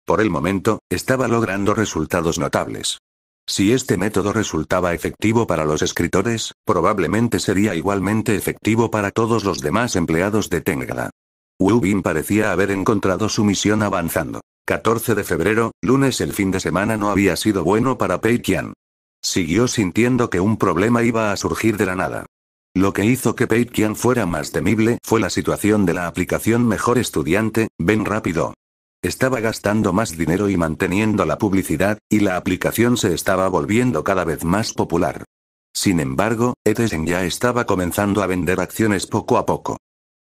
Por el momento, estaba logrando resultados notables. Si este método resultaba efectivo para los escritores, probablemente sería igualmente efectivo para todos los demás empleados de Tengda. Wu Bin parecía haber encontrado su misión avanzando. 14 de febrero, lunes el fin de semana no había sido bueno para Pei Qian. Siguió sintiendo que un problema iba a surgir de la nada. Lo que hizo que Pei Qian fuera más temible fue la situación de la aplicación Mejor Estudiante, ven rápido, estaba gastando más dinero y manteniendo la publicidad, y la aplicación se estaba volviendo cada vez más popular. Sin embargo, Edison ya estaba comenzando a vender acciones poco a poco.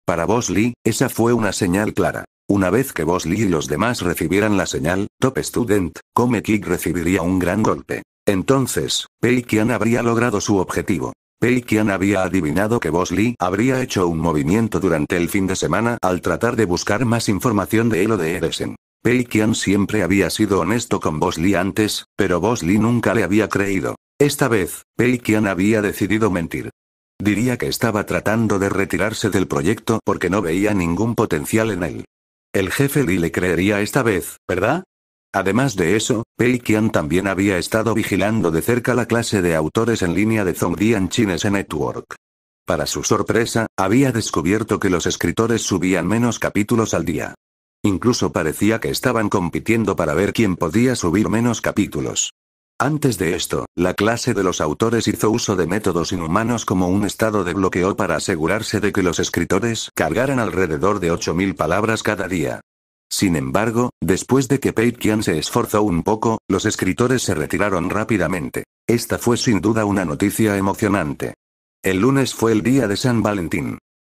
Para Bosley, esa fue una señal clara. Una vez que Bosley y los demás recibieran la señal, Top Student, Come Kick recibiría un gran golpe. Entonces, Peikian habría logrado su objetivo. Peikian había adivinado que Bosley habría hecho un movimiento durante el fin de semana al tratar de buscar más información de él o de Edesen. Peikian siempre había sido honesto con Bosley antes, pero Bosley nunca le había creído. Esta vez, Peikian había decidido mentir. Diría que estaba tratando de retirarse del proyecto porque no veía ningún potencial en él. El jefe Lee le creería esta vez, ¿verdad? Además de eso, Pei Qian también había estado vigilando de cerca la clase de autores en línea de Zhongdian Chinese Network. Para su sorpresa, había descubierto que los escritores subían menos capítulos al día. Incluso parecía que estaban compitiendo para ver quién podía subir menos capítulos. Antes de esto, la clase de los autores hizo uso de métodos inhumanos como un estado de bloqueo para asegurarse de que los escritores cargaran alrededor de 8.000 palabras cada día. Sin embargo, después de que Pei se esforzó un poco, los escritores se retiraron rápidamente. Esta fue sin duda una noticia emocionante. El lunes fue el día de San Valentín.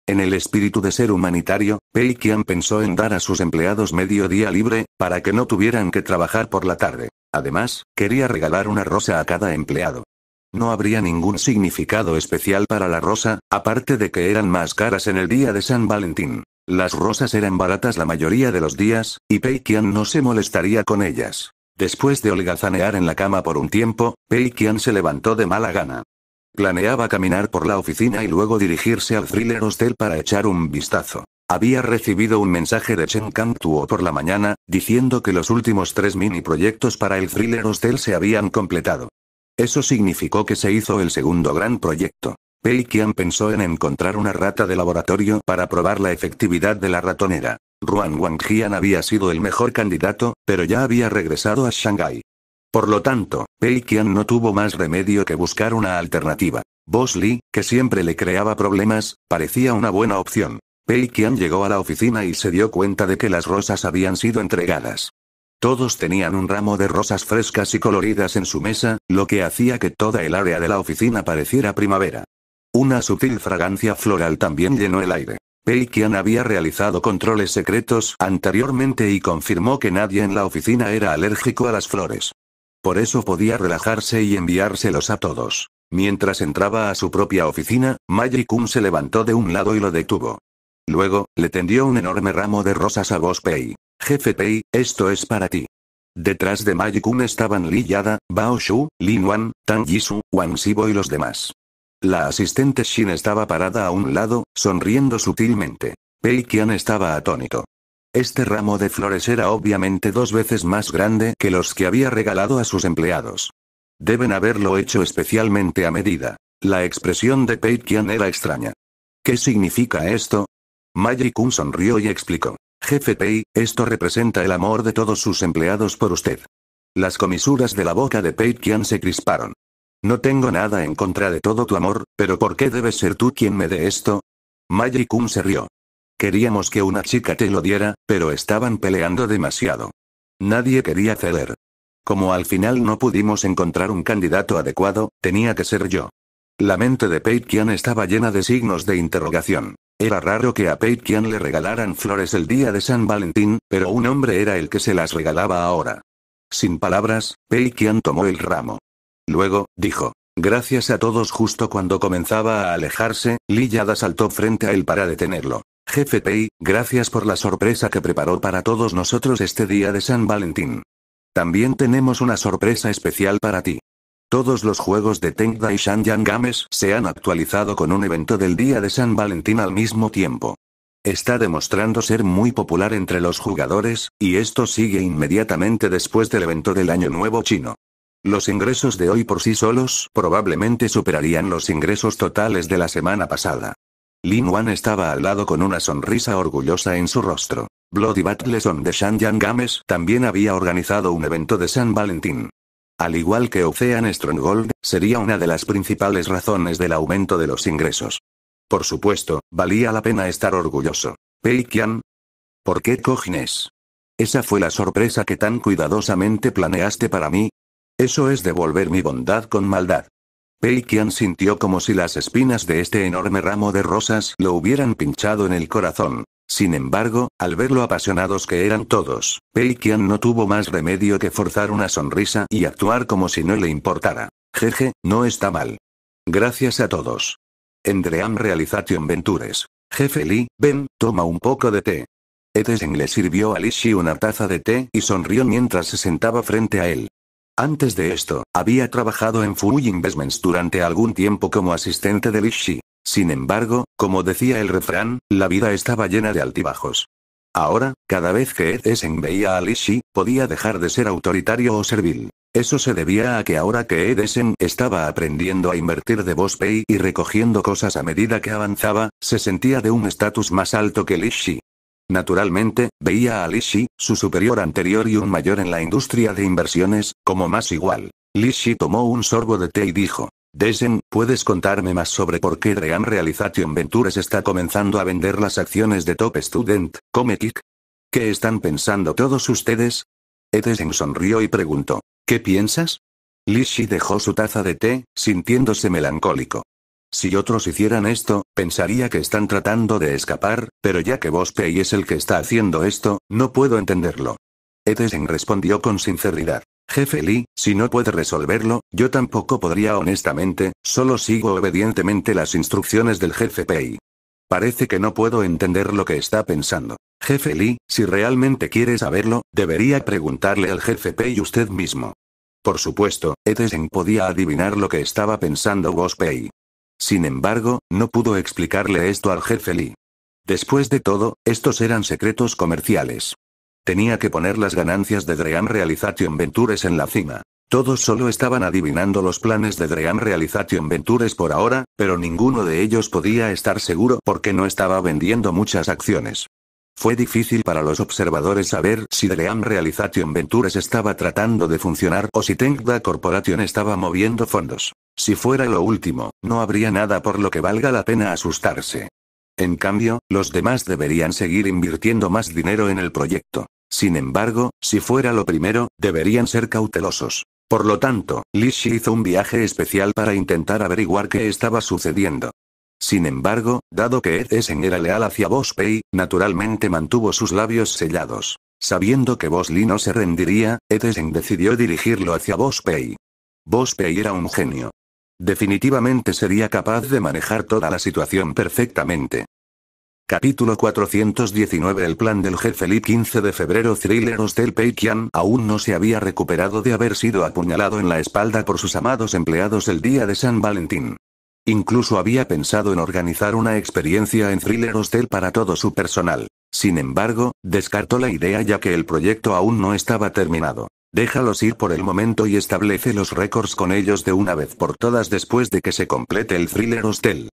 En el espíritu de ser humanitario, Pei pensó en dar a sus empleados medio día libre, para que no tuvieran que trabajar por la tarde. Además, quería regalar una rosa a cada empleado. No habría ningún significado especial para la rosa, aparte de que eran más caras en el día de San Valentín. Las rosas eran baratas la mayoría de los días, y Pei Qian no se molestaría con ellas. Después de holgazanear en la cama por un tiempo, Pei Qian se levantó de mala gana. Planeaba caminar por la oficina y luego dirigirse al Thriller Hostel para echar un vistazo. Había recibido un mensaje de Chen Kang Tuo por la mañana, diciendo que los últimos tres mini proyectos para el Thriller Hostel se habían completado. Eso significó que se hizo el segundo gran proyecto. Pei Qian pensó en encontrar una rata de laboratorio para probar la efectividad de la ratonera. Ruan Wangjian había sido el mejor candidato, pero ya había regresado a Shanghái. Por lo tanto, Pei Qian no tuvo más remedio que buscar una alternativa. Bosley, que siempre le creaba problemas, parecía una buena opción. Pei Qian llegó a la oficina y se dio cuenta de que las rosas habían sido entregadas. Todos tenían un ramo de rosas frescas y coloridas en su mesa, lo que hacía que toda el área de la oficina pareciera primavera. Una sutil fragancia floral también llenó el aire. Pei Qian había realizado controles secretos anteriormente y confirmó que nadie en la oficina era alérgico a las flores. Por eso podía relajarse y enviárselos a todos. Mientras entraba a su propia oficina, Mai se levantó de un lado y lo detuvo. Luego, le tendió un enorme ramo de rosas a Boss Pei. Jefe Pei, esto es para ti. Detrás de Mai estaban Li Yada, Bao Shu, Lin Wan, Tang Jisu, Wang Sibo y los demás. La asistente Shin estaba parada a un lado, sonriendo sutilmente. Pei Qian estaba atónito. Este ramo de flores era obviamente dos veces más grande que los que había regalado a sus empleados. Deben haberlo hecho especialmente a medida. La expresión de Pei Qian era extraña. ¿Qué significa esto? Maggie Kun sonrió y explicó. Jefe Pei, esto representa el amor de todos sus empleados por usted. Las comisuras de la boca de Pei Qian se crisparon. No tengo nada en contra de todo tu amor, pero ¿por qué debes ser tú quien me dé esto? Magicum se rió. Queríamos que una chica te lo diera, pero estaban peleando demasiado. Nadie quería ceder. Como al final no pudimos encontrar un candidato adecuado, tenía que ser yo. La mente de Pei estaba llena de signos de interrogación. Era raro que a Pei le regalaran flores el día de San Valentín, pero un hombre era el que se las regalaba ahora. Sin palabras, Pei tomó el ramo. Luego, dijo. Gracias a todos justo cuando comenzaba a alejarse, Lillada saltó frente a él para detenerlo. Jefe Pei, gracias por la sorpresa que preparó para todos nosotros este día de San Valentín. También tenemos una sorpresa especial para ti. Todos los juegos de Tengda y Yang Games se han actualizado con un evento del día de San Valentín al mismo tiempo. Está demostrando ser muy popular entre los jugadores, y esto sigue inmediatamente después del evento del Año Nuevo Chino. Los ingresos de hoy por sí solos probablemente superarían los ingresos totales de la semana pasada. Lin Wan estaba al lado con una sonrisa orgullosa en su rostro. Bloody Battles on the Shanyang Games también había organizado un evento de San Valentín. Al igual que Ocean Stronghold, sería una de las principales razones del aumento de los ingresos. Por supuesto, valía la pena estar orgulloso. Pei Qian. ¿Por qué Cojines? Esa fue la sorpresa que tan cuidadosamente planeaste para mí, eso es devolver mi bondad con maldad. Pei sintió como si las espinas de este enorme ramo de rosas lo hubieran pinchado en el corazón. Sin embargo, al ver lo apasionados que eran todos, Pei no tuvo más remedio que forzar una sonrisa y actuar como si no le importara. Jeje, no está mal. Gracias a todos. Endream Realization Ventures. Jefe Lee, ven, toma un poco de té. Edesen le sirvió a Lishi una taza de té y sonrió mientras se sentaba frente a él. Antes de esto, había trabajado en Furui Investments durante algún tiempo como asistente de Lishi. Sin embargo, como decía el refrán, la vida estaba llena de altibajos. Ahora, cada vez que Edesen veía a Lishi, podía dejar de ser autoritario o servil. Eso se debía a que ahora que Edesen estaba aprendiendo a invertir de Pay y recogiendo cosas a medida que avanzaba, se sentía de un estatus más alto que Lishi. Naturalmente, veía a Lishi, su superior anterior y un mayor en la industria de inversiones, como más igual. Lishi tomó un sorbo de té y dijo, Desen, ¿puedes contarme más sobre por qué Dream Realization Ventures está comenzando a vender las acciones de Top Student, Comekick? ¿Qué están pensando todos ustedes? Edesen sonrió y preguntó, ¿qué piensas? Lishi dejó su taza de té, sintiéndose melancólico. Si otros hicieran esto, pensaría que están tratando de escapar, pero ya que Bospey es el que está haciendo esto, no puedo entenderlo. Edesen respondió con sinceridad. Jefe Lee, si no puede resolverlo, yo tampoco podría honestamente, solo sigo obedientemente las instrucciones del jefe Pei. Parece que no puedo entender lo que está pensando. Jefe Lee, si realmente quiere saberlo, debería preguntarle al jefe Pei usted mismo. Por supuesto, Edesen podía adivinar lo que estaba pensando Bospey. Sin embargo, no pudo explicarle esto al jefe Lee. Después de todo, estos eran secretos comerciales. Tenía que poner las ganancias de Dream Realization Ventures en la cima. Todos solo estaban adivinando los planes de Dream Realization Ventures por ahora, pero ninguno de ellos podía estar seguro porque no estaba vendiendo muchas acciones. Fue difícil para los observadores saber si Dream Realization Ventures estaba tratando de funcionar o si Tengda Corporation estaba moviendo fondos. Si fuera lo último, no habría nada por lo que valga la pena asustarse. En cambio, los demás deberían seguir invirtiendo más dinero en el proyecto. Sin embargo, si fuera lo primero, deberían ser cautelosos. Por lo tanto, Lishi hizo un viaje especial para intentar averiguar qué estaba sucediendo. Sin embargo, dado que Ed era leal hacia Boss naturalmente mantuvo sus labios sellados. Sabiendo que Boss no se rendiría, Ed decidió dirigirlo hacia Boss Pei. era un genio, Definitivamente sería capaz de manejar toda la situación perfectamente. Capítulo 419 El plan del jefe Lee 15 de febrero Thriller Hostel Peikian aún no se había recuperado de haber sido apuñalado en la espalda por sus amados empleados el día de San Valentín. Incluso había pensado en organizar una experiencia en Thriller Hostel para todo su personal. Sin embargo, descartó la idea ya que el proyecto aún no estaba terminado. Déjalos ir por el momento y establece los récords con ellos de una vez por todas después de que se complete el thriller Hostel.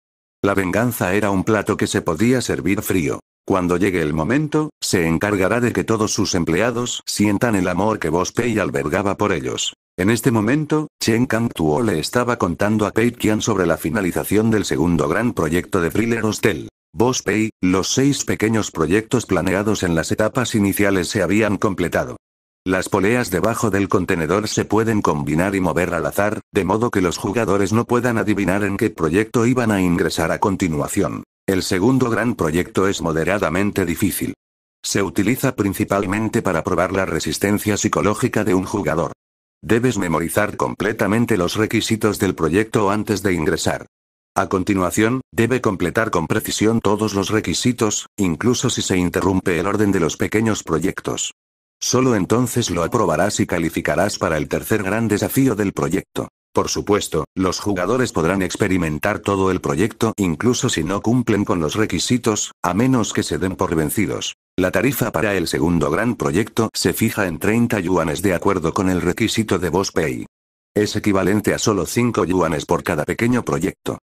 La venganza era un plato que se podía servir frío. Cuando llegue el momento, se encargará de que todos sus empleados sientan el amor que Boss albergaba por ellos. En este momento, Chen Kang Tuo le estaba contando a Pei Qian sobre la finalización del segundo gran proyecto de Thriller Hostel. Boss los seis pequeños proyectos planeados en las etapas iniciales se habían completado. Las poleas debajo del contenedor se pueden combinar y mover al azar, de modo que los jugadores no puedan adivinar en qué proyecto iban a ingresar a continuación. El segundo gran proyecto es moderadamente difícil. Se utiliza principalmente para probar la resistencia psicológica de un jugador. Debes memorizar completamente los requisitos del proyecto antes de ingresar. A continuación, debe completar con precisión todos los requisitos, incluso si se interrumpe el orden de los pequeños proyectos. Solo entonces lo aprobarás y calificarás para el tercer gran desafío del proyecto. Por supuesto, los jugadores podrán experimentar todo el proyecto incluso si no cumplen con los requisitos, a menos que se den por vencidos. La tarifa para el segundo gran proyecto se fija en 30 yuanes de acuerdo con el requisito de Pay. Es equivalente a solo 5 yuanes por cada pequeño proyecto.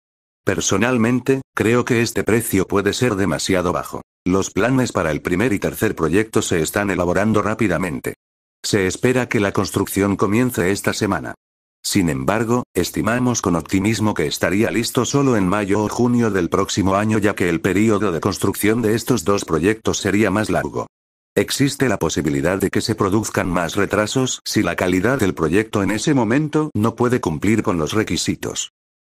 Personalmente, creo que este precio puede ser demasiado bajo. Los planes para el primer y tercer proyecto se están elaborando rápidamente. Se espera que la construcción comience esta semana. Sin embargo, estimamos con optimismo que estaría listo solo en mayo o junio del próximo año ya que el periodo de construcción de estos dos proyectos sería más largo. Existe la posibilidad de que se produzcan más retrasos si la calidad del proyecto en ese momento no puede cumplir con los requisitos.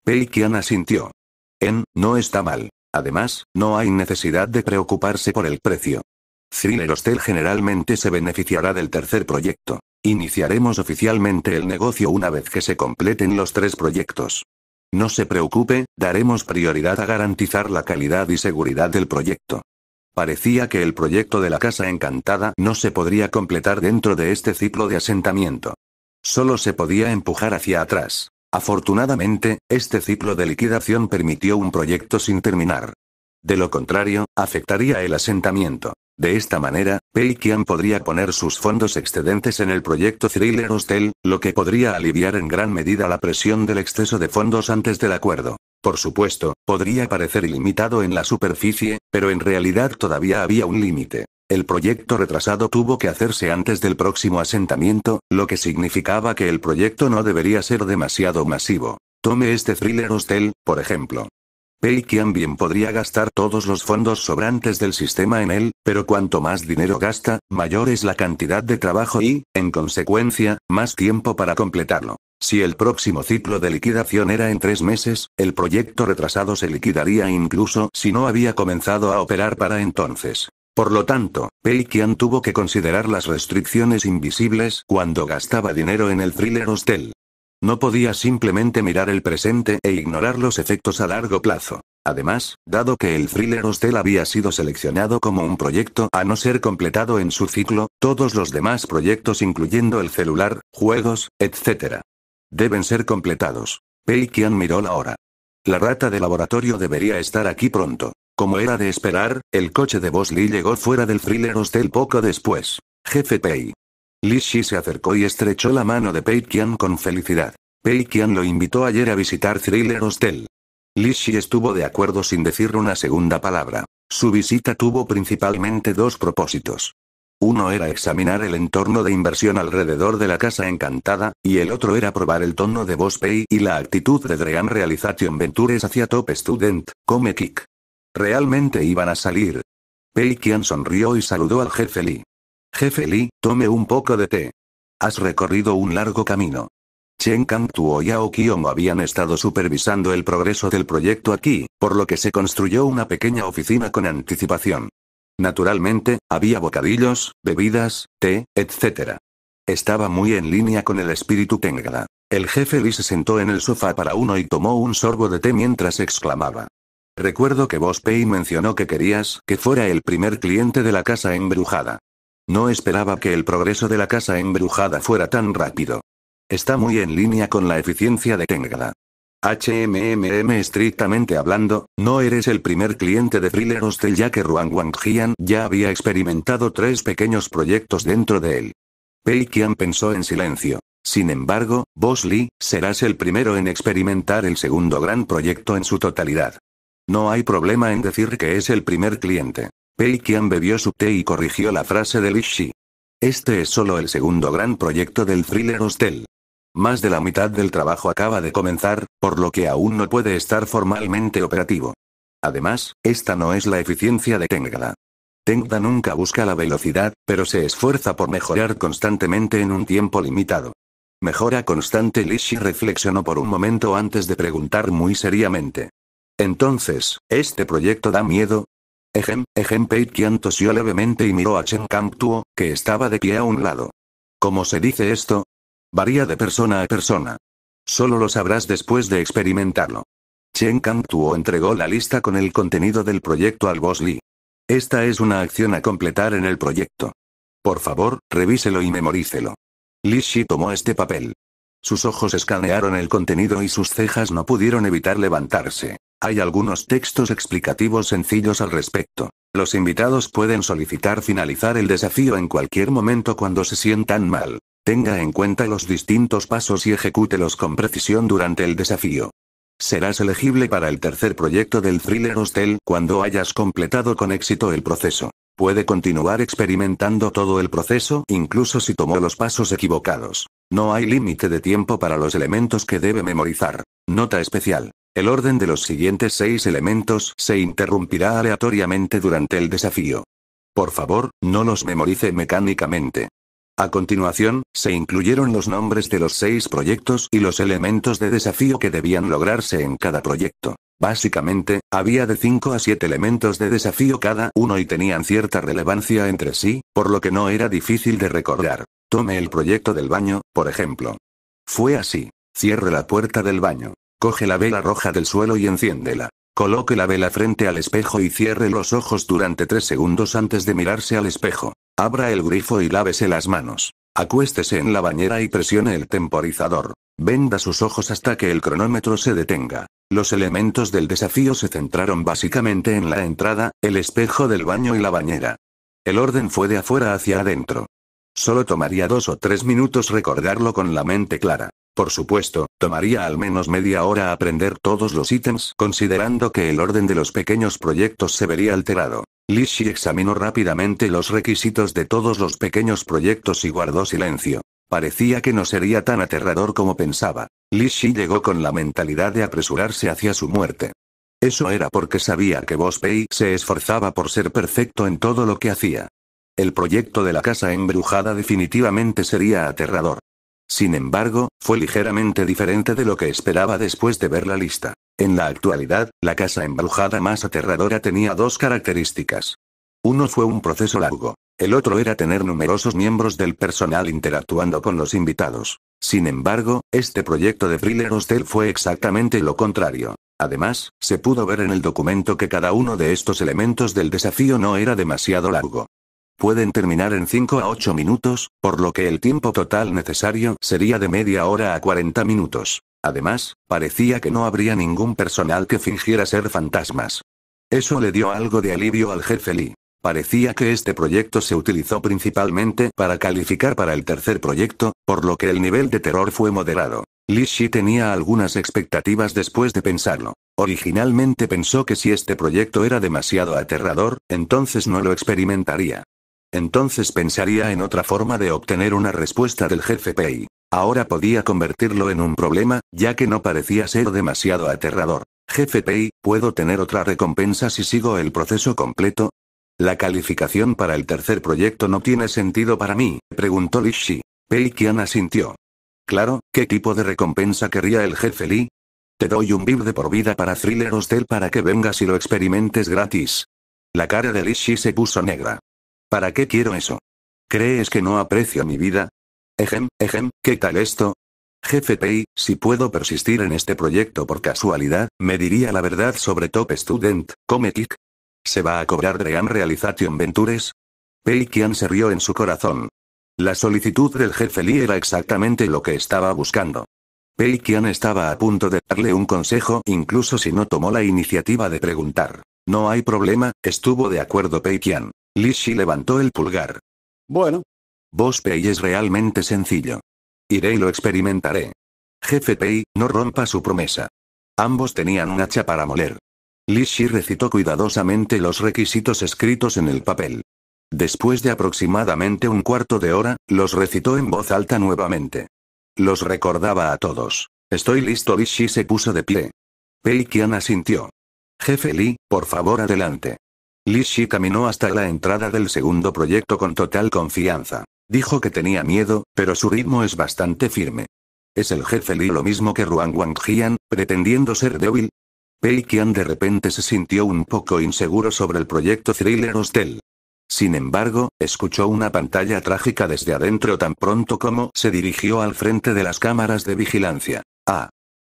Qian asintió. En, no está mal. Además, no hay necesidad de preocuparse por el precio. Thriller Hostel generalmente se beneficiará del tercer proyecto. Iniciaremos oficialmente el negocio una vez que se completen los tres proyectos. No se preocupe, daremos prioridad a garantizar la calidad y seguridad del proyecto. Parecía que el proyecto de la Casa Encantada no se podría completar dentro de este ciclo de asentamiento. Solo se podía empujar hacia atrás. Afortunadamente, este ciclo de liquidación permitió un proyecto sin terminar. De lo contrario, afectaría el asentamiento. De esta manera, Peikian podría poner sus fondos excedentes en el proyecto Thriller Hostel, lo que podría aliviar en gran medida la presión del exceso de fondos antes del acuerdo. Por supuesto, podría parecer ilimitado en la superficie, pero en realidad todavía había un límite. El proyecto retrasado tuvo que hacerse antes del próximo asentamiento, lo que significaba que el proyecto no debería ser demasiado masivo. Tome este thriller hostel, por ejemplo. Pei Qian bien podría gastar todos los fondos sobrantes del sistema en él, pero cuanto más dinero gasta, mayor es la cantidad de trabajo y, en consecuencia, más tiempo para completarlo. Si el próximo ciclo de liquidación era en tres meses, el proyecto retrasado se liquidaría incluso si no había comenzado a operar para entonces. Por lo tanto, Peikian tuvo que considerar las restricciones invisibles cuando gastaba dinero en el thriller Hostel. No podía simplemente mirar el presente e ignorar los efectos a largo plazo. Además, dado que el thriller Hostel había sido seleccionado como un proyecto a no ser completado en su ciclo, todos los demás proyectos incluyendo el celular, juegos, etc. deben ser completados. Peikian miró la hora. La rata de laboratorio debería estar aquí pronto. Como era de esperar, el coche de Bosley llegó fuera del Thriller Hostel poco después. Jefe Pei. Li Shi se acercó y estrechó la mano de Pei Qian con felicidad. Pei Qian lo invitó ayer a visitar Thriller Hostel. Li Shi estuvo de acuerdo sin decir una segunda palabra. Su visita tuvo principalmente dos propósitos. Uno era examinar el entorno de inversión alrededor de la casa encantada, y el otro era probar el tono de Boss Pei y la actitud de Dream Realization Ventures hacia Top Student, Come Kick. Realmente iban a salir. Pei Qian sonrió y saludó al jefe Li. Jefe Li, tome un poco de té. Has recorrido un largo camino. Chen Tuo y Ao habían estado supervisando el progreso del proyecto aquí, por lo que se construyó una pequeña oficina con anticipación. Naturalmente, había bocadillos, bebidas, té, etc. Estaba muy en línea con el espíritu Tengala. El jefe Li se sentó en el sofá para uno y tomó un sorbo de té mientras exclamaba. Recuerdo que vos Pei mencionó que querías que fuera el primer cliente de la casa embrujada. No esperaba que el progreso de la casa embrujada fuera tan rápido. Está muy en línea con la eficiencia de Tengada. HMMM estrictamente hablando, no eres el primer cliente de Thriller Hostel ya que Ruan Jian ya había experimentado tres pequeños proyectos dentro de él. Pei Qian pensó en silencio. Sin embargo, vos Lee, serás el primero en experimentar el segundo gran proyecto en su totalidad. No hay problema en decir que es el primer cliente. Pei Qian bebió su té y corrigió la frase de Lishi. Este es solo el segundo gran proyecto del thriller Hostel. Más de la mitad del trabajo acaba de comenzar, por lo que aún no puede estar formalmente operativo. Además, esta no es la eficiencia de Tengda. Tengda nunca busca la velocidad, pero se esfuerza por mejorar constantemente en un tiempo limitado. Mejora constante Lishi reflexionó por un momento antes de preguntar muy seriamente. Entonces, ¿este proyecto da miedo? Ejem, Ejem tosió levemente y miró a Chen Tuo, que estaba de pie a un lado. ¿Cómo se dice esto? Varía de persona a persona. Solo lo sabrás después de experimentarlo. Chen Tuo entregó la lista con el contenido del proyecto al Boss Lee. Esta es una acción a completar en el proyecto. Por favor, revíselo y memorícelo. Li Shi tomó este papel. Sus ojos escanearon el contenido y sus cejas no pudieron evitar levantarse. Hay algunos textos explicativos sencillos al respecto. Los invitados pueden solicitar finalizar el desafío en cualquier momento cuando se sientan mal. Tenga en cuenta los distintos pasos y ejecútelos con precisión durante el desafío. Serás elegible para el tercer proyecto del Thriller Hostel cuando hayas completado con éxito el proceso. Puede continuar experimentando todo el proceso, incluso si tomó los pasos equivocados. No hay límite de tiempo para los elementos que debe memorizar. Nota especial. El orden de los siguientes seis elementos se interrumpirá aleatoriamente durante el desafío. Por favor, no los memorice mecánicamente. A continuación, se incluyeron los nombres de los seis proyectos y los elementos de desafío que debían lograrse en cada proyecto. Básicamente, había de 5 a siete elementos de desafío cada uno y tenían cierta relevancia entre sí, por lo que no era difícil de recordar. Tome el proyecto del baño, por ejemplo. Fue así. Cierre la puerta del baño. Coge la vela roja del suelo y enciéndela. Coloque la vela frente al espejo y cierre los ojos durante tres segundos antes de mirarse al espejo. Abra el grifo y lávese las manos. Acuéstese en la bañera y presione el temporizador. Venda sus ojos hasta que el cronómetro se detenga. Los elementos del desafío se centraron básicamente en la entrada, el espejo del baño y la bañera. El orden fue de afuera hacia adentro. Solo tomaría dos o tres minutos recordarlo con la mente clara. Por supuesto, tomaría al menos media hora aprender todos los ítems considerando que el orden de los pequeños proyectos se vería alterado. Lishi examinó rápidamente los requisitos de todos los pequeños proyectos y guardó silencio. Parecía que no sería tan aterrador como pensaba. Lishi llegó con la mentalidad de apresurarse hacia su muerte. Eso era porque sabía que Boss Pei se esforzaba por ser perfecto en todo lo que hacía. El proyecto de la casa embrujada definitivamente sería aterrador. Sin embargo, fue ligeramente diferente de lo que esperaba después de ver la lista. En la actualidad, la casa embrujada más aterradora tenía dos características. Uno fue un proceso largo. El otro era tener numerosos miembros del personal interactuando con los invitados. Sin embargo, este proyecto de Thriller Hostel fue exactamente lo contrario. Además, se pudo ver en el documento que cada uno de estos elementos del desafío no era demasiado largo pueden terminar en 5 a 8 minutos, por lo que el tiempo total necesario sería de media hora a 40 minutos. Además, parecía que no habría ningún personal que fingiera ser fantasmas. Eso le dio algo de alivio al jefe Lee. Parecía que este proyecto se utilizó principalmente para calificar para el tercer proyecto, por lo que el nivel de terror fue moderado. Li Shi tenía algunas expectativas después de pensarlo. Originalmente pensó que si este proyecto era demasiado aterrador, entonces no lo experimentaría. Entonces pensaría en otra forma de obtener una respuesta del jefe Pei. Ahora podía convertirlo en un problema, ya que no parecía ser demasiado aterrador. Jefe Pei, ¿puedo tener otra recompensa si sigo el proceso completo? La calificación para el tercer proyecto no tiene sentido para mí, preguntó Li Shi. Pei Qian asintió. Claro, ¿qué tipo de recompensa querría el jefe Li? Te doy un VIP de por vida para Thriller Hostel para que vengas y lo experimentes gratis. La cara de Shi se puso negra. ¿Para qué quiero eso? ¿Crees que no aprecio mi vida? Ejem, ejem, ¿qué tal esto? Jefe Pei, si puedo persistir en este proyecto por casualidad, me diría la verdad sobre Top Student, Come Kick. ¿Se va a cobrar Dream Realization Ventures? Pei Qian se rió en su corazón. La solicitud del jefe Lee era exactamente lo que estaba buscando. Pei Qian estaba a punto de darle un consejo incluso si no tomó la iniciativa de preguntar. No hay problema, estuvo de acuerdo Pei Qian. Lishi levantó el pulgar. Bueno. Vos Pei es realmente sencillo. Iré y lo experimentaré. Jefe Pei, no rompa su promesa. Ambos tenían un hacha para moler. Lishi recitó cuidadosamente los requisitos escritos en el papel. Después de aproximadamente un cuarto de hora, los recitó en voz alta nuevamente. Los recordaba a todos. Estoy listo. Lishi se puso de pie. Pei quien asintió. Jefe Li, por favor adelante. Li Shi caminó hasta la entrada del segundo proyecto con total confianza. Dijo que tenía miedo, pero su ritmo es bastante firme. ¿Es el jefe Li lo mismo que Ruan Wangjian, pretendiendo ser débil? Pei Qian de repente se sintió un poco inseguro sobre el proyecto Thriller Hostel. Sin embargo, escuchó una pantalla trágica desde adentro tan pronto como se dirigió al frente de las cámaras de vigilancia. Ah,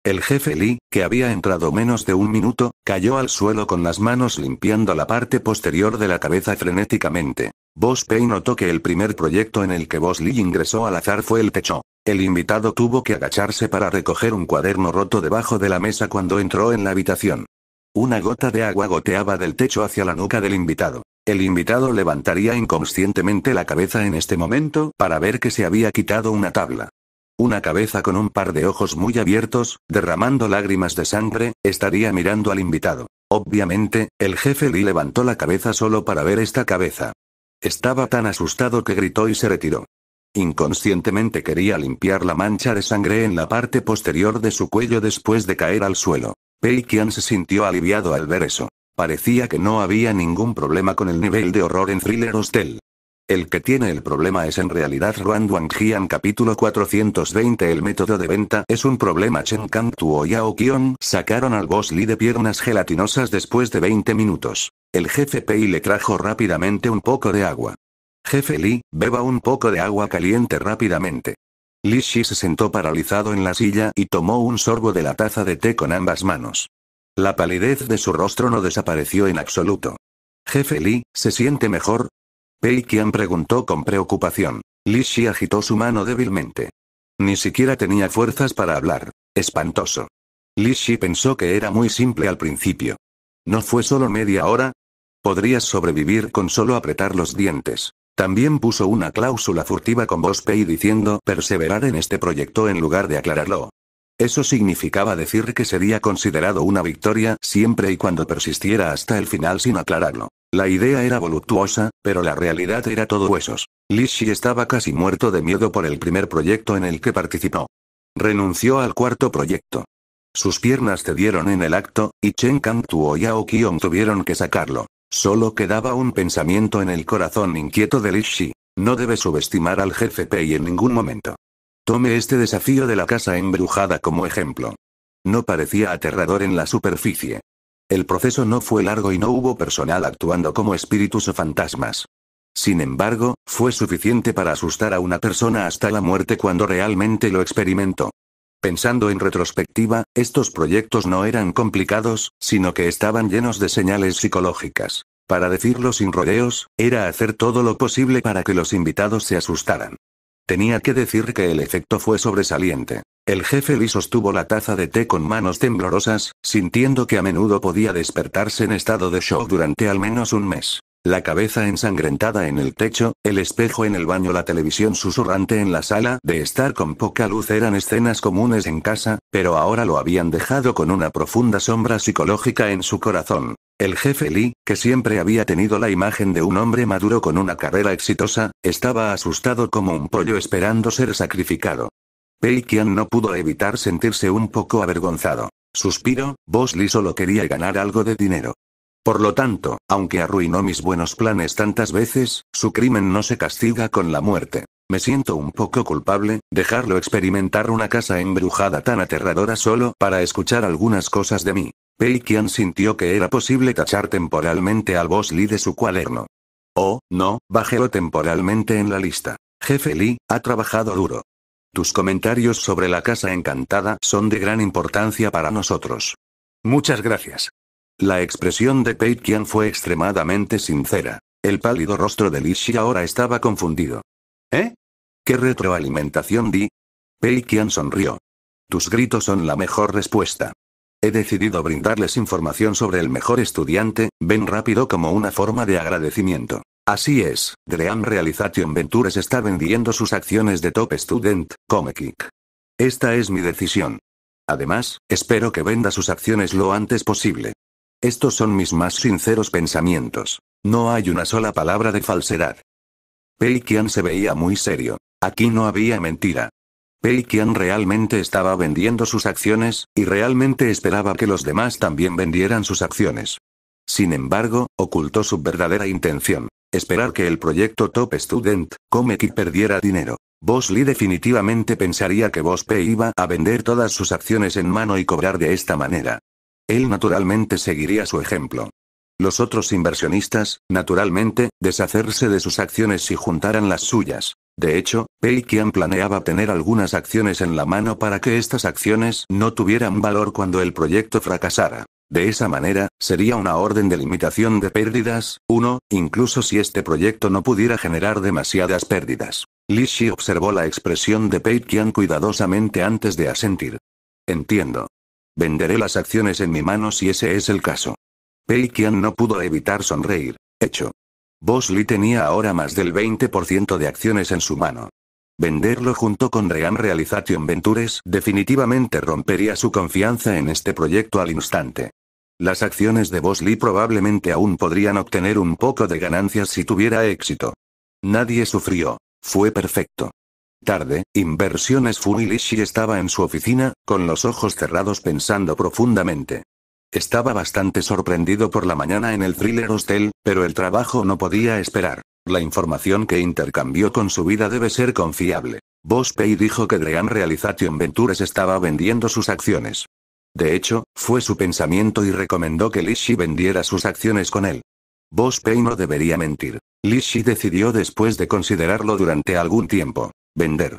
el jefe Lee, que había entrado menos de un minuto, cayó al suelo con las manos limpiando la parte posterior de la cabeza frenéticamente. Boss Pay notó que el primer proyecto en el que Boss Lee ingresó al azar fue el techo. El invitado tuvo que agacharse para recoger un cuaderno roto debajo de la mesa cuando entró en la habitación. Una gota de agua goteaba del techo hacia la nuca del invitado. El invitado levantaría inconscientemente la cabeza en este momento para ver que se había quitado una tabla. Una cabeza con un par de ojos muy abiertos, derramando lágrimas de sangre, estaría mirando al invitado. Obviamente, el jefe Lee levantó la cabeza solo para ver esta cabeza. Estaba tan asustado que gritó y se retiró. Inconscientemente quería limpiar la mancha de sangre en la parte posterior de su cuello después de caer al suelo. Pei Qian se sintió aliviado al ver eso. Parecía que no había ningún problema con el nivel de horror en Thriller Hostel. El que tiene el problema es en realidad Ruan Duangjian capítulo 420 El método de venta es un problema Chen Kang Tuo Yao Qion sacaron al boss de piernas gelatinosas después de 20 minutos. El jefe Pei le trajo rápidamente un poco de agua. Jefe Li, beba un poco de agua caliente rápidamente. Li Shi se sentó paralizado en la silla y tomó un sorbo de la taza de té con ambas manos. La palidez de su rostro no desapareció en absoluto. Jefe Li, ¿se siente mejor? Pei Qian preguntó con preocupación. Li Shi agitó su mano débilmente. Ni siquiera tenía fuerzas para hablar. Espantoso. Li pensó que era muy simple al principio. ¿No fue solo media hora? Podrías sobrevivir con solo apretar los dientes. También puso una cláusula furtiva con voz Pei diciendo perseverar en este proyecto en lugar de aclararlo. Eso significaba decir que sería considerado una victoria siempre y cuando persistiera hasta el final sin aclararlo. La idea era voluptuosa, pero la realidad era todo huesos. Lishi estaba casi muerto de miedo por el primer proyecto en el que participó. Renunció al cuarto proyecto. Sus piernas cedieron en el acto, y Chen Tuo y Ao Qiong tuvieron que sacarlo. Solo quedaba un pensamiento en el corazón inquieto de Lishi. No debe subestimar al jefe Pei en ningún momento. Tome este desafío de la casa embrujada como ejemplo. No parecía aterrador en la superficie. El proceso no fue largo y no hubo personal actuando como espíritus o fantasmas. Sin embargo, fue suficiente para asustar a una persona hasta la muerte cuando realmente lo experimentó. Pensando en retrospectiva, estos proyectos no eran complicados, sino que estaban llenos de señales psicológicas. Para decirlo sin rodeos, era hacer todo lo posible para que los invitados se asustaran. Tenía que decir que el efecto fue sobresaliente. El jefe Lee sostuvo la taza de té con manos temblorosas, sintiendo que a menudo podía despertarse en estado de shock durante al menos un mes. La cabeza ensangrentada en el techo, el espejo en el baño, la televisión susurrante en la sala de estar con poca luz eran escenas comunes en casa, pero ahora lo habían dejado con una profunda sombra psicológica en su corazón. El jefe Lee, que siempre había tenido la imagen de un hombre maduro con una carrera exitosa, estaba asustado como un pollo esperando ser sacrificado. Pei Qian no pudo evitar sentirse un poco avergonzado. Suspiro, vos Lee solo quería ganar algo de dinero. Por lo tanto, aunque arruinó mis buenos planes tantas veces, su crimen no se castiga con la muerte. Me siento un poco culpable, dejarlo experimentar una casa embrujada tan aterradora solo para escuchar algunas cosas de mí. Pei sintió que era posible tachar temporalmente al boss Lee de su cuaderno. Oh, no, bájelo temporalmente en la lista. Jefe Lee, ha trabajado duro. Tus comentarios sobre la casa encantada son de gran importancia para nosotros. Muchas gracias. La expresión de Pei Qian fue extremadamente sincera. El pálido rostro de Lishi ahora estaba confundido. ¿Eh? ¿Qué retroalimentación di? Pei Qian sonrió. Tus gritos son la mejor respuesta. He decidido brindarles información sobre el mejor estudiante, ven rápido como una forma de agradecimiento. Así es, Dream Realization Ventures está vendiendo sus acciones de Top Student, Comekick. Esta es mi decisión. Además, espero que venda sus acciones lo antes posible. Estos son mis más sinceros pensamientos. No hay una sola palabra de falsedad. Pei se veía muy serio. Aquí no había mentira. Pei realmente estaba vendiendo sus acciones, y realmente esperaba que los demás también vendieran sus acciones. Sin embargo, ocultó su verdadera intención. Esperar que el proyecto Top Student, Comeki perdiera dinero. Bosley definitivamente pensaría que Bospe iba a vender todas sus acciones en mano y cobrar de esta manera. Él naturalmente seguiría su ejemplo. Los otros inversionistas, naturalmente, deshacerse de sus acciones si juntaran las suyas. De hecho, Pei Qian planeaba tener algunas acciones en la mano para que estas acciones no tuvieran valor cuando el proyecto fracasara. De esa manera, sería una orden de limitación de pérdidas, uno, incluso si este proyecto no pudiera generar demasiadas pérdidas. Li Shi observó la expresión de Pei Qian cuidadosamente antes de asentir. Entiendo. Venderé las acciones en mi mano si ese es el caso. Pei no pudo evitar sonreír. Hecho. Bosley tenía ahora más del 20% de acciones en su mano. Venderlo junto con Realization Ventures definitivamente rompería su confianza en este proyecto al instante. Las acciones de Bosley probablemente aún podrían obtener un poco de ganancias si tuviera éxito. Nadie sufrió. Fue perfecto. Tarde, Inversiones Lishi estaba en su oficina, con los ojos cerrados pensando profundamente. Estaba bastante sorprendido por la mañana en el Thriller Hostel, pero el trabajo no podía esperar. La información que intercambió con su vida debe ser confiable. Boss Pay dijo que Dream Realization Ventures estaba vendiendo sus acciones. De hecho, fue su pensamiento y recomendó que Lishi vendiera sus acciones con él. Boss Pay no debería mentir. Lishi decidió después de considerarlo durante algún tiempo. Vender.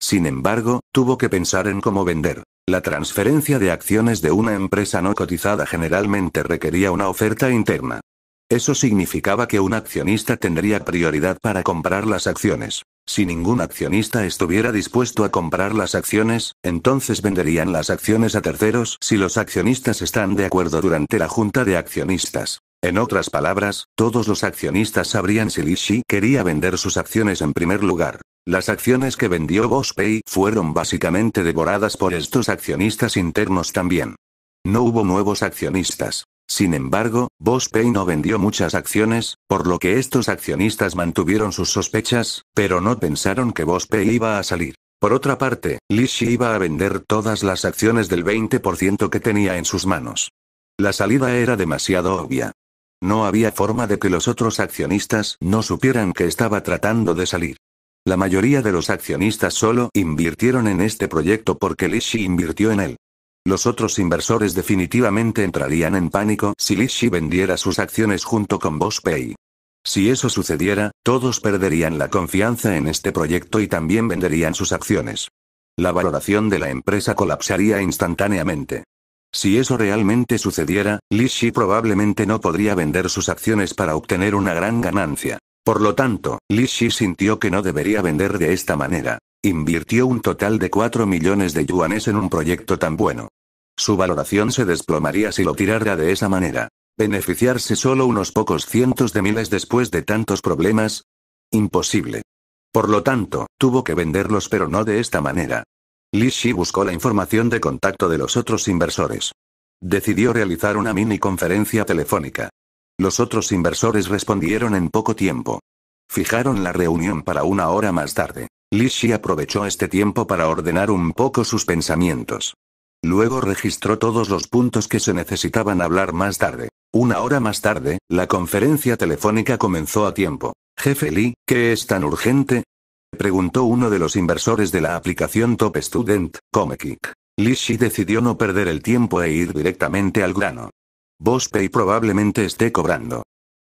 Sin embargo, tuvo que pensar en cómo vender. La transferencia de acciones de una empresa no cotizada generalmente requería una oferta interna. Eso significaba que un accionista tendría prioridad para comprar las acciones. Si ningún accionista estuviera dispuesto a comprar las acciones, entonces venderían las acciones a terceros si los accionistas están de acuerdo durante la junta de accionistas. En otras palabras, todos los accionistas sabrían si Lishi quería vender sus acciones en primer lugar. Las acciones que vendió Pay fueron básicamente devoradas por estos accionistas internos también. No hubo nuevos accionistas. Sin embargo, Pay no vendió muchas acciones, por lo que estos accionistas mantuvieron sus sospechas, pero no pensaron que Bospey iba a salir. Por otra parte, Lishi iba a vender todas las acciones del 20% que tenía en sus manos. La salida era demasiado obvia. No había forma de que los otros accionistas no supieran que estaba tratando de salir. La mayoría de los accionistas solo invirtieron en este proyecto porque Lishi invirtió en él. Los otros inversores definitivamente entrarían en pánico si Lishi vendiera sus acciones junto con Pay. Si eso sucediera, todos perderían la confianza en este proyecto y también venderían sus acciones. La valoración de la empresa colapsaría instantáneamente. Si eso realmente sucediera, Lishi probablemente no podría vender sus acciones para obtener una gran ganancia. Por lo tanto, Li Shi sintió que no debería vender de esta manera. Invirtió un total de 4 millones de yuanes en un proyecto tan bueno. Su valoración se desplomaría si lo tirara de esa manera. ¿Beneficiarse solo unos pocos cientos de miles después de tantos problemas? Imposible. Por lo tanto, tuvo que venderlos pero no de esta manera. Li Shi buscó la información de contacto de los otros inversores. Decidió realizar una mini conferencia telefónica. Los otros inversores respondieron en poco tiempo. Fijaron la reunión para una hora más tarde. Lishi aprovechó este tiempo para ordenar un poco sus pensamientos. Luego registró todos los puntos que se necesitaban hablar más tarde. Una hora más tarde, la conferencia telefónica comenzó a tiempo. Jefe Lee, ¿qué es tan urgente? Preguntó uno de los inversores de la aplicación Top Student, Comekick. Lishi decidió no perder el tiempo e ir directamente al grano. Pay probablemente esté cobrando.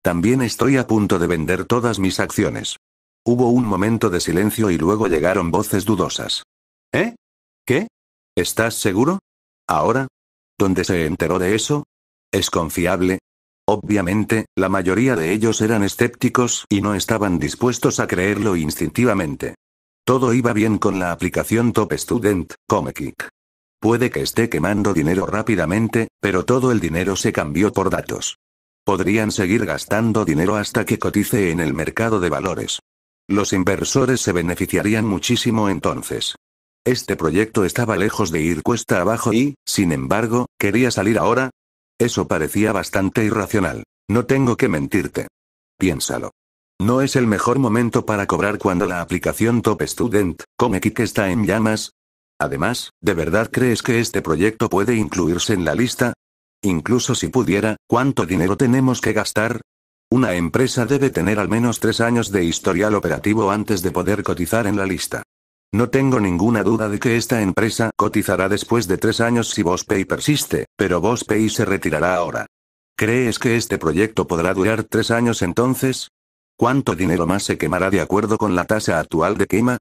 También estoy a punto de vender todas mis acciones. Hubo un momento de silencio y luego llegaron voces dudosas. ¿Eh? ¿Qué? ¿Estás seguro? ¿Ahora? ¿Dónde se enteró de eso? ¿Es confiable? Obviamente, la mayoría de ellos eran escépticos y no estaban dispuestos a creerlo instintivamente. Todo iba bien con la aplicación Top Student, Comekick. Puede que esté quemando dinero rápidamente, pero todo el dinero se cambió por datos. Podrían seguir gastando dinero hasta que cotice en el mercado de valores. Los inversores se beneficiarían muchísimo entonces. Este proyecto estaba lejos de ir cuesta abajo y, sin embargo, quería salir ahora. Eso parecía bastante irracional. No tengo que mentirte. Piénsalo. No es el mejor momento para cobrar cuando la aplicación Top Student, Kick está en llamas, Además, ¿de verdad crees que este proyecto puede incluirse en la lista? Incluso si pudiera, ¿cuánto dinero tenemos que gastar? Una empresa debe tener al menos tres años de historial operativo antes de poder cotizar en la lista. No tengo ninguna duda de que esta empresa cotizará después de tres años si Bospay persiste, pero Bospay se retirará ahora. ¿Crees que este proyecto podrá durar tres años entonces? ¿Cuánto dinero más se quemará de acuerdo con la tasa actual de quema?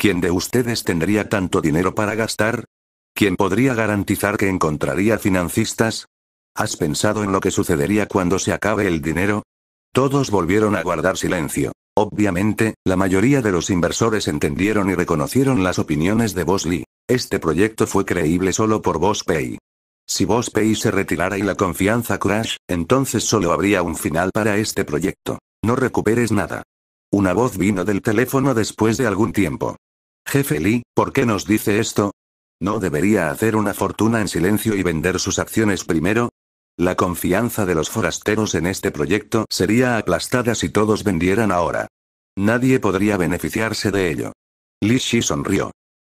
¿Quién de ustedes tendría tanto dinero para gastar? ¿Quién podría garantizar que encontraría financistas? ¿Has pensado en lo que sucedería cuando se acabe el dinero? Todos volvieron a guardar silencio. Obviamente, la mayoría de los inversores entendieron y reconocieron las opiniones de Bosley. Este proyecto fue creíble solo por Pay. Si Bospay se retirara y la confianza crash, entonces solo habría un final para este proyecto. No recuperes nada. Una voz vino del teléfono después de algún tiempo. Jefe Lee, ¿por qué nos dice esto? ¿No debería hacer una fortuna en silencio y vender sus acciones primero? La confianza de los forasteros en este proyecto sería aplastada si todos vendieran ahora. Nadie podría beneficiarse de ello. Li Shi sonrió.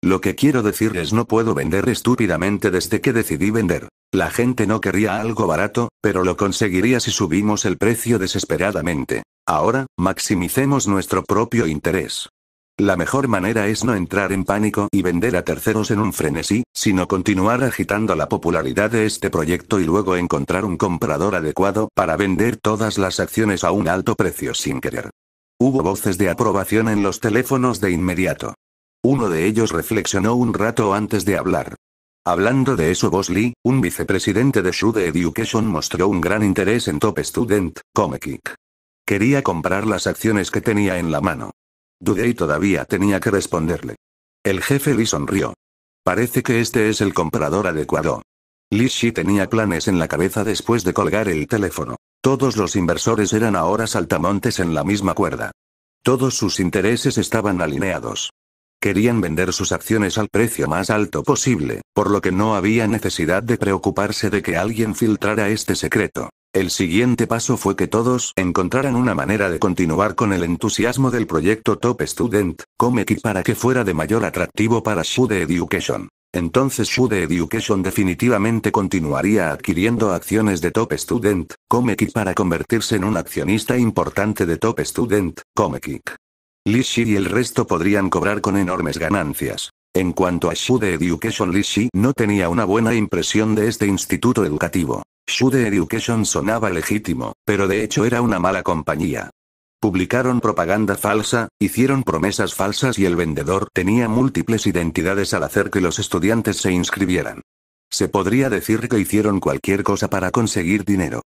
Lo que quiero decir es no puedo vender estúpidamente desde que decidí vender. La gente no querría algo barato, pero lo conseguiría si subimos el precio desesperadamente. Ahora, maximicemos nuestro propio interés. La mejor manera es no entrar en pánico y vender a terceros en un frenesí, sino continuar agitando la popularidad de este proyecto y luego encontrar un comprador adecuado para vender todas las acciones a un alto precio sin querer. Hubo voces de aprobación en los teléfonos de inmediato. Uno de ellos reflexionó un rato antes de hablar. Hablando de eso, Bosley, un vicepresidente de Shude Education mostró un gran interés en Top Student, Comekick. Quería comprar las acciones que tenía en la mano. Dudé todavía tenía que responderle. El jefe Lee sonrió. Parece que este es el comprador adecuado. Li Shi tenía planes en la cabeza después de colgar el teléfono. Todos los inversores eran ahora saltamontes en la misma cuerda. Todos sus intereses estaban alineados. Querían vender sus acciones al precio más alto posible, por lo que no había necesidad de preocuparse de que alguien filtrara este secreto. El siguiente paso fue que todos encontraran una manera de continuar con el entusiasmo del proyecto Top Student, Comeki para que fuera de mayor atractivo para Shude Education. Entonces Shude Education definitivamente continuaría adquiriendo acciones de Top Student, Comeki para convertirse en un accionista importante de Top Student, Comeki. Lishi y el resto podrían cobrar con enormes ganancias. En cuanto a Shude Education, Lishi no tenía una buena impresión de este instituto educativo. Shude Education sonaba legítimo, pero de hecho era una mala compañía. Publicaron propaganda falsa, hicieron promesas falsas y el vendedor tenía múltiples identidades al hacer que los estudiantes se inscribieran. Se podría decir que hicieron cualquier cosa para conseguir dinero.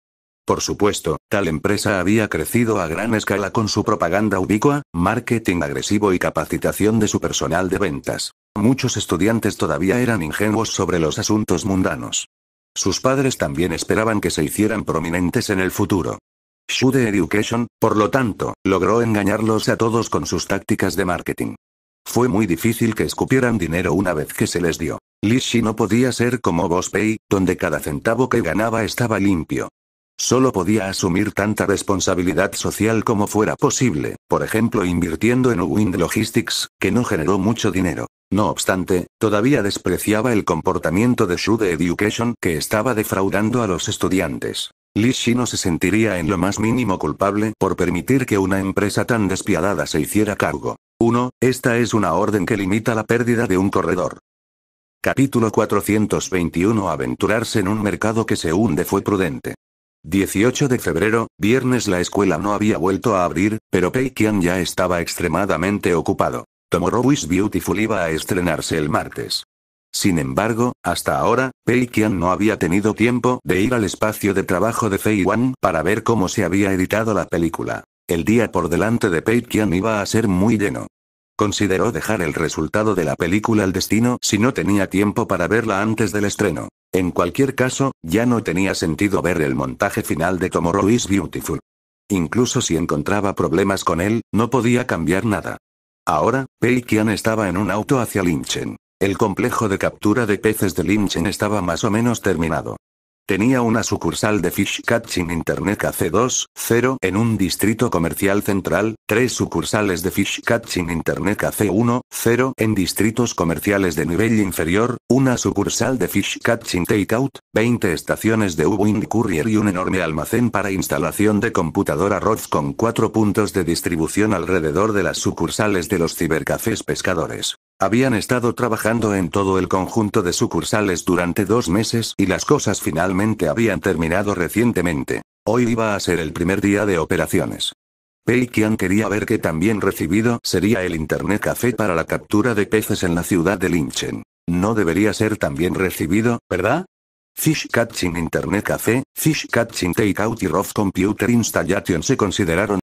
Por supuesto, tal empresa había crecido a gran escala con su propaganda ubicua, marketing agresivo y capacitación de su personal de ventas. Muchos estudiantes todavía eran ingenuos sobre los asuntos mundanos. Sus padres también esperaban que se hicieran prominentes en el futuro. Shude Education, por lo tanto, logró engañarlos a todos con sus tácticas de marketing. Fue muy difícil que escupieran dinero una vez que se les dio. Lishi no podía ser como Boss Pay, donde cada centavo que ganaba estaba limpio. Solo podía asumir tanta responsabilidad social como fuera posible, por ejemplo invirtiendo en Wind Logistics, que no generó mucho dinero. No obstante, todavía despreciaba el comportamiento de Shude Education que estaba defraudando a los estudiantes. Shi no se sentiría en lo más mínimo culpable por permitir que una empresa tan despiadada se hiciera cargo. 1. Esta es una orden que limita la pérdida de un corredor. Capítulo 421 Aventurarse en un mercado que se hunde fue prudente. 18 de febrero, viernes la escuela no había vuelto a abrir, pero Pei ya estaba extremadamente ocupado. is Beautiful iba a estrenarse el martes. Sin embargo, hasta ahora, Pei no había tenido tiempo de ir al espacio de trabajo de Fei Wan para ver cómo se había editado la película. El día por delante de Pei iba a ser muy lleno. Consideró dejar el resultado de la película al destino si no tenía tiempo para verla antes del estreno. En cualquier caso, ya no tenía sentido ver el montaje final de Tomorrow is Beautiful. Incluso si encontraba problemas con él, no podía cambiar nada. Ahora, Pei estaba en un auto hacia Linchen. El complejo de captura de peces de Linchen estaba más o menos terminado. Tenía una sucursal de Fish Catching Internet KC2, 0 en un distrito comercial central, tres sucursales de Fish Catching Internet KC1, 0 en distritos comerciales de nivel inferior, una sucursal de Fish Catching Takeout, 20 estaciones de Uwing Courier y un enorme almacén para instalación de computadora ROF con cuatro puntos de distribución alrededor de las sucursales de los cibercafés pescadores. Habían estado trabajando en todo el conjunto de sucursales durante dos meses y las cosas finalmente habían terminado recientemente. Hoy iba a ser el primer día de operaciones. Pei Qian quería ver que también recibido sería el Internet Café para la captura de peces en la ciudad de Linchen. No debería ser también recibido, ¿verdad? Fish Catching Internet Café, Fish Catching Takeout y Rough Computer Installation se consideraron